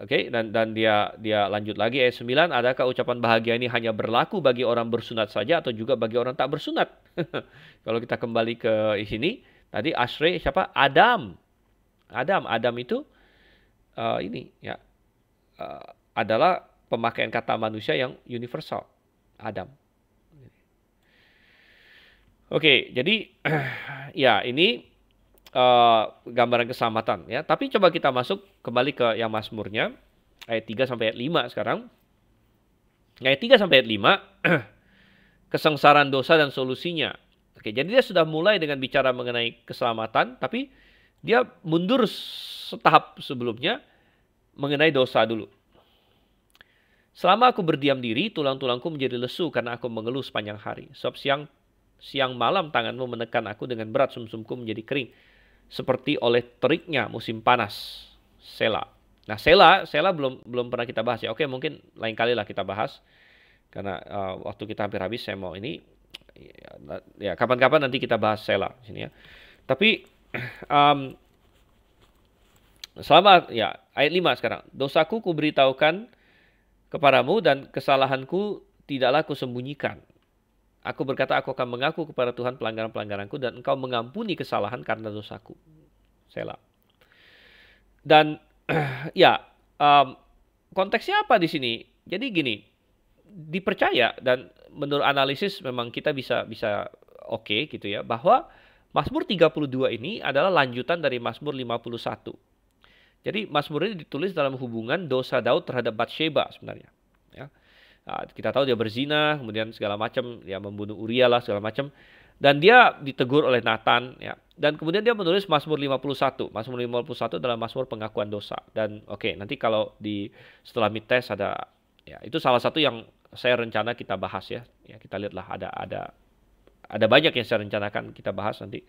S1: Oke, okay, dan dan dia dia lanjut lagi ayat 9, adakah ucapan bahagia ini hanya berlaku bagi orang bersunat saja atau juga bagi orang tak bersunat? Kalau kita kembali ke sini, tadi Asre siapa? Adam Adam. Adam itu uh, ini ya uh, adalah pemakaian kata manusia yang universal. Adam. Oke, jadi ya ini uh, gambaran keselamatan ya. Tapi coba kita masuk kembali ke yang Mazmurnya ayat 3 sampai ayat 5 sekarang. Ayat 3 sampai ayat 5 kesengsaraan dosa dan solusinya. Oke, jadi dia sudah mulai dengan bicara mengenai keselamatan tapi dia mundur setahap sebelumnya mengenai dosa dulu. Selama aku berdiam diri, tulang-tulangku menjadi lesu karena aku mengeluh sepanjang hari. Sob siang siang malam tanganmu menekan aku dengan berat sumsumku menjadi kering seperti oleh teriknya musim panas. Sela. Nah, Sela, Sela belum belum pernah kita bahas ya. Oke, mungkin lain kali lah kita bahas. Karena uh, waktu kita hampir habis saya mau ini ya, ya kapan-kapan nanti kita bahas Sela sini ya. Tapi um, selama ya ayat 5 sekarang. Dosaku ku beritahukan kepadamu dan kesalahanku tidaklah sembunyikan Aku berkata aku akan mengaku kepada Tuhan pelanggaran-pelanggaranku dan engkau mengampuni kesalahan karena dosaku. sela Dan ya um, konteksnya apa di sini? Jadi gini, dipercaya dan menurut analisis memang kita bisa bisa oke okay gitu ya bahwa Mazmur 32 ini adalah lanjutan dari Mazmur 51. Jadi Mazmur ini ditulis dalam hubungan dosa Daud terhadap Bathsheba sebenarnya. Ya. Nah, kita tahu dia berzina, kemudian segala macam, dia membunuh Uria lah segala macam. Dan dia ditegur oleh Nathan. Ya. Dan kemudian dia menulis Mazmur 51. Mazmur 51 adalah Mazmur pengakuan dosa. Dan oke, okay, nanti kalau di setelah mid test ada, ya itu salah satu yang saya rencana kita bahas ya. Ya kita lihatlah ada ada ada banyak yang saya rencanakan kita bahas nanti.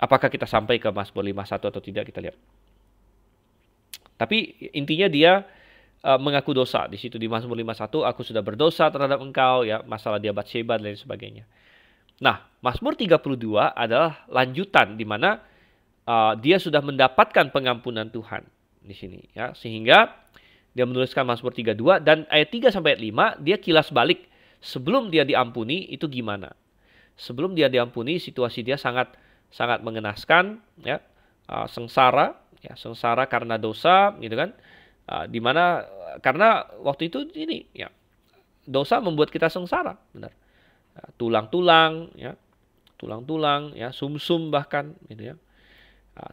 S1: Apakah kita sampai ke Mazmur 51 atau tidak kita lihat. Tapi intinya dia uh, mengaku dosa di situ di Mazmur 51 aku sudah berdosa terhadap engkau ya masalah dia Bathsheba dan lain sebagainya. Nah, Mazmur 32 adalah lanjutan di mana uh, dia sudah mendapatkan pengampunan Tuhan di sini ya sehingga dia menuliskan Mazmur 32 dan ayat 3 sampai ayat 5 dia kilas balik sebelum dia diampuni itu gimana sebelum dia diampuni situasi dia sangat sangat mengenaskan ya uh, sengsara ya sengsara karena dosa gitu kan uh, ah, dimana karena waktu itu ini ya dosa membuat kita sengsara benar ah, tulang-tulang ya tulang-tulang ya sumsum -sum bahkan gitu ya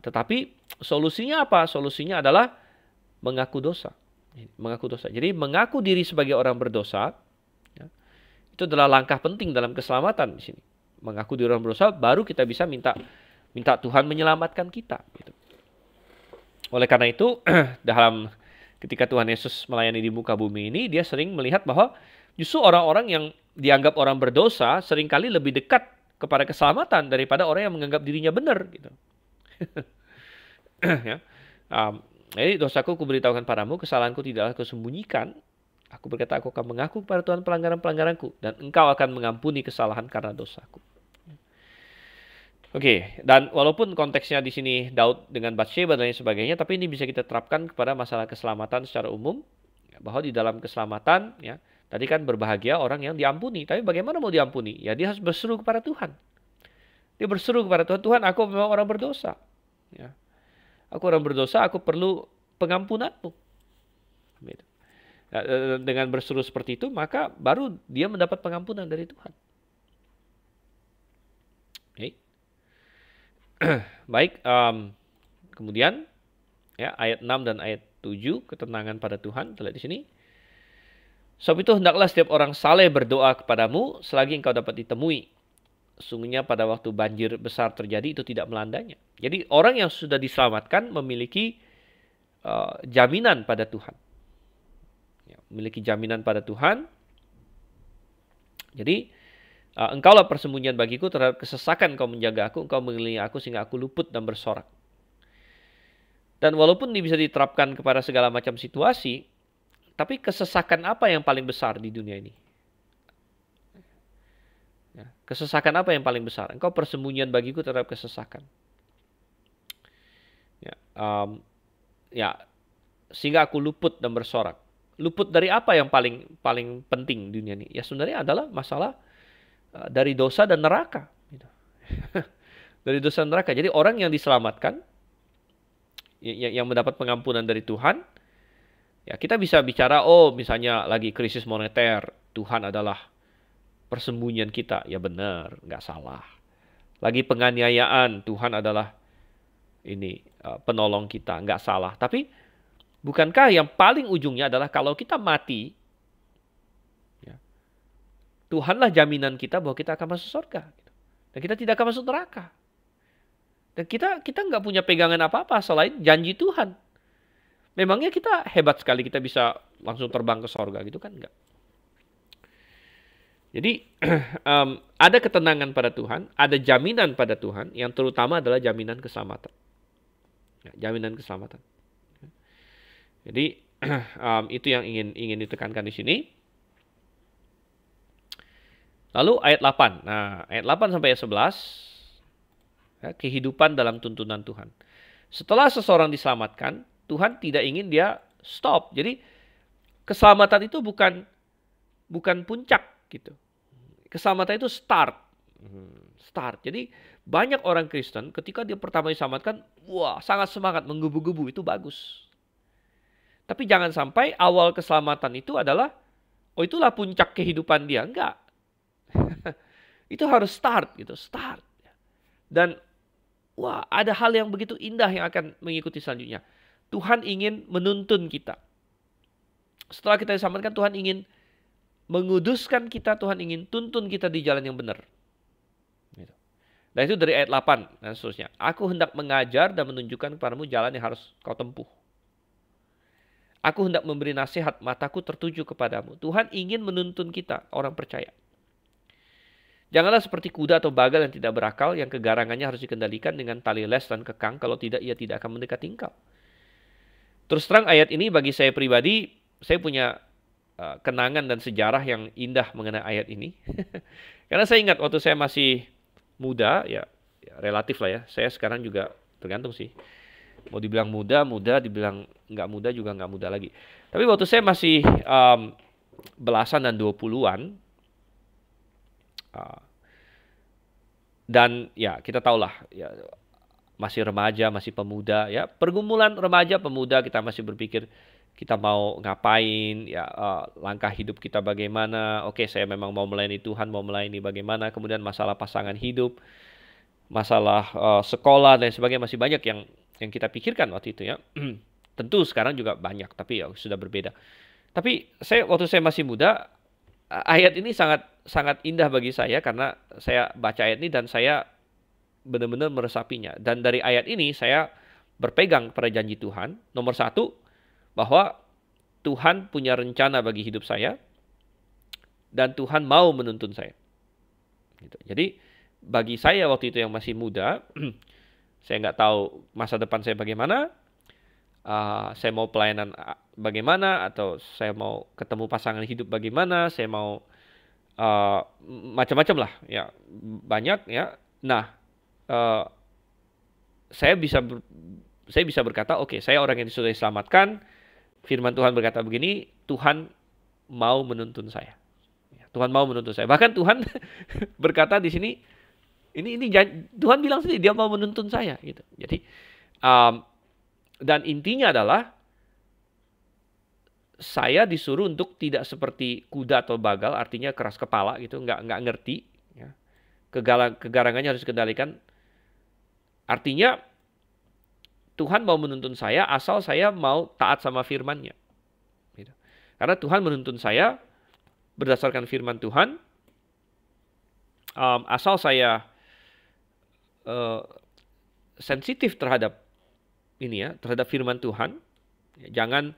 S1: tetapi solusinya apa solusinya adalah mengaku dosa mengaku dosa jadi mengaku diri sebagai orang berdosa ya, itu adalah langkah penting dalam keselamatan di sini mengaku di orang berdosa baru kita bisa minta minta Tuhan menyelamatkan kita. Gitu. Oleh karena itu, dalam ketika Tuhan Yesus melayani di muka bumi ini, dia sering melihat bahwa justru orang-orang yang dianggap orang berdosa seringkali lebih dekat kepada keselamatan daripada orang yang menganggap dirinya benar. Gitu. ya. um, jadi dosaku kuberitahukan padamu, kesalahanku tidaklah kesembunyikan. Aku berkata, aku akan mengaku kepada Tuhan pelanggaran-pelanggaranku. Dan engkau akan mengampuni kesalahan karena dosaku. Oke, okay, dan walaupun konteksnya di sini Daud dengan Bathsheba dan lain sebagainya, tapi ini bisa kita terapkan kepada masalah keselamatan secara umum. Bahwa di dalam keselamatan, ya tadi kan berbahagia orang yang diampuni. Tapi bagaimana mau diampuni? Ya dia harus berseru kepada Tuhan. Dia berseru kepada Tuhan, Tuhan aku memang orang berdosa. Ya. Aku orang berdosa, aku perlu pengampunanmu. Amin. Ya, eh, eh, dengan berseru seperti itu, maka baru dia mendapat pengampunan dari Tuhan. Okay. Baik, um, kemudian ya ayat 6 dan ayat 7 ketenangan pada Tuhan, lihat di sini. Sebab itu hendaklah setiap orang saleh berdoa kepadamu selagi engkau dapat ditemui. Sungguhnya pada waktu banjir besar terjadi itu tidak melandanya. Jadi orang yang sudah diselamatkan memiliki uh, jaminan pada Tuhan memiliki jaminan pada Tuhan. Jadi, uh, engkaulah persembunyian bagiku terhadap kesesakan kau menjaga aku, engkau mengelilingi aku sehingga aku luput dan bersorak. Dan walaupun ini bisa diterapkan kepada segala macam situasi, tapi kesesakan apa yang paling besar di dunia ini? Ya, kesesakan apa yang paling besar? Engkau persembunyian bagiku terhadap kesesakan. Ya, um, ya sehingga aku luput dan bersorak luput dari apa yang paling paling penting di dunia ini? Ya sebenarnya adalah masalah eh, dari dosa dan neraka. Gitu. dari dosa dan neraka. Jadi orang yang diselamatkan, ya, ya, yang, mendapat pengampunan dari Tuhan, ya kita bisa bicara, oh misalnya lagi krisis moneter, Tuhan adalah persembunyian kita. Ya benar, nggak salah. Lagi penganiayaan, Tuhan adalah ini eh, penolong kita, nggak salah. Tapi Bukankah yang paling ujungnya adalah kalau kita mati, ya, Tuhanlah jaminan kita bahwa kita akan masuk surga. Gitu. Dan kita tidak akan masuk neraka. Dan kita kita nggak punya pegangan apa-apa selain janji Tuhan. Memangnya kita hebat sekali kita bisa langsung terbang ke surga gitu kan nggak? Jadi um, ada ketenangan pada Tuhan, ada jaminan pada Tuhan, yang terutama adalah jaminan keselamatan. Ya, jaminan keselamatan. Jadi um, itu yang ingin ingin ditekankan di sini. Lalu ayat 8. Nah, ayat 8 sampai ayat 11 ya, kehidupan dalam tuntunan Tuhan. Setelah seseorang diselamatkan, Tuhan tidak ingin dia stop. Jadi keselamatan itu bukan bukan puncak gitu. Keselamatan itu start. Hmm, start. Jadi banyak orang Kristen ketika dia pertama diselamatkan, wah sangat semangat menggebu-gebu itu bagus tapi jangan sampai awal keselamatan itu adalah, oh itulah puncak kehidupan dia. Enggak. itu harus start gitu, start. Dan wah ada hal yang begitu indah yang akan mengikuti selanjutnya. Tuhan ingin menuntun kita. Setelah kita disamarkan Tuhan ingin menguduskan kita, Tuhan ingin tuntun kita di jalan yang benar. Gitu. Dan itu dari ayat 8 dan seterusnya. Aku hendak mengajar dan menunjukkan kepadamu jalan yang harus kau tempuh. Aku hendak memberi nasihat, mataku tertuju kepadamu. Tuhan ingin menuntun kita, orang percaya. Janganlah seperti kuda atau bagal yang tidak berakal, yang kegarangannya harus dikendalikan dengan tali les dan kekang, kalau tidak ia tidak akan mendekat engkau. Terus terang ayat ini bagi saya pribadi, saya punya uh, kenangan dan sejarah yang indah mengenai ayat ini. Karena saya ingat waktu saya masih muda, ya, ya relatif lah ya, saya sekarang juga tergantung sih. Mau dibilang muda, muda, dibilang nggak muda juga nggak muda lagi. Tapi waktu saya masih um, belasan dan dua puluhan, uh, dan ya kita tahulah ya masih remaja, masih pemuda ya pergumulan remaja pemuda kita masih berpikir kita mau ngapain ya uh, langkah hidup kita bagaimana oke saya memang mau melayani Tuhan mau melayani bagaimana kemudian masalah pasangan hidup masalah uh, sekolah dan sebagainya masih banyak yang yang kita pikirkan waktu itu ya Tentu sekarang juga banyak, tapi ya sudah berbeda. Tapi saya waktu saya masih muda, ayat ini sangat sangat indah bagi saya karena saya baca ayat ini dan saya benar-benar meresapinya. Dan dari ayat ini saya berpegang pada janji Tuhan. Nomor satu, bahwa Tuhan punya rencana bagi hidup saya dan Tuhan mau menuntun saya. Gitu. Jadi bagi saya waktu itu yang masih muda, saya nggak tahu masa depan saya bagaimana, uh, saya mau pelayanan ah, bagaimana atau saya mau ketemu pasangan hidup bagaimana saya mau uh, macam-macam lah ya banyak ya nah uh, saya bisa ber, saya bisa berkata oke okay, saya orang yang sudah diselamatkan firman Tuhan berkata begini Tuhan mau menuntun saya ya, Tuhan mau menuntun saya bahkan Tuhan berkata di sini ini ini Tuhan bilang sendiri dia mau menuntun saya gitu jadi um, dan intinya adalah saya disuruh untuk tidak seperti kuda atau bagal, artinya keras kepala gitu, nggak nggak ngerti. Ya. Kegalang, kegarangannya harus dikendalikan. Artinya Tuhan mau menuntun saya asal saya mau taat sama firman-Nya. Gitu. Karena Tuhan menuntun saya berdasarkan firman Tuhan, um, asal saya uh, sensitif terhadap ini ya terhadap firman Tuhan. Ya, jangan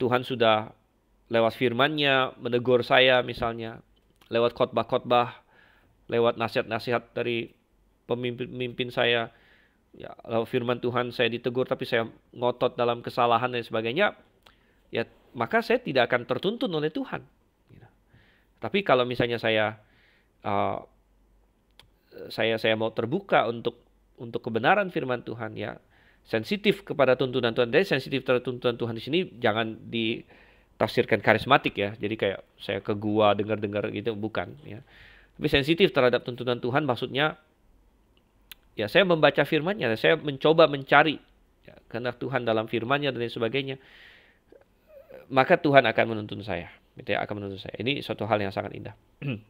S1: Tuhan sudah lewat firmannya menegur saya misalnya, lewat khotbah-khotbah, lewat nasihat-nasihat dari pemimpin pemimpin saya, ya lewat firman Tuhan saya ditegur tapi saya ngotot dalam kesalahan dan sebagainya, ya maka saya tidak akan tertuntun oleh Tuhan. Ya. Tapi kalau misalnya saya uh, saya saya mau terbuka untuk untuk kebenaran firman Tuhan ya sensitif kepada tuntunan Tuhan. Jadi sensitif terhadap tuntunan Tuhan di sini jangan ditafsirkan karismatik ya. Jadi kayak saya ke gua dengar-dengar gitu bukan ya. Tapi sensitif terhadap tuntunan Tuhan maksudnya ya saya membaca firman-Nya, saya mencoba mencari ya, karena Tuhan dalam firman-Nya dan lain sebagainya. Maka Tuhan akan menuntun saya, gitu ya, akan menuntun saya. Ini suatu hal yang sangat indah.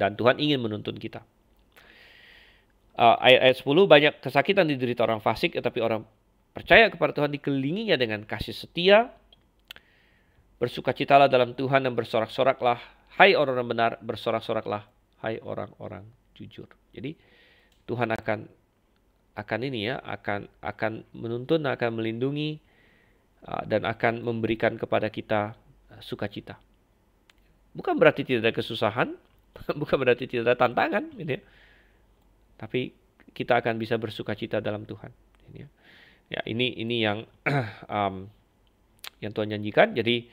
S1: dan Tuhan ingin menuntun kita uh, eh, ayat-ayat 10 banyak kesakitan diderita orang fasik tetapi orang percaya kepada Tuhan dikelilinginya dengan kasih setia bersukacitalah dalam Tuhan dan bersorak-soraklah hai orang-orang benar bersorak-soraklah hai orang-orang jujur jadi Tuhan akan akan ini ya akan akan menuntun akan melindungi uh, dan akan memberikan kepada kita eh, sukacita bukan berarti tidak ada kesusahan bukan berarti tidak ada tantangan gitu ya tapi kita akan bisa bersuka cita dalam Tuhan. Ya. ya. ini ini yang um, yang Tuhan janjikan. Jadi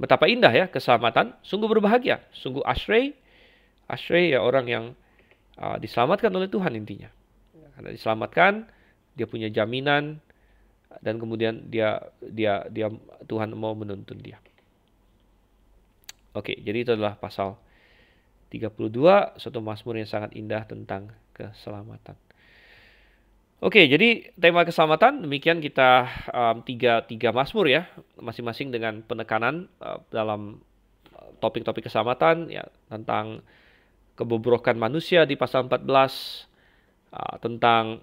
S1: betapa indah ya keselamatan, sungguh berbahagia, sungguh asrei, asrei ya orang yang uh, diselamatkan oleh Tuhan intinya. Karena diselamatkan, dia punya jaminan dan kemudian dia dia dia Tuhan mau menuntun dia. Oke, jadi itu adalah pasal 32 suatu mazmur yang sangat indah tentang keselamatan. Oke, jadi tema keselamatan demikian kita um, tiga tiga Masmur ya, masing-masing dengan penekanan uh, dalam uh, topik-topik keselamatan ya tentang kebobrokan manusia di pasal 14 uh, tentang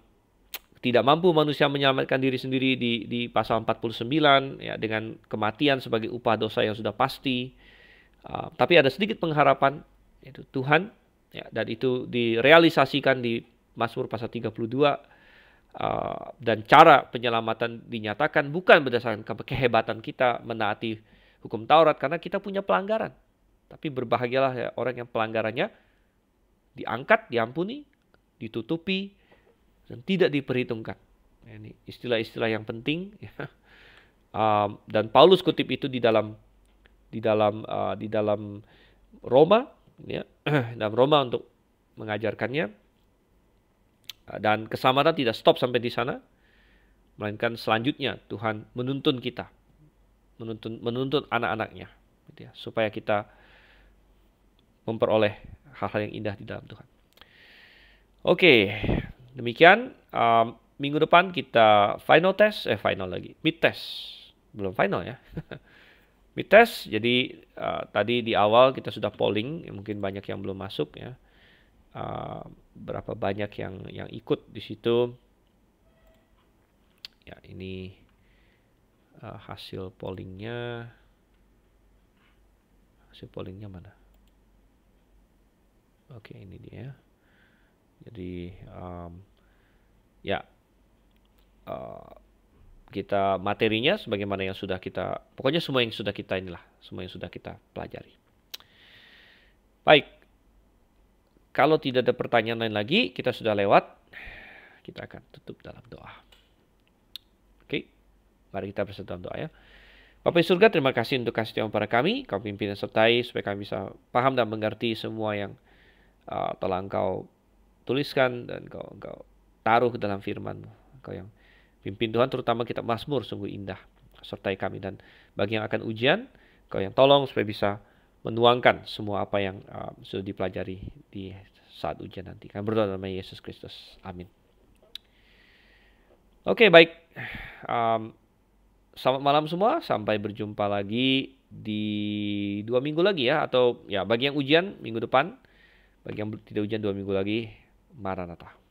S1: tidak mampu manusia menyelamatkan diri sendiri di di pasal 49 ya dengan kematian sebagai upah dosa yang sudah pasti. Uh, tapi ada sedikit pengharapan yaitu Tuhan Ya, dan itu direalisasikan di Mazmur pasal 32 uh, dan cara penyelamatan dinyatakan bukan berdasarkan kehebatan kita menaati hukum Taurat karena kita punya pelanggaran. Tapi berbahagialah ya orang yang pelanggarannya diangkat, diampuni, ditutupi dan tidak diperhitungkan. Ini istilah-istilah yang penting. Ya. Um, dan Paulus kutip itu di dalam di dalam uh, di dalam Roma ya, dalam Roma untuk mengajarkannya. Ah, dan keselamatan tidak stop sampai di sana, melainkan selanjutnya Tuhan menuntun kita, menuntun menuntun anak-anaknya, gitu ya, supaya kita memperoleh hal-hal yang indah di dalam Tuhan. Oke, demikian um, minggu depan kita final test, eh final lagi, mid test, belum final ya. Mites, jadi uh, tadi di awal kita sudah polling, mungkin banyak yang belum masuk ya. Uh, berapa banyak yang yang ikut di situ? Ya ini uh, hasil pollingnya. Hasil pollingnya mana? Oke ini dia. Jadi um, ya. Uh, kita materinya sebagaimana yang sudah kita pokoknya semua yang sudah kita inilah semua yang sudah kita pelajari. Baik. Kalau tidak ada pertanyaan lain lagi, kita sudah lewat. Kita akan tutup dalam doa. Oke. Mari kita bersatu dalam doa ya. Bapak di surga, terima kasih untuk kasih Tuhan kepada kami. Kau pimpin dan sertai supaya kami bisa paham dan mengerti semua yang uh, telah Engkau tuliskan dan Engkau, engkau taruh dalam firmanmu Engkau yang Pimpin Tuhan terutama kitab Mazmur sungguh indah. Sertai kami dan bagi yang akan ujian, kau yang tolong supaya bisa menuangkan semua apa yang uh, sudah dipelajari di saat ujian nanti. Kami berdoa dalam nama Yesus Kristus. Amin. Oke, okay, baik. Um, selamat malam semua. Sampai berjumpa lagi di dua minggu lagi ya. Atau ya bagi yang ujian minggu depan. Bagi yang tidak ujian dua minggu lagi. Maranatha.